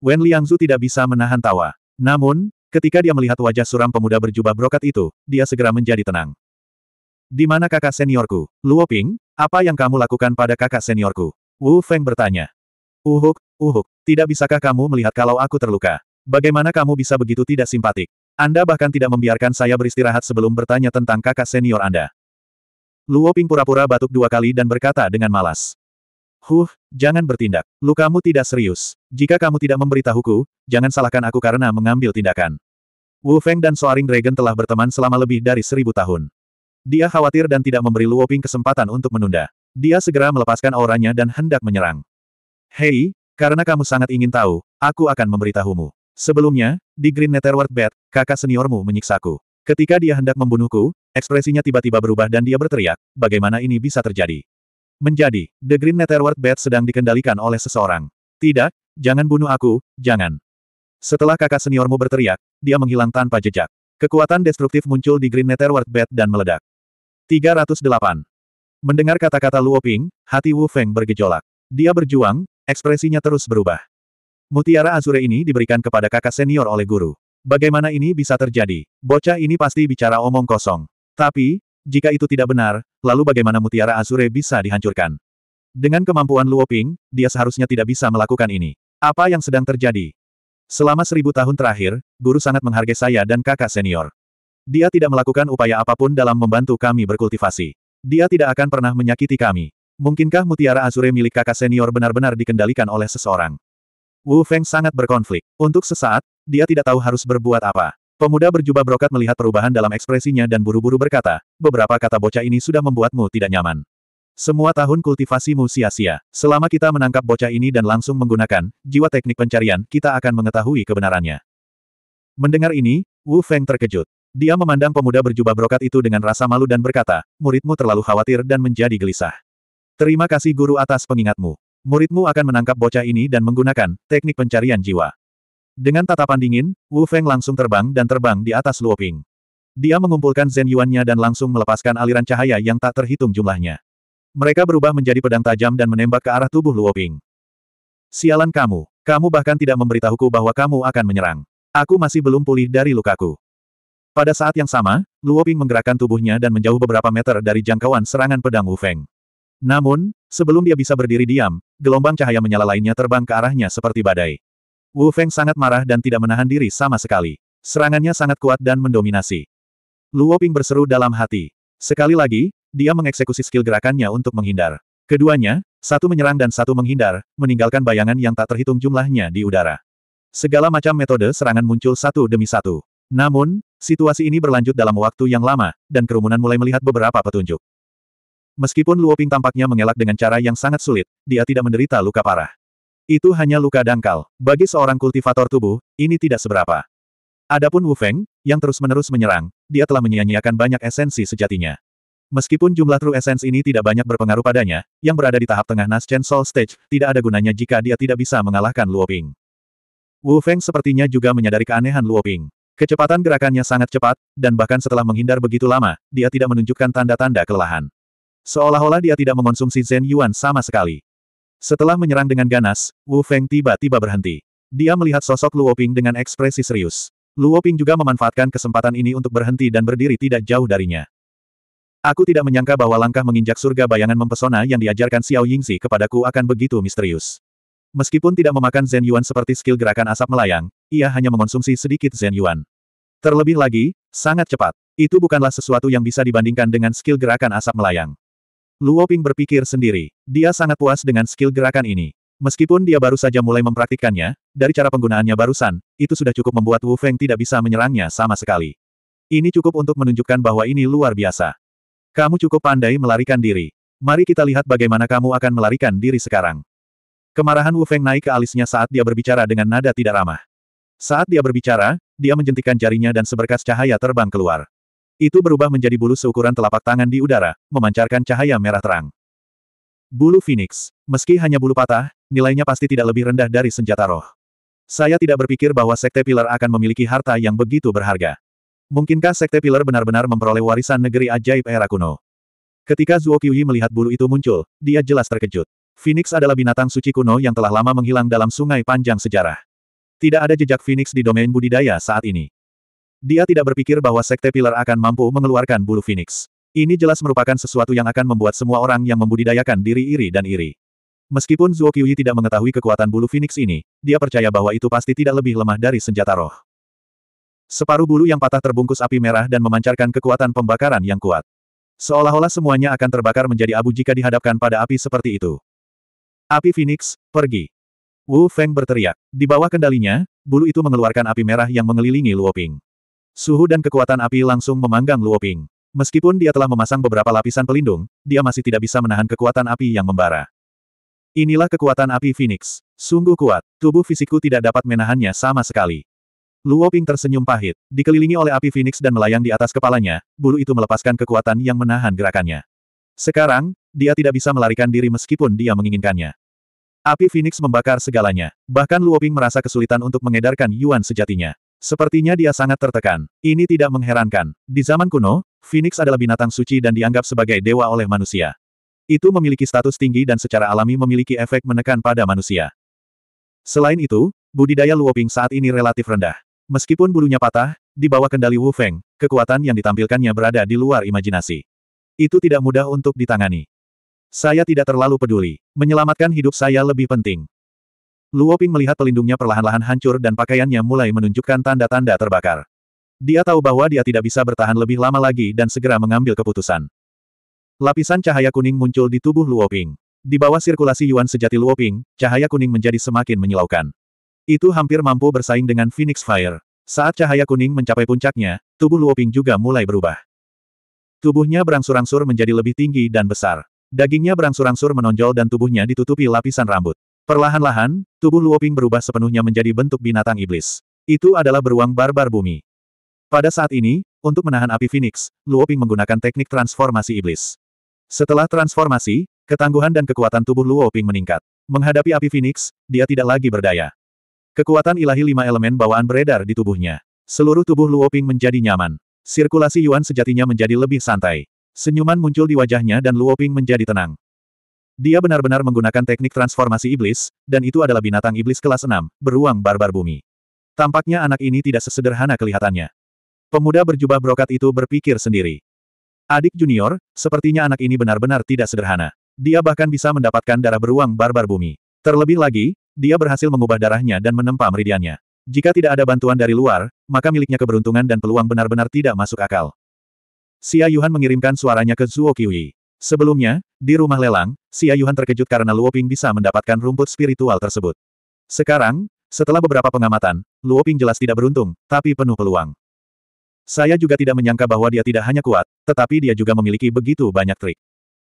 Wen Liangzu tidak bisa menahan tawa. Namun, ketika dia melihat wajah suram pemuda berjubah brokat itu, dia segera menjadi tenang. Di mana kakak seniorku? Luo Ping, apa yang kamu lakukan pada kakak seniorku? Wu Feng bertanya. Uhuk, uhuk, tidak bisakah kamu melihat kalau aku terluka? Bagaimana kamu bisa begitu tidak simpatik? Anda bahkan tidak membiarkan saya beristirahat sebelum bertanya tentang kakak senior Anda. Luo Ping pura-pura batuk dua kali dan berkata dengan malas. Huh, jangan bertindak. Lukamu tidak serius. Jika kamu tidak memberitahuku, jangan salahkan aku karena mengambil tindakan. Wu Feng dan Soaring Dragon telah berteman selama lebih dari seribu tahun. Dia khawatir dan tidak memberi Luo Ping kesempatan untuk menunda. Dia segera melepaskan auranya dan hendak menyerang. Hei, karena kamu sangat ingin tahu, aku akan memberitahumu. Sebelumnya, di Green Netherworld Bed, kakak seniormu menyiksaku. Ketika dia hendak membunuhku, Ekspresinya tiba-tiba berubah dan dia berteriak, bagaimana ini bisa terjadi? Menjadi, The Green Netherworld Bed sedang dikendalikan oleh seseorang. Tidak, jangan bunuh aku, jangan. Setelah kakak seniormu berteriak, dia menghilang tanpa jejak. Kekuatan destruktif muncul di Green Netherworld Bed dan meledak. 308. Mendengar kata-kata Luo Ping, hati Wu Feng bergejolak. Dia berjuang, ekspresinya terus berubah. Mutiara Azure ini diberikan kepada kakak senior oleh guru. Bagaimana ini bisa terjadi? Bocah ini pasti bicara omong kosong. Tapi, jika itu tidak benar, lalu bagaimana mutiara Azure bisa dihancurkan? Dengan kemampuan Luoping, dia seharusnya tidak bisa melakukan ini. Apa yang sedang terjadi? Selama seribu tahun terakhir, guru sangat menghargai saya dan kakak senior. Dia tidak melakukan upaya apapun dalam membantu kami berkultivasi. Dia tidak akan pernah menyakiti kami. Mungkinkah mutiara Azure milik kakak senior benar-benar dikendalikan oleh seseorang? Wu Feng sangat berkonflik. Untuk sesaat, dia tidak tahu harus berbuat apa. Pemuda berjubah brokat melihat perubahan dalam ekspresinya dan buru-buru berkata, beberapa kata bocah ini sudah membuatmu tidak nyaman. Semua tahun kultivasimu sia-sia. Selama kita menangkap bocah ini dan langsung menggunakan jiwa teknik pencarian, kita akan mengetahui kebenarannya. Mendengar ini, Wu Feng terkejut. Dia memandang pemuda berjubah brokat itu dengan rasa malu dan berkata, muridmu terlalu khawatir dan menjadi gelisah. Terima kasih guru atas pengingatmu. Muridmu akan menangkap bocah ini dan menggunakan teknik pencarian jiwa. Dengan tatapan dingin, Wu Feng langsung terbang dan terbang di atas Luoping. Dia mengumpulkan Zen Yuan-nya dan langsung melepaskan aliran cahaya yang tak terhitung jumlahnya. Mereka berubah menjadi pedang tajam dan menembak ke arah tubuh Luoping. Sialan kamu, kamu bahkan tidak memberitahuku bahwa kamu akan menyerang. Aku masih belum pulih dari lukaku. Pada saat yang sama, Luo Ping menggerakkan tubuhnya dan menjauh beberapa meter dari jangkauan serangan pedang Wu Feng. Namun, sebelum dia bisa berdiri diam, gelombang cahaya menyala lainnya terbang ke arahnya seperti badai. Wu Feng sangat marah dan tidak menahan diri sama sekali. Serangannya sangat kuat dan mendominasi. Luo Ping berseru dalam hati. Sekali lagi, dia mengeksekusi skill gerakannya untuk menghindar. Keduanya, satu menyerang dan satu menghindar, meninggalkan bayangan yang tak terhitung jumlahnya di udara. Segala macam metode serangan muncul satu demi satu. Namun, situasi ini berlanjut dalam waktu yang lama, dan kerumunan mulai melihat beberapa petunjuk. Meskipun Luoping tampaknya mengelak dengan cara yang sangat sulit, dia tidak menderita luka parah. Itu hanya luka dangkal. Bagi seorang kultivator tubuh, ini tidak seberapa. Adapun Wu Feng, yang terus-menerus menyerang, dia telah menyia-nyiakan banyak esensi sejatinya. Meskipun jumlah True Essence ini tidak banyak berpengaruh padanya, yang berada di tahap tengah Naschen Soul Stage, tidak ada gunanya jika dia tidak bisa mengalahkan Luo Ping. Wu Feng sepertinya juga menyadari keanehan Luo Ping. Kecepatan gerakannya sangat cepat, dan bahkan setelah menghindar begitu lama, dia tidak menunjukkan tanda-tanda kelelahan. Seolah-olah dia tidak mengonsumsi Zen Yuan sama sekali. Setelah menyerang dengan ganas, Wu Feng tiba-tiba berhenti. Dia melihat sosok Luo Ping dengan ekspresi serius. Luo Ping juga memanfaatkan kesempatan ini untuk berhenti dan berdiri tidak jauh darinya. Aku tidak menyangka bahwa langkah menginjak surga bayangan mempesona yang diajarkan Xiao Yingzi kepadaku akan begitu misterius. Meskipun tidak memakan Zen Yuan seperti skill gerakan asap melayang, ia hanya mengonsumsi sedikit Zen Yuan. Terlebih lagi, sangat cepat. Itu bukanlah sesuatu yang bisa dibandingkan dengan skill gerakan asap melayang. Luo Ping berpikir sendiri. Dia sangat puas dengan skill gerakan ini. Meskipun dia baru saja mulai mempraktikkannya, dari cara penggunaannya barusan, itu sudah cukup membuat Wu Feng tidak bisa menyerangnya sama sekali. Ini cukup untuk menunjukkan bahwa ini luar biasa. Kamu cukup pandai melarikan diri. Mari kita lihat bagaimana kamu akan melarikan diri sekarang. Kemarahan Wu Feng naik ke alisnya saat dia berbicara dengan nada tidak ramah. Saat dia berbicara, dia menjentikan jarinya dan seberkas cahaya terbang keluar. Itu berubah menjadi bulu seukuran telapak tangan di udara, memancarkan cahaya merah terang. Bulu Phoenix. Meski hanya bulu patah, nilainya pasti tidak lebih rendah dari senjata roh. Saya tidak berpikir bahwa Sekte Pilar akan memiliki harta yang begitu berharga. Mungkinkah Sekte Pilar benar-benar memperoleh warisan negeri ajaib era kuno? Ketika Zuo Qiyi melihat bulu itu muncul, dia jelas terkejut. Phoenix adalah binatang suci kuno yang telah lama menghilang dalam sungai panjang sejarah. Tidak ada jejak Phoenix di domain budidaya saat ini. Dia tidak berpikir bahwa Sekte Pilar akan mampu mengeluarkan bulu Phoenix. Ini jelas merupakan sesuatu yang akan membuat semua orang yang membudidayakan diri iri dan iri. Meskipun Zuo Qiyi tidak mengetahui kekuatan bulu Phoenix ini, dia percaya bahwa itu pasti tidak lebih lemah dari senjata roh. Separuh bulu yang patah terbungkus api merah dan memancarkan kekuatan pembakaran yang kuat. Seolah-olah semuanya akan terbakar menjadi abu jika dihadapkan pada api seperti itu. Api Phoenix, pergi. Wu Feng berteriak. Di bawah kendalinya, bulu itu mengeluarkan api merah yang mengelilingi Luoping. Suhu dan kekuatan api langsung memanggang Luoping. Meskipun dia telah memasang beberapa lapisan pelindung, dia masih tidak bisa menahan kekuatan api yang membara. Inilah kekuatan api Phoenix. Sungguh kuat, tubuh fisikku tidak dapat menahannya sama sekali. Luoping tersenyum pahit, dikelilingi oleh api Phoenix dan melayang di atas kepalanya, bulu itu melepaskan kekuatan yang menahan gerakannya. Sekarang, dia tidak bisa melarikan diri meskipun dia menginginkannya. Api Phoenix membakar segalanya, bahkan Luoping merasa kesulitan untuk mengedarkan Yuan sejatinya. Sepertinya dia sangat tertekan. Ini tidak mengherankan. Di zaman kuno, Phoenix adalah binatang suci dan dianggap sebagai dewa oleh manusia. Itu memiliki status tinggi dan secara alami memiliki efek menekan pada manusia. Selain itu, budidaya Luoping saat ini relatif rendah. Meskipun bulunya patah, di bawah kendali Wu Feng, kekuatan yang ditampilkannya berada di luar imajinasi. Itu tidak mudah untuk ditangani. Saya tidak terlalu peduli. Menyelamatkan hidup saya lebih penting. Luoping melihat pelindungnya perlahan-lahan hancur dan pakaiannya mulai menunjukkan tanda-tanda terbakar. Dia tahu bahwa dia tidak bisa bertahan lebih lama lagi dan segera mengambil keputusan. Lapisan cahaya kuning muncul di tubuh Luoping. Di bawah sirkulasi Yuan sejati Luoping, cahaya kuning menjadi semakin menyilaukan. Itu hampir mampu bersaing dengan Phoenix Fire. Saat cahaya kuning mencapai puncaknya, tubuh Luoping juga mulai berubah. Tubuhnya berangsur-angsur menjadi lebih tinggi dan besar. Dagingnya berangsur-angsur menonjol dan tubuhnya ditutupi lapisan rambut. Perlahan-lahan, tubuh Luoping berubah sepenuhnya menjadi bentuk binatang iblis. Itu adalah beruang barbar bumi. Pada saat ini, untuk menahan api Phoenix, Luoping menggunakan teknik transformasi iblis. Setelah transformasi, ketangguhan dan kekuatan tubuh Luoping meningkat. Menghadapi api Phoenix, dia tidak lagi berdaya. Kekuatan ilahi lima elemen bawaan beredar di tubuhnya. Seluruh tubuh Luoping menjadi nyaman. Sirkulasi Yuan sejatinya menjadi lebih santai. Senyuman muncul di wajahnya dan Luoping menjadi tenang. Dia benar-benar menggunakan teknik transformasi iblis, dan itu adalah binatang iblis kelas 6, beruang barbar bumi. Tampaknya anak ini tidak sesederhana kelihatannya. Pemuda berjubah brokat itu berpikir sendiri. Adik junior, sepertinya anak ini benar-benar tidak sederhana. Dia bahkan bisa mendapatkan darah beruang barbar bumi. Terlebih lagi, dia berhasil mengubah darahnya dan menempa meridiannya. Jika tidak ada bantuan dari luar, maka miliknya keberuntungan dan peluang benar-benar tidak masuk akal. Xia Yuhan mengirimkan suaranya ke Zhuo Qiyi. Sebelumnya, di rumah lelang, si Ayuhan terkejut karena Luoping bisa mendapatkan rumput spiritual tersebut. Sekarang, setelah beberapa pengamatan, Luoping jelas tidak beruntung, tapi penuh peluang. Saya juga tidak menyangka bahwa dia tidak hanya kuat, tetapi dia juga memiliki begitu banyak trik.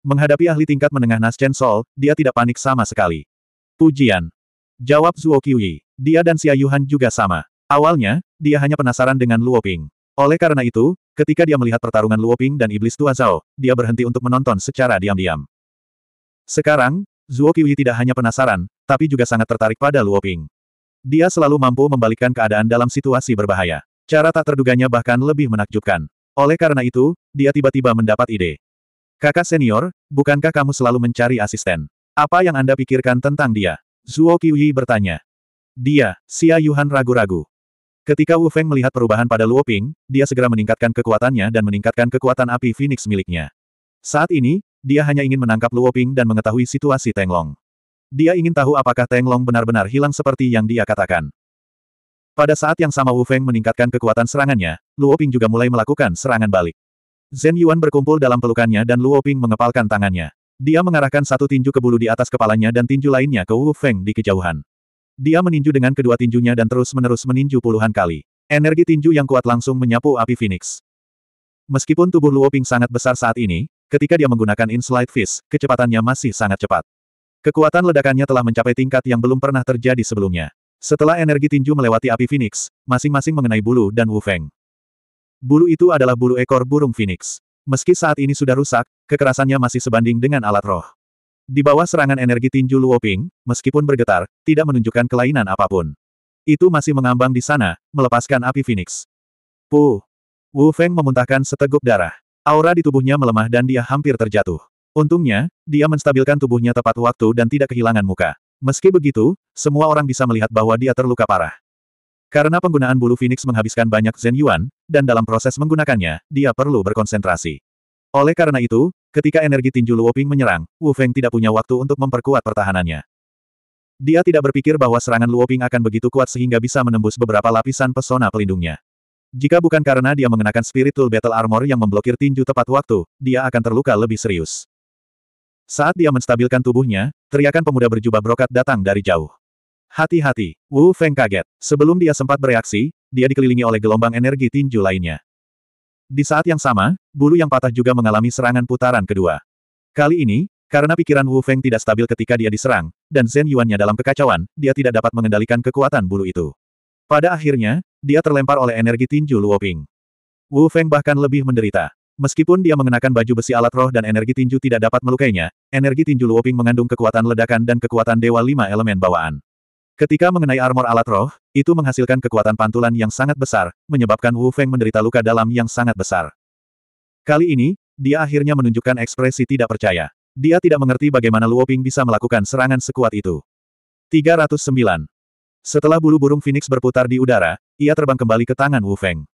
Menghadapi ahli tingkat menengah Naschen Sol, dia tidak panik sama sekali. Pujian. Jawab Zuo Qiyi. Dia dan Siayuhan Ayuhan juga sama. Awalnya, dia hanya penasaran dengan Luoping. Oleh karena itu, Ketika dia melihat pertarungan Luoping dan Iblis Tua Zhao, dia berhenti untuk menonton secara diam-diam. Sekarang, Zhuo Qiwi tidak hanya penasaran, tapi juga sangat tertarik pada Luoping. Dia selalu mampu membalikkan keadaan dalam situasi berbahaya. Cara tak terduganya bahkan lebih menakjubkan. Oleh karena itu, dia tiba-tiba mendapat ide. Kakak senior, bukankah kamu selalu mencari asisten? Apa yang Anda pikirkan tentang dia? Zhuo Qiwi bertanya. Dia, Xia Yuhan ragu-ragu. Ketika Wu Feng melihat perubahan pada Luo Ping, dia segera meningkatkan kekuatannya dan meningkatkan kekuatan api Phoenix miliknya. Saat ini, dia hanya ingin menangkap Luo Ping dan mengetahui situasi Long. Dia ingin tahu apakah Long benar-benar hilang seperti yang dia katakan. Pada saat yang sama Wu Feng meningkatkan kekuatan serangannya, Luo Ping juga mulai melakukan serangan balik. Zhen Yuan berkumpul dalam pelukannya dan Luo Ping mengepalkan tangannya. Dia mengarahkan satu tinju ke bulu di atas kepalanya dan tinju lainnya ke Wu Feng di kejauhan. Dia meninju dengan kedua tinjunya dan terus-menerus meninju puluhan kali. Energi tinju yang kuat langsung menyapu api Phoenix. Meskipun tubuh Luo Ping sangat besar saat ini, ketika dia menggunakan Inslide Fist, kecepatannya masih sangat cepat. Kekuatan ledakannya telah mencapai tingkat yang belum pernah terjadi sebelumnya. Setelah energi tinju melewati api Phoenix, masing-masing mengenai bulu dan Wu Feng. Bulu itu adalah bulu ekor burung Phoenix. Meski saat ini sudah rusak, kekerasannya masih sebanding dengan alat roh. Di bawah serangan energi tinju Luoping, meskipun bergetar, tidak menunjukkan kelainan apapun. Itu masih mengambang di sana, melepaskan api Phoenix. Puh! Wu Feng memuntahkan seteguk darah. Aura di tubuhnya melemah dan dia hampir terjatuh. Untungnya, dia menstabilkan tubuhnya tepat waktu dan tidak kehilangan muka. Meski begitu, semua orang bisa melihat bahwa dia terluka parah. Karena penggunaan bulu Phoenix menghabiskan banyak Zen Yuan, dan dalam proses menggunakannya, dia perlu berkonsentrasi. Oleh karena itu, Ketika energi tinju Luoping menyerang, Wu Feng tidak punya waktu untuk memperkuat pertahanannya. Dia tidak berpikir bahwa serangan Luoping akan begitu kuat sehingga bisa menembus beberapa lapisan pesona pelindungnya. Jika bukan karena dia mengenakan spiritual battle armor yang memblokir tinju tepat waktu, dia akan terluka lebih serius. Saat dia menstabilkan tubuhnya, teriakan pemuda berjubah brokat datang dari jauh. Hati-hati, Wu Feng kaget. Sebelum dia sempat bereaksi, dia dikelilingi oleh gelombang energi tinju lainnya. Di saat yang sama, bulu yang patah juga mengalami serangan putaran kedua. Kali ini, karena pikiran Wu Feng tidak stabil ketika dia diserang, dan Zen nya dalam kekacauan, dia tidak dapat mengendalikan kekuatan bulu itu. Pada akhirnya, dia terlempar oleh energi tinju Luo Ping. Wu Feng bahkan lebih menderita. Meskipun dia mengenakan baju besi alat roh dan energi tinju tidak dapat melukainya, energi tinju Luo Ping mengandung kekuatan ledakan dan kekuatan Dewa Lima Elemen bawaan. Ketika mengenai armor alat roh, itu menghasilkan kekuatan pantulan yang sangat besar, menyebabkan Wu Feng menderita luka dalam yang sangat besar. Kali ini, dia akhirnya menunjukkan ekspresi tidak percaya. Dia tidak mengerti bagaimana Luo Ping bisa melakukan serangan sekuat itu. 309. Setelah bulu burung Phoenix berputar di udara, ia terbang kembali ke tangan Wu Feng.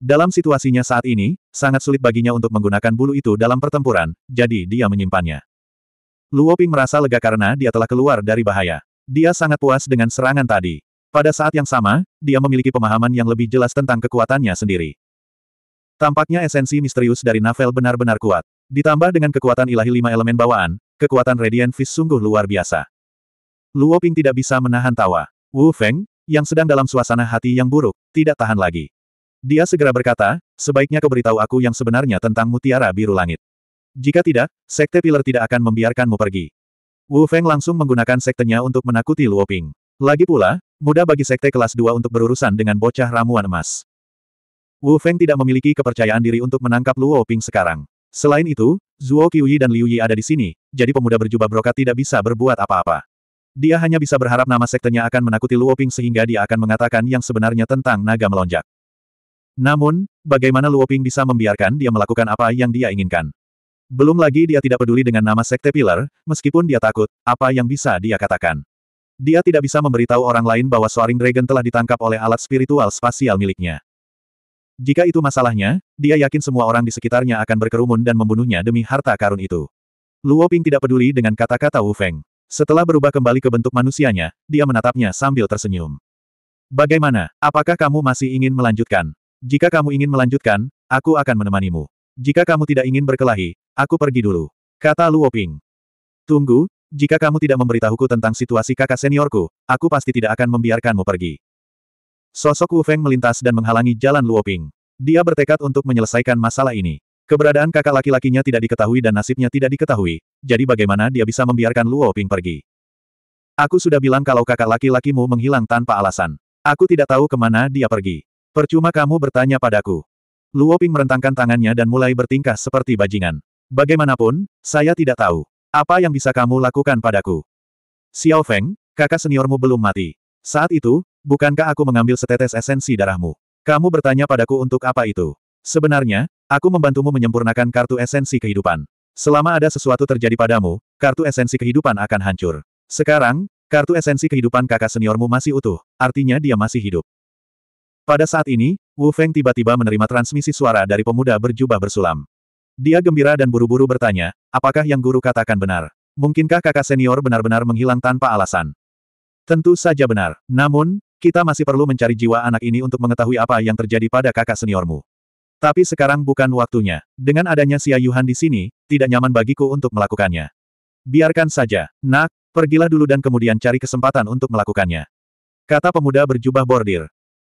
Dalam situasinya saat ini, sangat sulit baginya untuk menggunakan bulu itu dalam pertempuran, jadi dia menyimpannya. Luo Ping merasa lega karena dia telah keluar dari bahaya. Dia sangat puas dengan serangan tadi. Pada saat yang sama, dia memiliki pemahaman yang lebih jelas tentang kekuatannya sendiri. Tampaknya esensi misterius dari Navel benar-benar kuat. Ditambah dengan kekuatan ilahi lima elemen bawaan, kekuatan Radiant Fist sungguh luar biasa. Luo Ping tidak bisa menahan tawa. Wu Feng, yang sedang dalam suasana hati yang buruk, tidak tahan lagi. Dia segera berkata, sebaiknya kau beritahu aku yang sebenarnya tentang mutiara biru langit. Jika tidak, Sekte Pilar tidak akan membiarkanmu pergi. Wu Feng langsung menggunakan sektenya untuk menakuti Luo Ping. Lagi pula, mudah bagi sekte kelas 2 untuk berurusan dengan bocah ramuan emas. Wu Feng tidak memiliki kepercayaan diri untuk menangkap Luo Ping sekarang. Selain itu, Zhuo Qiuyi dan Liu Yi ada di sini, jadi pemuda berjubah brokat tidak bisa berbuat apa-apa. Dia hanya bisa berharap nama sektenya akan menakuti Luo Ping sehingga dia akan mengatakan yang sebenarnya tentang naga melonjak. Namun, bagaimana Luo Ping bisa membiarkan dia melakukan apa yang dia inginkan? Belum lagi dia tidak peduli dengan nama Sekte Pilar, meskipun dia takut, apa yang bisa dia katakan. Dia tidak bisa memberitahu orang lain bahwa Soaring Dragon telah ditangkap oleh alat spiritual spasial miliknya. Jika itu masalahnya, dia yakin semua orang di sekitarnya akan berkerumun dan membunuhnya demi harta karun itu. Luo Ping tidak peduli dengan kata-kata Wu Feng. Setelah berubah kembali ke bentuk manusianya, dia menatapnya sambil tersenyum. Bagaimana, apakah kamu masih ingin melanjutkan? Jika kamu ingin melanjutkan, aku akan menemanimu. Jika kamu tidak ingin berkelahi, aku pergi dulu. Kata Luo Ping. Tunggu, jika kamu tidak memberitahuku tentang situasi kakak seniorku, aku pasti tidak akan membiarkanmu pergi. Sosok Wu Feng melintas dan menghalangi jalan Luo Ping. Dia bertekad untuk menyelesaikan masalah ini. Keberadaan kakak laki-lakinya tidak diketahui dan nasibnya tidak diketahui, jadi bagaimana dia bisa membiarkan Luo Ping pergi? Aku sudah bilang kalau kakak laki-lakimu menghilang tanpa alasan. Aku tidak tahu kemana dia pergi. Percuma kamu bertanya padaku. Luo Ping merentangkan tangannya dan mulai bertingkah seperti bajingan. Bagaimanapun, saya tidak tahu. Apa yang bisa kamu lakukan padaku? Xiao Feng, kakak seniormu belum mati. Saat itu, bukankah aku mengambil setetes esensi darahmu? Kamu bertanya padaku untuk apa itu? Sebenarnya, aku membantumu menyempurnakan kartu esensi kehidupan. Selama ada sesuatu terjadi padamu, kartu esensi kehidupan akan hancur. Sekarang, kartu esensi kehidupan kakak seniormu masih utuh, artinya dia masih hidup. Pada saat ini, Wu Feng tiba-tiba menerima transmisi suara dari pemuda berjubah bersulam. Dia gembira dan buru-buru bertanya, apakah yang guru katakan benar? Mungkinkah kakak senior benar-benar menghilang tanpa alasan? Tentu saja benar. Namun, kita masih perlu mencari jiwa anak ini untuk mengetahui apa yang terjadi pada kakak seniormu. Tapi sekarang bukan waktunya. Dengan adanya Xia Yuhan di sini, tidak nyaman bagiku untuk melakukannya. Biarkan saja, nak, pergilah dulu dan kemudian cari kesempatan untuk melakukannya. Kata pemuda berjubah bordir,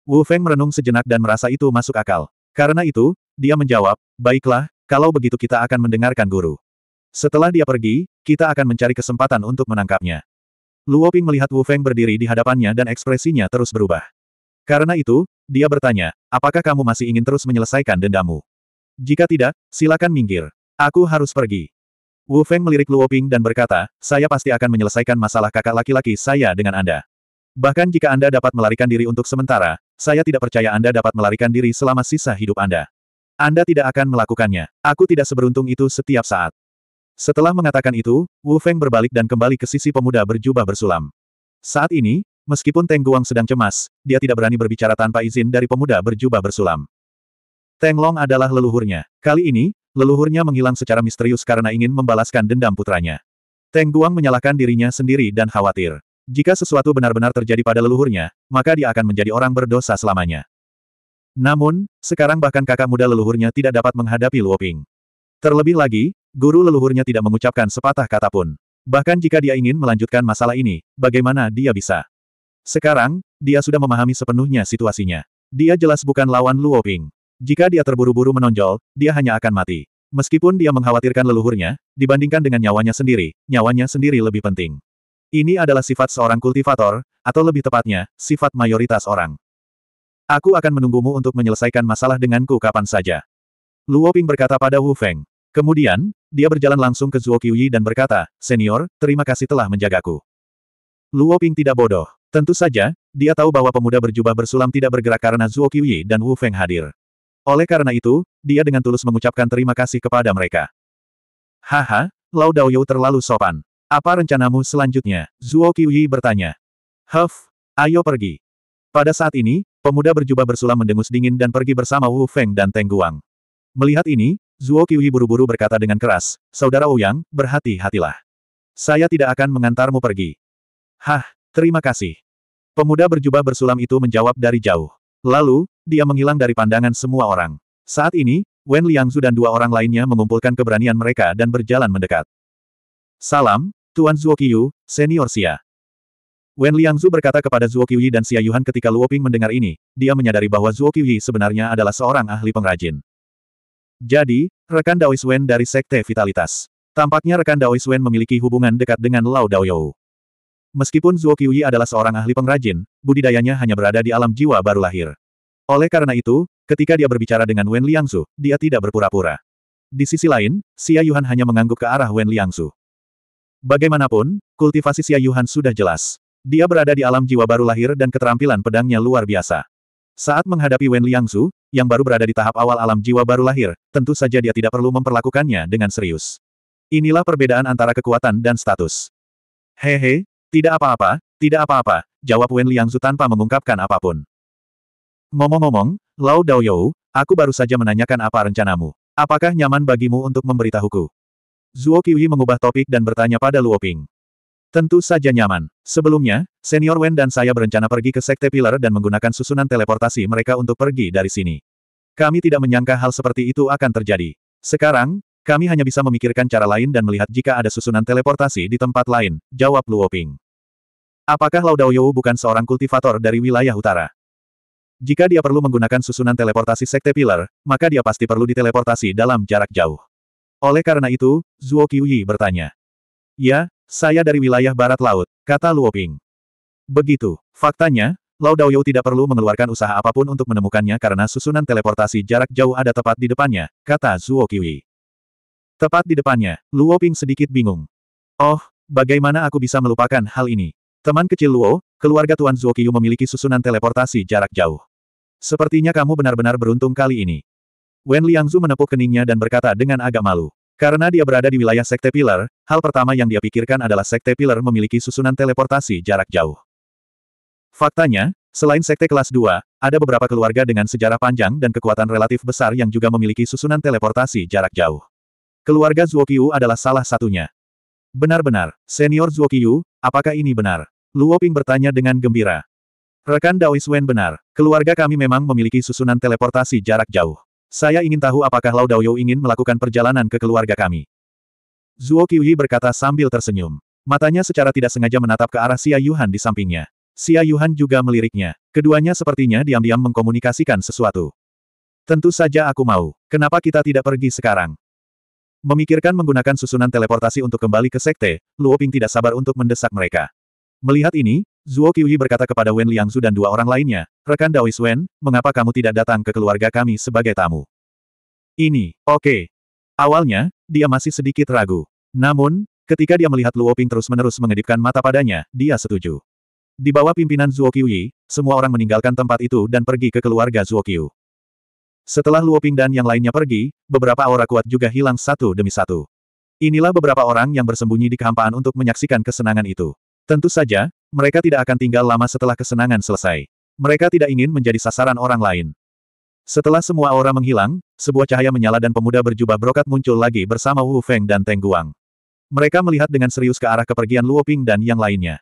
Wu Feng merenung sejenak dan merasa itu masuk akal. Karena itu, dia menjawab, baiklah, kalau begitu kita akan mendengarkan guru. Setelah dia pergi, kita akan mencari kesempatan untuk menangkapnya. Luo Ping melihat Wu Feng berdiri di hadapannya dan ekspresinya terus berubah. Karena itu, dia bertanya, apakah kamu masih ingin terus menyelesaikan dendamu? Jika tidak, silakan minggir. Aku harus pergi. Wu Feng melirik Luo Ping dan berkata, saya pasti akan menyelesaikan masalah kakak laki-laki saya dengan Anda. Bahkan jika Anda dapat melarikan diri untuk sementara, saya tidak percaya Anda dapat melarikan diri selama sisa hidup Anda. Anda tidak akan melakukannya. Aku tidak seberuntung itu setiap saat. Setelah mengatakan itu, Wu Feng berbalik dan kembali ke sisi pemuda berjubah bersulam. Saat ini, meskipun Teng Guang sedang cemas, dia tidak berani berbicara tanpa izin dari pemuda berjubah bersulam. Teng Long adalah leluhurnya. Kali ini, leluhurnya menghilang secara misterius karena ingin membalaskan dendam putranya. Teng Guang menyalahkan dirinya sendiri dan khawatir. Jika sesuatu benar-benar terjadi pada leluhurnya, maka dia akan menjadi orang berdosa selamanya. Namun, sekarang bahkan kakak muda leluhurnya tidak dapat menghadapi Luoping. Terlebih lagi, guru leluhurnya tidak mengucapkan sepatah kata pun. Bahkan jika dia ingin melanjutkan masalah ini, bagaimana dia bisa? Sekarang, dia sudah memahami sepenuhnya situasinya. Dia jelas bukan lawan Luoping. Jika dia terburu-buru menonjol, dia hanya akan mati. Meskipun dia mengkhawatirkan leluhurnya, dibandingkan dengan nyawanya sendiri, nyawanya sendiri lebih penting. Ini adalah sifat seorang kultivator, atau lebih tepatnya, sifat mayoritas orang. Aku akan menunggumu untuk menyelesaikan masalah denganku kapan saja. Luo Ping berkata pada Wu Feng. Kemudian, dia berjalan langsung ke Zhuo Qiuyi dan berkata, Senior, terima kasih telah menjagaku. Luo Ping tidak bodoh. Tentu saja, dia tahu bahwa pemuda berjubah bersulam tidak bergerak karena Zhuo Qiuyi dan Wu Feng hadir. Oleh karena itu, dia dengan tulus mengucapkan terima kasih kepada mereka. Haha, Lao Daoyou terlalu sopan. Apa rencanamu selanjutnya? Zuo Qiuyi bertanya. Huff, ayo pergi. Pada saat ini, pemuda berjubah bersulam mendengus dingin dan pergi bersama Wu Feng dan Teng Guang. Melihat ini, Zuo Qiuyi buru-buru berkata dengan keras, Saudara Ouyang, berhati-hatilah. Saya tidak akan mengantarmu pergi. Hah, terima kasih. Pemuda berjubah bersulam itu menjawab dari jauh. Lalu, dia menghilang dari pandangan semua orang. Saat ini, Wen Liangzu dan dua orang lainnya mengumpulkan keberanian mereka dan berjalan mendekat. Salam, Tuan Qiyu, senior Xia. Wen Liangzu berkata kepada Zuo Qiyu dan Xia Yuhan ketika Luoping mendengar ini, dia menyadari bahwa Zuo Qiyu sebenarnya adalah seorang ahli pengrajin. Jadi, rekan Daois Wen dari Sekte Vitalitas. Tampaknya rekan Daois Wen memiliki hubungan dekat dengan Lao Daoyou. Meskipun Zuo Qiyu adalah seorang ahli pengrajin, budidayanya hanya berada di alam jiwa baru lahir. Oleh karena itu, ketika dia berbicara dengan Wen Liangzu, dia tidak berpura-pura. Di sisi lain, Xia Yuhan hanya mengangguk ke arah Wen Liangzu. Bagaimanapun, kultivasi Yuhan sudah jelas. Dia berada di alam jiwa baru lahir dan keterampilan pedangnya luar biasa. Saat menghadapi Wen Liangzu, yang baru berada di tahap awal alam jiwa baru lahir, tentu saja dia tidak perlu memperlakukannya dengan serius. Inilah perbedaan antara kekuatan dan status. Hehe, tidak apa-apa, tidak apa-apa, jawab Wen Liangzu tanpa mengungkapkan apapun. Ngomong-ngomong, Lao Daoyou, aku baru saja menanyakan apa rencanamu. Apakah nyaman bagimu untuk memberitahuku? Zuo Kiwi mengubah topik dan bertanya pada Luo Ping. Tentu saja nyaman. Sebelumnya, senior Wen dan saya berencana pergi ke Sekte Pilar dan menggunakan susunan teleportasi mereka untuk pergi dari sini. Kami tidak menyangka hal seperti itu akan terjadi. Sekarang, kami hanya bisa memikirkan cara lain dan melihat jika ada susunan teleportasi di tempat lain, jawab Luo Ping. Apakah Lao Daoyou bukan seorang kultivator dari wilayah utara? Jika dia perlu menggunakan susunan teleportasi Sekte Pilar, maka dia pasti perlu diteleportasi dalam jarak jauh. Oleh karena itu, Zuo Qiuyi bertanya. Ya, saya dari wilayah barat laut, kata Luo Ping. Begitu. Faktanya, Lao Daoyou tidak perlu mengeluarkan usaha apapun untuk menemukannya karena susunan teleportasi jarak jauh ada tepat di depannya, kata Zuo Qiuyi. Tepat di depannya, Luo Ping sedikit bingung. Oh, bagaimana aku bisa melupakan hal ini? Teman kecil Luo, keluarga Tuan Zuo Qiyu memiliki susunan teleportasi jarak jauh. Sepertinya kamu benar-benar beruntung kali ini. Wen Liangzu menepuk keningnya dan berkata dengan agak malu. Karena dia berada di wilayah Sekte Pilar, hal pertama yang dia pikirkan adalah Sekte Pilar memiliki susunan teleportasi jarak jauh. Faktanya, selain Sekte kelas 2, ada beberapa keluarga dengan sejarah panjang dan kekuatan relatif besar yang juga memiliki susunan teleportasi jarak jauh. Keluarga Zuokiu adalah salah satunya. Benar-benar, senior Zuokiu, apakah ini benar? Luo Ping bertanya dengan gembira. Rekan Wen benar, keluarga kami memang memiliki susunan teleportasi jarak jauh. Saya ingin tahu apakah Lao Daoyou ingin melakukan perjalanan ke keluarga kami. Zuo Qiuyi berkata sambil tersenyum. Matanya secara tidak sengaja menatap ke arah Xia Yuhan di sampingnya. Xia Yuhan juga meliriknya. Keduanya sepertinya diam-diam mengkomunikasikan sesuatu. Tentu saja aku mau. Kenapa kita tidak pergi sekarang? Memikirkan menggunakan susunan teleportasi untuk kembali ke sekte, Luoping tidak sabar untuk mendesak mereka. Melihat ini, Zuo Qiyi berkata kepada Wen Liangzu dan dua orang lainnya, rekan Daois Wen, mengapa kamu tidak datang ke keluarga kami sebagai tamu? Ini, oke. Okay. Awalnya, dia masih sedikit ragu. Namun, ketika dia melihat Luo Ping terus-menerus mengedipkan mata padanya, dia setuju. Di bawah pimpinan Zuo Qiyi, semua orang meninggalkan tempat itu dan pergi ke keluarga Zuo Qiyu. Setelah Luo Ping dan yang lainnya pergi, beberapa aura kuat juga hilang satu demi satu. Inilah beberapa orang yang bersembunyi di kehampaan untuk menyaksikan kesenangan itu. Tentu saja, mereka tidak akan tinggal lama setelah kesenangan selesai. Mereka tidak ingin menjadi sasaran orang lain. Setelah semua aura menghilang, sebuah cahaya menyala dan pemuda berjubah brokat muncul lagi bersama Wu Feng dan Teng Guang. Mereka melihat dengan serius ke arah kepergian Luo Ping dan yang lainnya.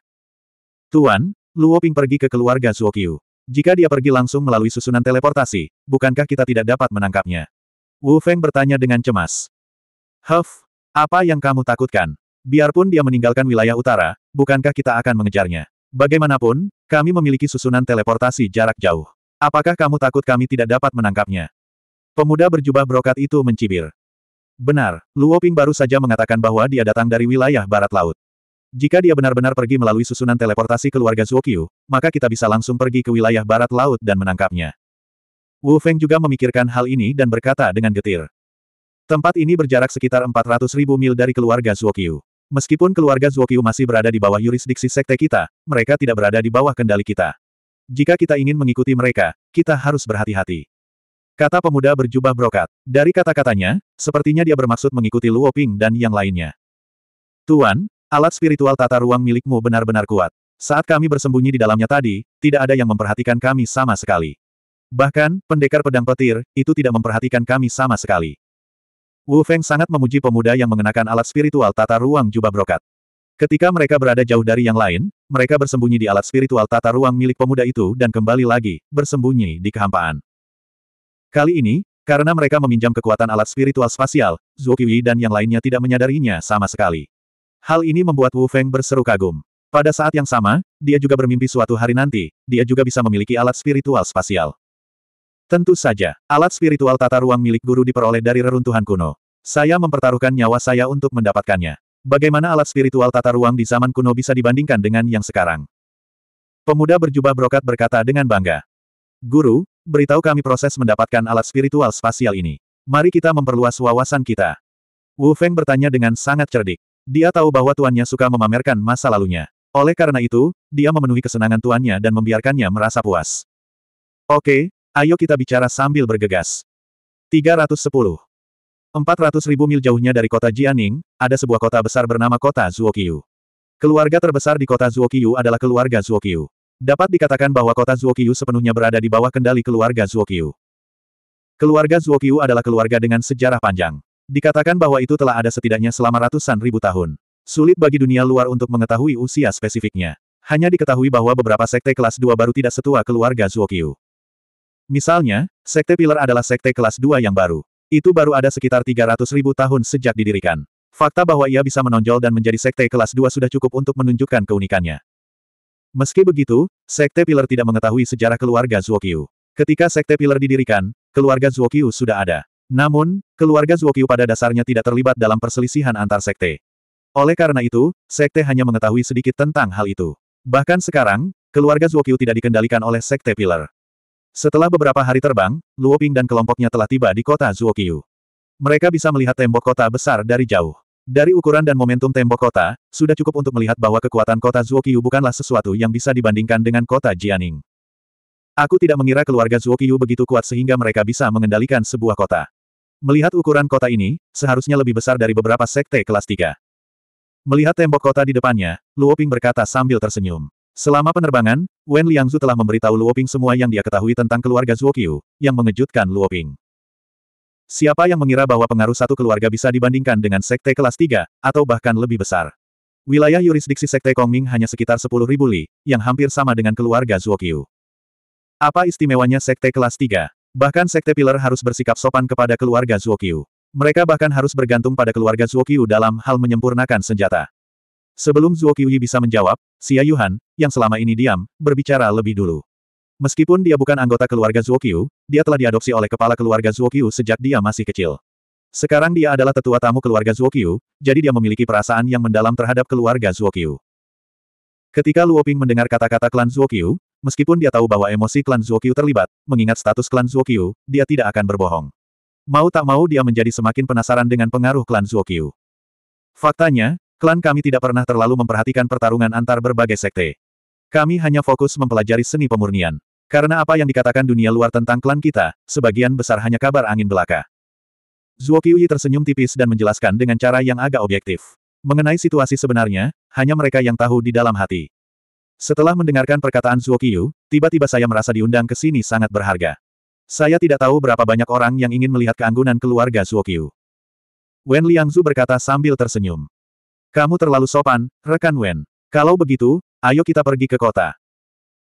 Tuan, Luo Ping pergi ke keluarga Zuo Qiu. Jika dia pergi langsung melalui susunan teleportasi, bukankah kita tidak dapat menangkapnya? Wu Feng bertanya dengan cemas. Huff, apa yang kamu takutkan? Biarpun dia meninggalkan wilayah utara, bukankah kita akan mengejarnya? Bagaimanapun, kami memiliki susunan teleportasi jarak jauh. Apakah kamu takut kami tidak dapat menangkapnya? Pemuda berjubah brokat itu mencibir. Benar, Luo Ping baru saja mengatakan bahwa dia datang dari wilayah barat laut. Jika dia benar-benar pergi melalui susunan teleportasi keluarga Zuokyu, maka kita bisa langsung pergi ke wilayah barat laut dan menangkapnya. Wu Feng juga memikirkan hal ini dan berkata dengan getir. Tempat ini berjarak sekitar 400.000 mil dari keluarga Zuokyu. Meskipun keluarga Zuokyu masih berada di bawah yurisdiksi sekte kita, mereka tidak berada di bawah kendali kita. Jika kita ingin mengikuti mereka, kita harus berhati-hati. Kata pemuda berjubah brokat. Dari kata-katanya, sepertinya dia bermaksud mengikuti Luo Ping dan yang lainnya. Tuan, alat spiritual tata ruang milikmu benar-benar kuat. Saat kami bersembunyi di dalamnya tadi, tidak ada yang memperhatikan kami sama sekali. Bahkan, pendekar pedang petir, itu tidak memperhatikan kami sama sekali. Wu Feng sangat memuji pemuda yang mengenakan alat spiritual tata ruang jubah brokat. Ketika mereka berada jauh dari yang lain, mereka bersembunyi di alat spiritual tata ruang milik pemuda itu dan kembali lagi, bersembunyi di kehampaan. Kali ini, karena mereka meminjam kekuatan alat spiritual spasial, Zhu Qiyi dan yang lainnya tidak menyadarinya sama sekali. Hal ini membuat Wu Feng berseru kagum. Pada saat yang sama, dia juga bermimpi suatu hari nanti, dia juga bisa memiliki alat spiritual spasial. Tentu saja, alat spiritual tata ruang milik guru diperoleh dari reruntuhan kuno. Saya mempertaruhkan nyawa saya untuk mendapatkannya. Bagaimana alat spiritual tata ruang di zaman kuno bisa dibandingkan dengan yang sekarang? Pemuda berjubah brokat berkata dengan bangga. Guru, beritahu kami proses mendapatkan alat spiritual spasial ini. Mari kita memperluas wawasan kita. Wu Feng bertanya dengan sangat cerdik. Dia tahu bahwa tuannya suka memamerkan masa lalunya. Oleh karena itu, dia memenuhi kesenangan tuannya dan membiarkannya merasa puas. Oke, Ayo kita bicara sambil bergegas. 310. 400 ribu mil jauhnya dari kota Jianing, ada sebuah kota besar bernama kota Zuokyu. Keluarga terbesar di kota Zuokyu adalah keluarga Zuokyu. Dapat dikatakan bahwa kota Zuokyu sepenuhnya berada di bawah kendali keluarga Zuokyu. Keluarga Zuokyu adalah keluarga dengan sejarah panjang. Dikatakan bahwa itu telah ada setidaknya selama ratusan ribu tahun. Sulit bagi dunia luar untuk mengetahui usia spesifiknya. Hanya diketahui bahwa beberapa sekte kelas 2 baru tidak setua keluarga Zuokyu. Misalnya, sekte pilar adalah sekte kelas 2 yang baru. Itu baru ada sekitar 300 ribu tahun sejak didirikan. Fakta bahwa ia bisa menonjol dan menjadi sekte kelas 2 sudah cukup untuk menunjukkan keunikannya. Meski begitu, sekte pilar tidak mengetahui sejarah keluarga Zuokyu. Ketika sekte pilar didirikan, keluarga Zuokyu sudah ada. Namun, keluarga Zuokyu pada dasarnya tidak terlibat dalam perselisihan antar sekte. Oleh karena itu, sekte hanya mengetahui sedikit tentang hal itu. Bahkan sekarang, keluarga Zuokyu tidak dikendalikan oleh sekte pilar. Setelah beberapa hari terbang, Luoping dan kelompoknya telah tiba di kota Zuokiu. Mereka bisa melihat tembok kota besar dari jauh. Dari ukuran dan momentum tembok kota, sudah cukup untuk melihat bahwa kekuatan kota Zuokiu bukanlah sesuatu yang bisa dibandingkan dengan kota Jianing. Aku tidak mengira keluarga Zuokiu begitu kuat sehingga mereka bisa mengendalikan sebuah kota. Melihat ukuran kota ini, seharusnya lebih besar dari beberapa sekte kelas 3. Melihat tembok kota di depannya, Luoping berkata sambil tersenyum. Selama penerbangan, Wen Liangzu telah memberitahu Luoping semua yang dia ketahui tentang keluarga Zhuoqiu, yang mengejutkan Luoping. Siapa yang mengira bahwa pengaruh satu keluarga bisa dibandingkan dengan sekte kelas 3, atau bahkan lebih besar? Wilayah yurisdiksi sekte Kongming hanya sekitar ribu li, yang hampir sama dengan keluarga Zhuoqiu. Apa istimewanya sekte kelas 3? Bahkan sekte pilar harus bersikap sopan kepada keluarga Zhuoqiu. Mereka bahkan harus bergantung pada keluarga Zhuoqiu dalam hal menyempurnakan senjata. Sebelum Zuo Qiyi bisa menjawab, Xia Yuhan, yang selama ini diam, berbicara lebih dulu. Meskipun dia bukan anggota keluarga Zuo Qiyu, dia telah diadopsi oleh kepala keluarga Zuo Qiyu sejak dia masih kecil. Sekarang dia adalah tetua tamu keluarga Zuo Qiyu, jadi dia memiliki perasaan yang mendalam terhadap keluarga Zuo Qiyu. Ketika Luo Ping mendengar kata-kata klan Zuo Qiyu, meskipun dia tahu bahwa emosi klan Zuo Qiyu terlibat, mengingat status klan Zuo Qiyu, dia tidak akan berbohong. Mau tak mau dia menjadi semakin penasaran dengan pengaruh klan Zuo Qiyu. Faktanya, Klan kami tidak pernah terlalu memperhatikan pertarungan antar berbagai sekte. Kami hanya fokus mempelajari seni pemurnian. Karena apa yang dikatakan dunia luar tentang klan kita, sebagian besar hanya kabar angin belaka. Zuo Qiuyi tersenyum tipis dan menjelaskan dengan cara yang agak objektif. Mengenai situasi sebenarnya, hanya mereka yang tahu di dalam hati. Setelah mendengarkan perkataan Zuo Qiyu, tiba-tiba saya merasa diundang ke sini sangat berharga. Saya tidak tahu berapa banyak orang yang ingin melihat keanggunan keluarga Zuo Qiyu. Wen Liangzu berkata sambil tersenyum. Kamu terlalu sopan, rekan Wen. Kalau begitu, ayo kita pergi ke kota.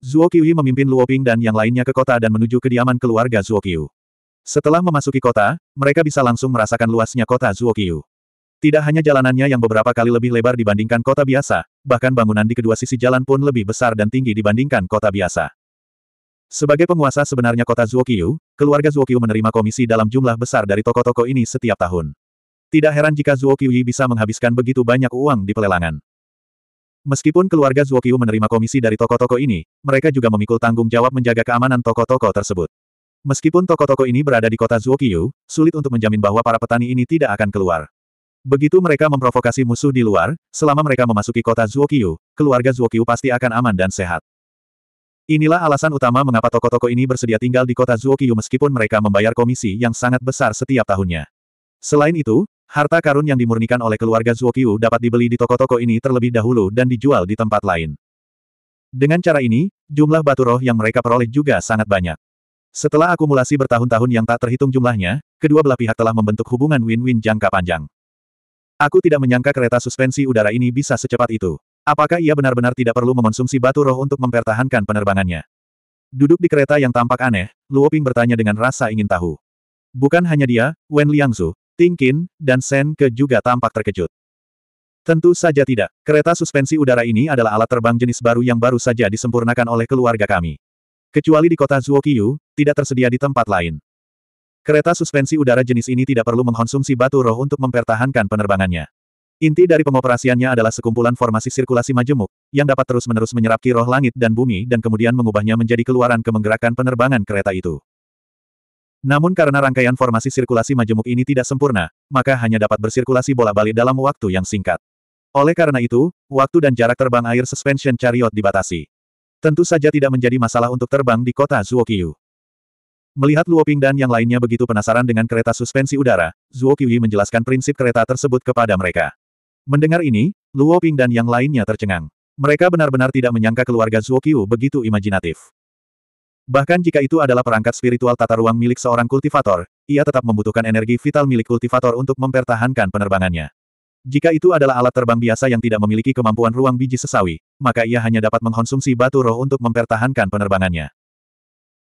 Zuo Qiyu memimpin Luoping dan yang lainnya ke kota dan menuju kediaman keluarga Zuo Qiyu. Setelah memasuki kota, mereka bisa langsung merasakan luasnya kota Zuo Qiyu. Tidak hanya jalanannya yang beberapa kali lebih lebar dibandingkan kota biasa, bahkan bangunan di kedua sisi jalan pun lebih besar dan tinggi dibandingkan kota biasa. Sebagai penguasa sebenarnya kota Zuo Zuokyu, keluarga Zuo Zuokyu menerima komisi dalam jumlah besar dari toko-toko ini setiap tahun. Tidak heran jika Zuo Qiyi bisa menghabiskan begitu banyak uang di pelelangan. Meskipun keluarga Zuo Qiyu menerima komisi dari toko-toko ini, mereka juga memikul tanggung jawab menjaga keamanan toko-toko tersebut. Meskipun toko-toko ini berada di kota Zuo Qiyu, sulit untuk menjamin bahwa para petani ini tidak akan keluar. Begitu mereka memprovokasi musuh di luar, selama mereka memasuki kota Zuo Qiyu, keluarga Zuo Qiyu pasti akan aman dan sehat. Inilah alasan utama mengapa toko-toko ini bersedia tinggal di kota Zuo Qiyu meskipun mereka membayar komisi yang sangat besar setiap tahunnya. Selain itu, Harta karun yang dimurnikan oleh keluarga Zuokyu dapat dibeli di toko-toko ini terlebih dahulu dan dijual di tempat lain. Dengan cara ini, jumlah batu roh yang mereka peroleh juga sangat banyak. Setelah akumulasi bertahun-tahun yang tak terhitung jumlahnya, kedua belah pihak telah membentuk hubungan win-win jangka panjang. Aku tidak menyangka kereta suspensi udara ini bisa secepat itu. Apakah ia benar-benar tidak perlu mengonsumsi batu roh untuk mempertahankan penerbangannya? Duduk di kereta yang tampak aneh, Luoping bertanya dengan rasa ingin tahu. Bukan hanya dia, Wen Liangzu, Tingkin, dan Sen juga tampak terkejut. Tentu saja tidak. Kereta suspensi udara ini adalah alat terbang jenis baru yang baru saja disempurnakan oleh keluarga kami. Kecuali di kota Zuokiyu, tidak tersedia di tempat lain. Kereta suspensi udara jenis ini tidak perlu mengkonsumsi batu roh untuk mempertahankan penerbangannya. Inti dari pengoperasiannya adalah sekumpulan formasi sirkulasi majemuk, yang dapat terus-menerus menyerap kiroh langit dan bumi dan kemudian mengubahnya menjadi keluaran ke menggerakkan penerbangan kereta itu. Namun karena rangkaian formasi sirkulasi majemuk ini tidak sempurna, maka hanya dapat bersirkulasi bola-balik dalam waktu yang singkat. Oleh karena itu, waktu dan jarak terbang air suspension chariot dibatasi. Tentu saja tidak menjadi masalah untuk terbang di kota Zuokiyu. Melihat Luoping dan yang lainnya begitu penasaran dengan kereta suspensi udara, Zhuo menjelaskan prinsip kereta tersebut kepada mereka. Mendengar ini, Luoping dan yang lainnya tercengang. Mereka benar-benar tidak menyangka keluarga Zhuo begitu imajinatif. Bahkan jika itu adalah perangkat spiritual tata ruang milik seorang kultivator, ia tetap membutuhkan energi vital milik kultivator untuk mempertahankan penerbangannya. Jika itu adalah alat terbang biasa yang tidak memiliki kemampuan ruang biji sesawi, maka ia hanya dapat mengkonsumsi batu roh untuk mempertahankan penerbangannya.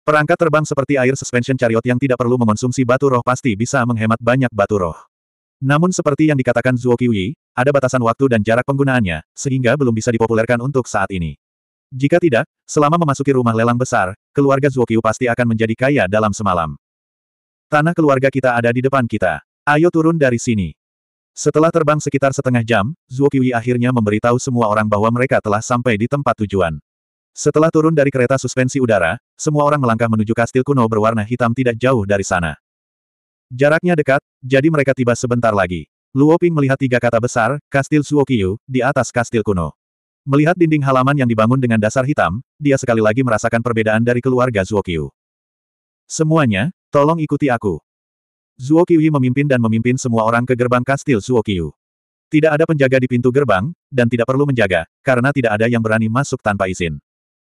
Perangkat terbang seperti air suspension chariot yang tidak perlu mengonsumsi batu roh pasti bisa menghemat banyak batu roh. Namun seperti yang dikatakan Zuo Kiwi, ada batasan waktu dan jarak penggunaannya, sehingga belum bisa dipopulerkan untuk saat ini. Jika tidak, selama memasuki rumah lelang besar, keluarga Zuokyu pasti akan menjadi kaya dalam semalam. Tanah keluarga kita ada di depan kita. Ayo turun dari sini. Setelah terbang sekitar setengah jam, Zuokyu akhirnya memberitahu semua orang bahwa mereka telah sampai di tempat tujuan. Setelah turun dari kereta suspensi udara, semua orang melangkah menuju kastil kuno berwarna hitam tidak jauh dari sana. Jaraknya dekat, jadi mereka tiba sebentar lagi. Luoping melihat tiga kata besar, Kastil Zuokyu, di atas kastil kuno. Melihat dinding halaman yang dibangun dengan dasar hitam, dia sekali lagi merasakan perbedaan dari keluarga Zuokyu. Semuanya, tolong ikuti aku. Zuokyu memimpin dan memimpin semua orang ke gerbang kastil Zuokyu. Tidak ada penjaga di pintu gerbang, dan tidak perlu menjaga, karena tidak ada yang berani masuk tanpa izin.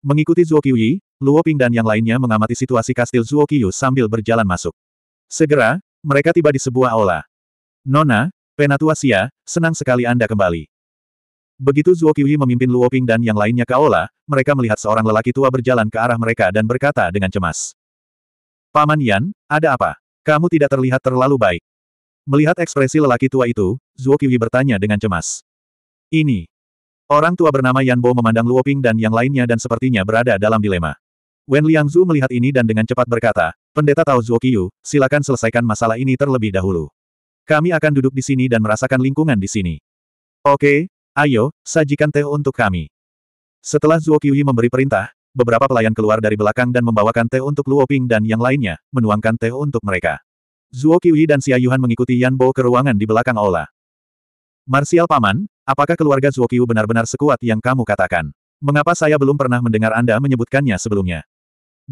Mengikuti Zuokyu, Luo Ping dan yang lainnya mengamati situasi kastil Zuokyu sambil berjalan masuk. Segera, mereka tiba di sebuah aula. Nona, Penatua Sia, senang sekali Anda kembali. Begitu Zuo Qiyi memimpin Luo Ping dan yang lainnya ke aula, mereka melihat seorang lelaki tua berjalan ke arah mereka dan berkata dengan cemas. Paman Yan, ada apa? Kamu tidak terlihat terlalu baik. Melihat ekspresi lelaki tua itu, Zuo Qiyi bertanya dengan cemas. Ini. Orang tua bernama Yan Bo memandang Luo Ping dan yang lainnya dan sepertinya berada dalam dilema. Wen Liang Zhu melihat ini dan dengan cepat berkata, Pendeta Tao Zuo Qiyu, silakan selesaikan masalah ini terlebih dahulu. Kami akan duduk di sini dan merasakan lingkungan di sini. Oke, Ayo, sajikan teh untuk kami. Setelah Zuo Qiyi memberi perintah, beberapa pelayan keluar dari belakang dan membawakan teh untuk Luo Ping dan yang lainnya, menuangkan teh untuk mereka. Zuo Qiyi dan Xia Yuhan mengikuti Yan Bo ke ruangan di belakang aula. Marsial Paman, apakah keluarga Zuo Qiuyi benar-benar sekuat yang kamu katakan? Mengapa saya belum pernah mendengar Anda menyebutkannya sebelumnya?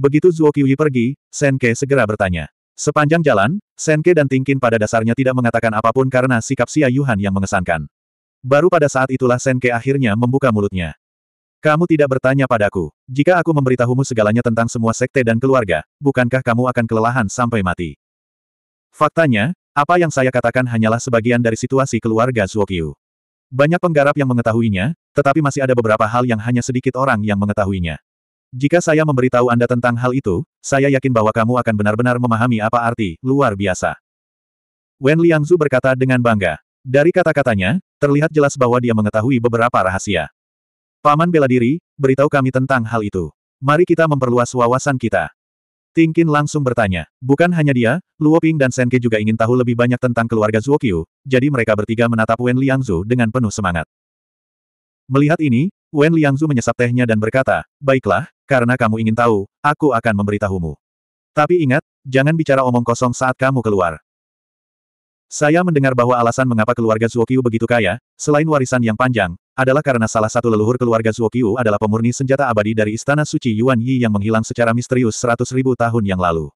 Begitu Zuo Qiyi pergi, Senke segera bertanya. Sepanjang jalan, Senke dan Tingkin pada dasarnya tidak mengatakan apapun karena sikap Xia Yuhan yang mengesankan. Baru pada saat itulah Senke akhirnya membuka mulutnya. Kamu tidak bertanya padaku. Jika aku memberitahumu segalanya tentang semua sekte dan keluarga, bukankah kamu akan kelelahan sampai mati? Faktanya, apa yang saya katakan hanyalah sebagian dari situasi keluarga Zuokyu. Banyak penggarap yang mengetahuinya, tetapi masih ada beberapa hal yang hanya sedikit orang yang mengetahuinya. Jika saya memberitahu Anda tentang hal itu, saya yakin bahwa kamu akan benar-benar memahami apa arti luar biasa. Wen Liangzu berkata dengan bangga. Dari kata-katanya, terlihat jelas bahwa dia mengetahui beberapa rahasia. Paman bela diri, beritahu kami tentang hal itu. Mari kita memperluas wawasan kita. Tingkin langsung bertanya. Bukan hanya dia, Luo Ping dan Senke juga ingin tahu lebih banyak tentang keluarga Zuokyu, jadi mereka bertiga menatap Wen Liangzu dengan penuh semangat. Melihat ini, Wen Liangzu menyesap tehnya dan berkata, Baiklah, karena kamu ingin tahu, aku akan memberitahumu. Tapi ingat, jangan bicara omong kosong saat kamu keluar. Saya mendengar bahwa alasan mengapa keluarga Zuokyu begitu kaya, selain warisan yang panjang, adalah karena salah satu leluhur keluarga Zuokyu adalah pemurni senjata abadi dari Istana Suci Yuan Yi yang menghilang secara misterius seratus ribu tahun yang lalu.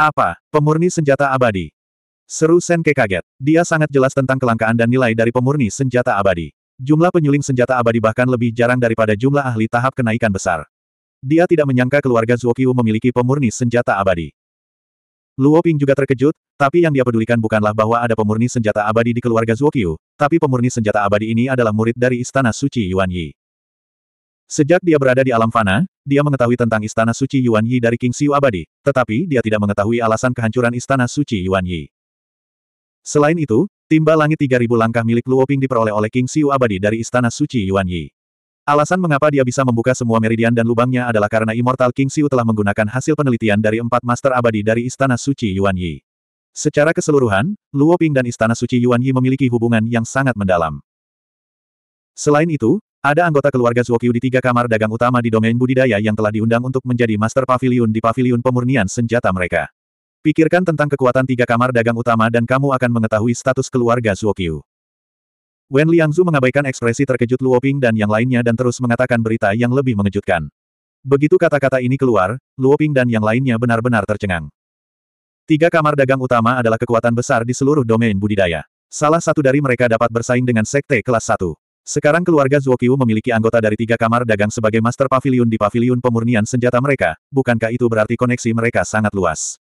Apa, pemurni senjata abadi? Seru Senke kaget. Dia sangat jelas tentang kelangkaan dan nilai dari pemurni senjata abadi. Jumlah penyuling senjata abadi bahkan lebih jarang daripada jumlah ahli tahap kenaikan besar. Dia tidak menyangka keluarga Zuokyu memiliki pemurni senjata abadi. Luo Ping juga terkejut, tapi yang dia pedulikan bukanlah bahwa ada pemurni senjata abadi di keluarga Zuokyu, tapi pemurni senjata abadi ini adalah murid dari Istana Suci Yuan Yi. Sejak dia berada di alam fana, dia mengetahui tentang Istana Suci Yuan Yi dari King Xiu abadi, tetapi dia tidak mengetahui alasan kehancuran Istana Suci Yuan Yi. Selain itu, timba langit 3000 langkah milik Luo Ping diperoleh oleh King Xiu abadi dari Istana Suci Yuan Yi. Alasan mengapa dia bisa membuka semua meridian dan lubangnya adalah karena Immortal King Xiu telah menggunakan hasil penelitian dari empat master abadi dari Istana Suci Yuan Yi. Secara keseluruhan, Luo Ping dan Istana Suci Yuan Yi memiliki hubungan yang sangat mendalam. Selain itu, ada anggota keluarga Zuokyu di tiga kamar dagang utama di domain budidaya yang telah diundang untuk menjadi master pavilion di pavilion pemurnian senjata mereka. Pikirkan tentang kekuatan tiga kamar dagang utama dan kamu akan mengetahui status keluarga Zuokyu. Wen Liangzu mengabaikan ekspresi terkejut Luo Ping dan yang lainnya dan terus mengatakan berita yang lebih mengejutkan. Begitu kata-kata ini keluar, Luo Ping dan yang lainnya benar-benar tercengang. Tiga kamar dagang utama adalah kekuatan besar di seluruh domain budidaya. Salah satu dari mereka dapat bersaing dengan sekte kelas 1. Sekarang keluarga Zuokiu memiliki anggota dari tiga kamar dagang sebagai master pavilion di pavilion pemurnian senjata mereka, bukankah itu berarti koneksi mereka sangat luas?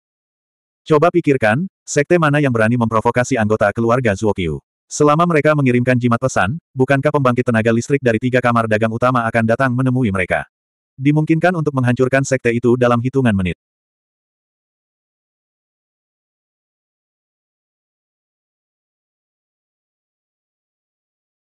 Coba pikirkan, sekte mana yang berani memprovokasi anggota keluarga Zuokiu? Selama mereka mengirimkan jimat pesan, bukankah pembangkit tenaga listrik dari tiga kamar dagang utama akan datang menemui mereka? Dimungkinkan untuk menghancurkan sekte itu dalam hitungan menit.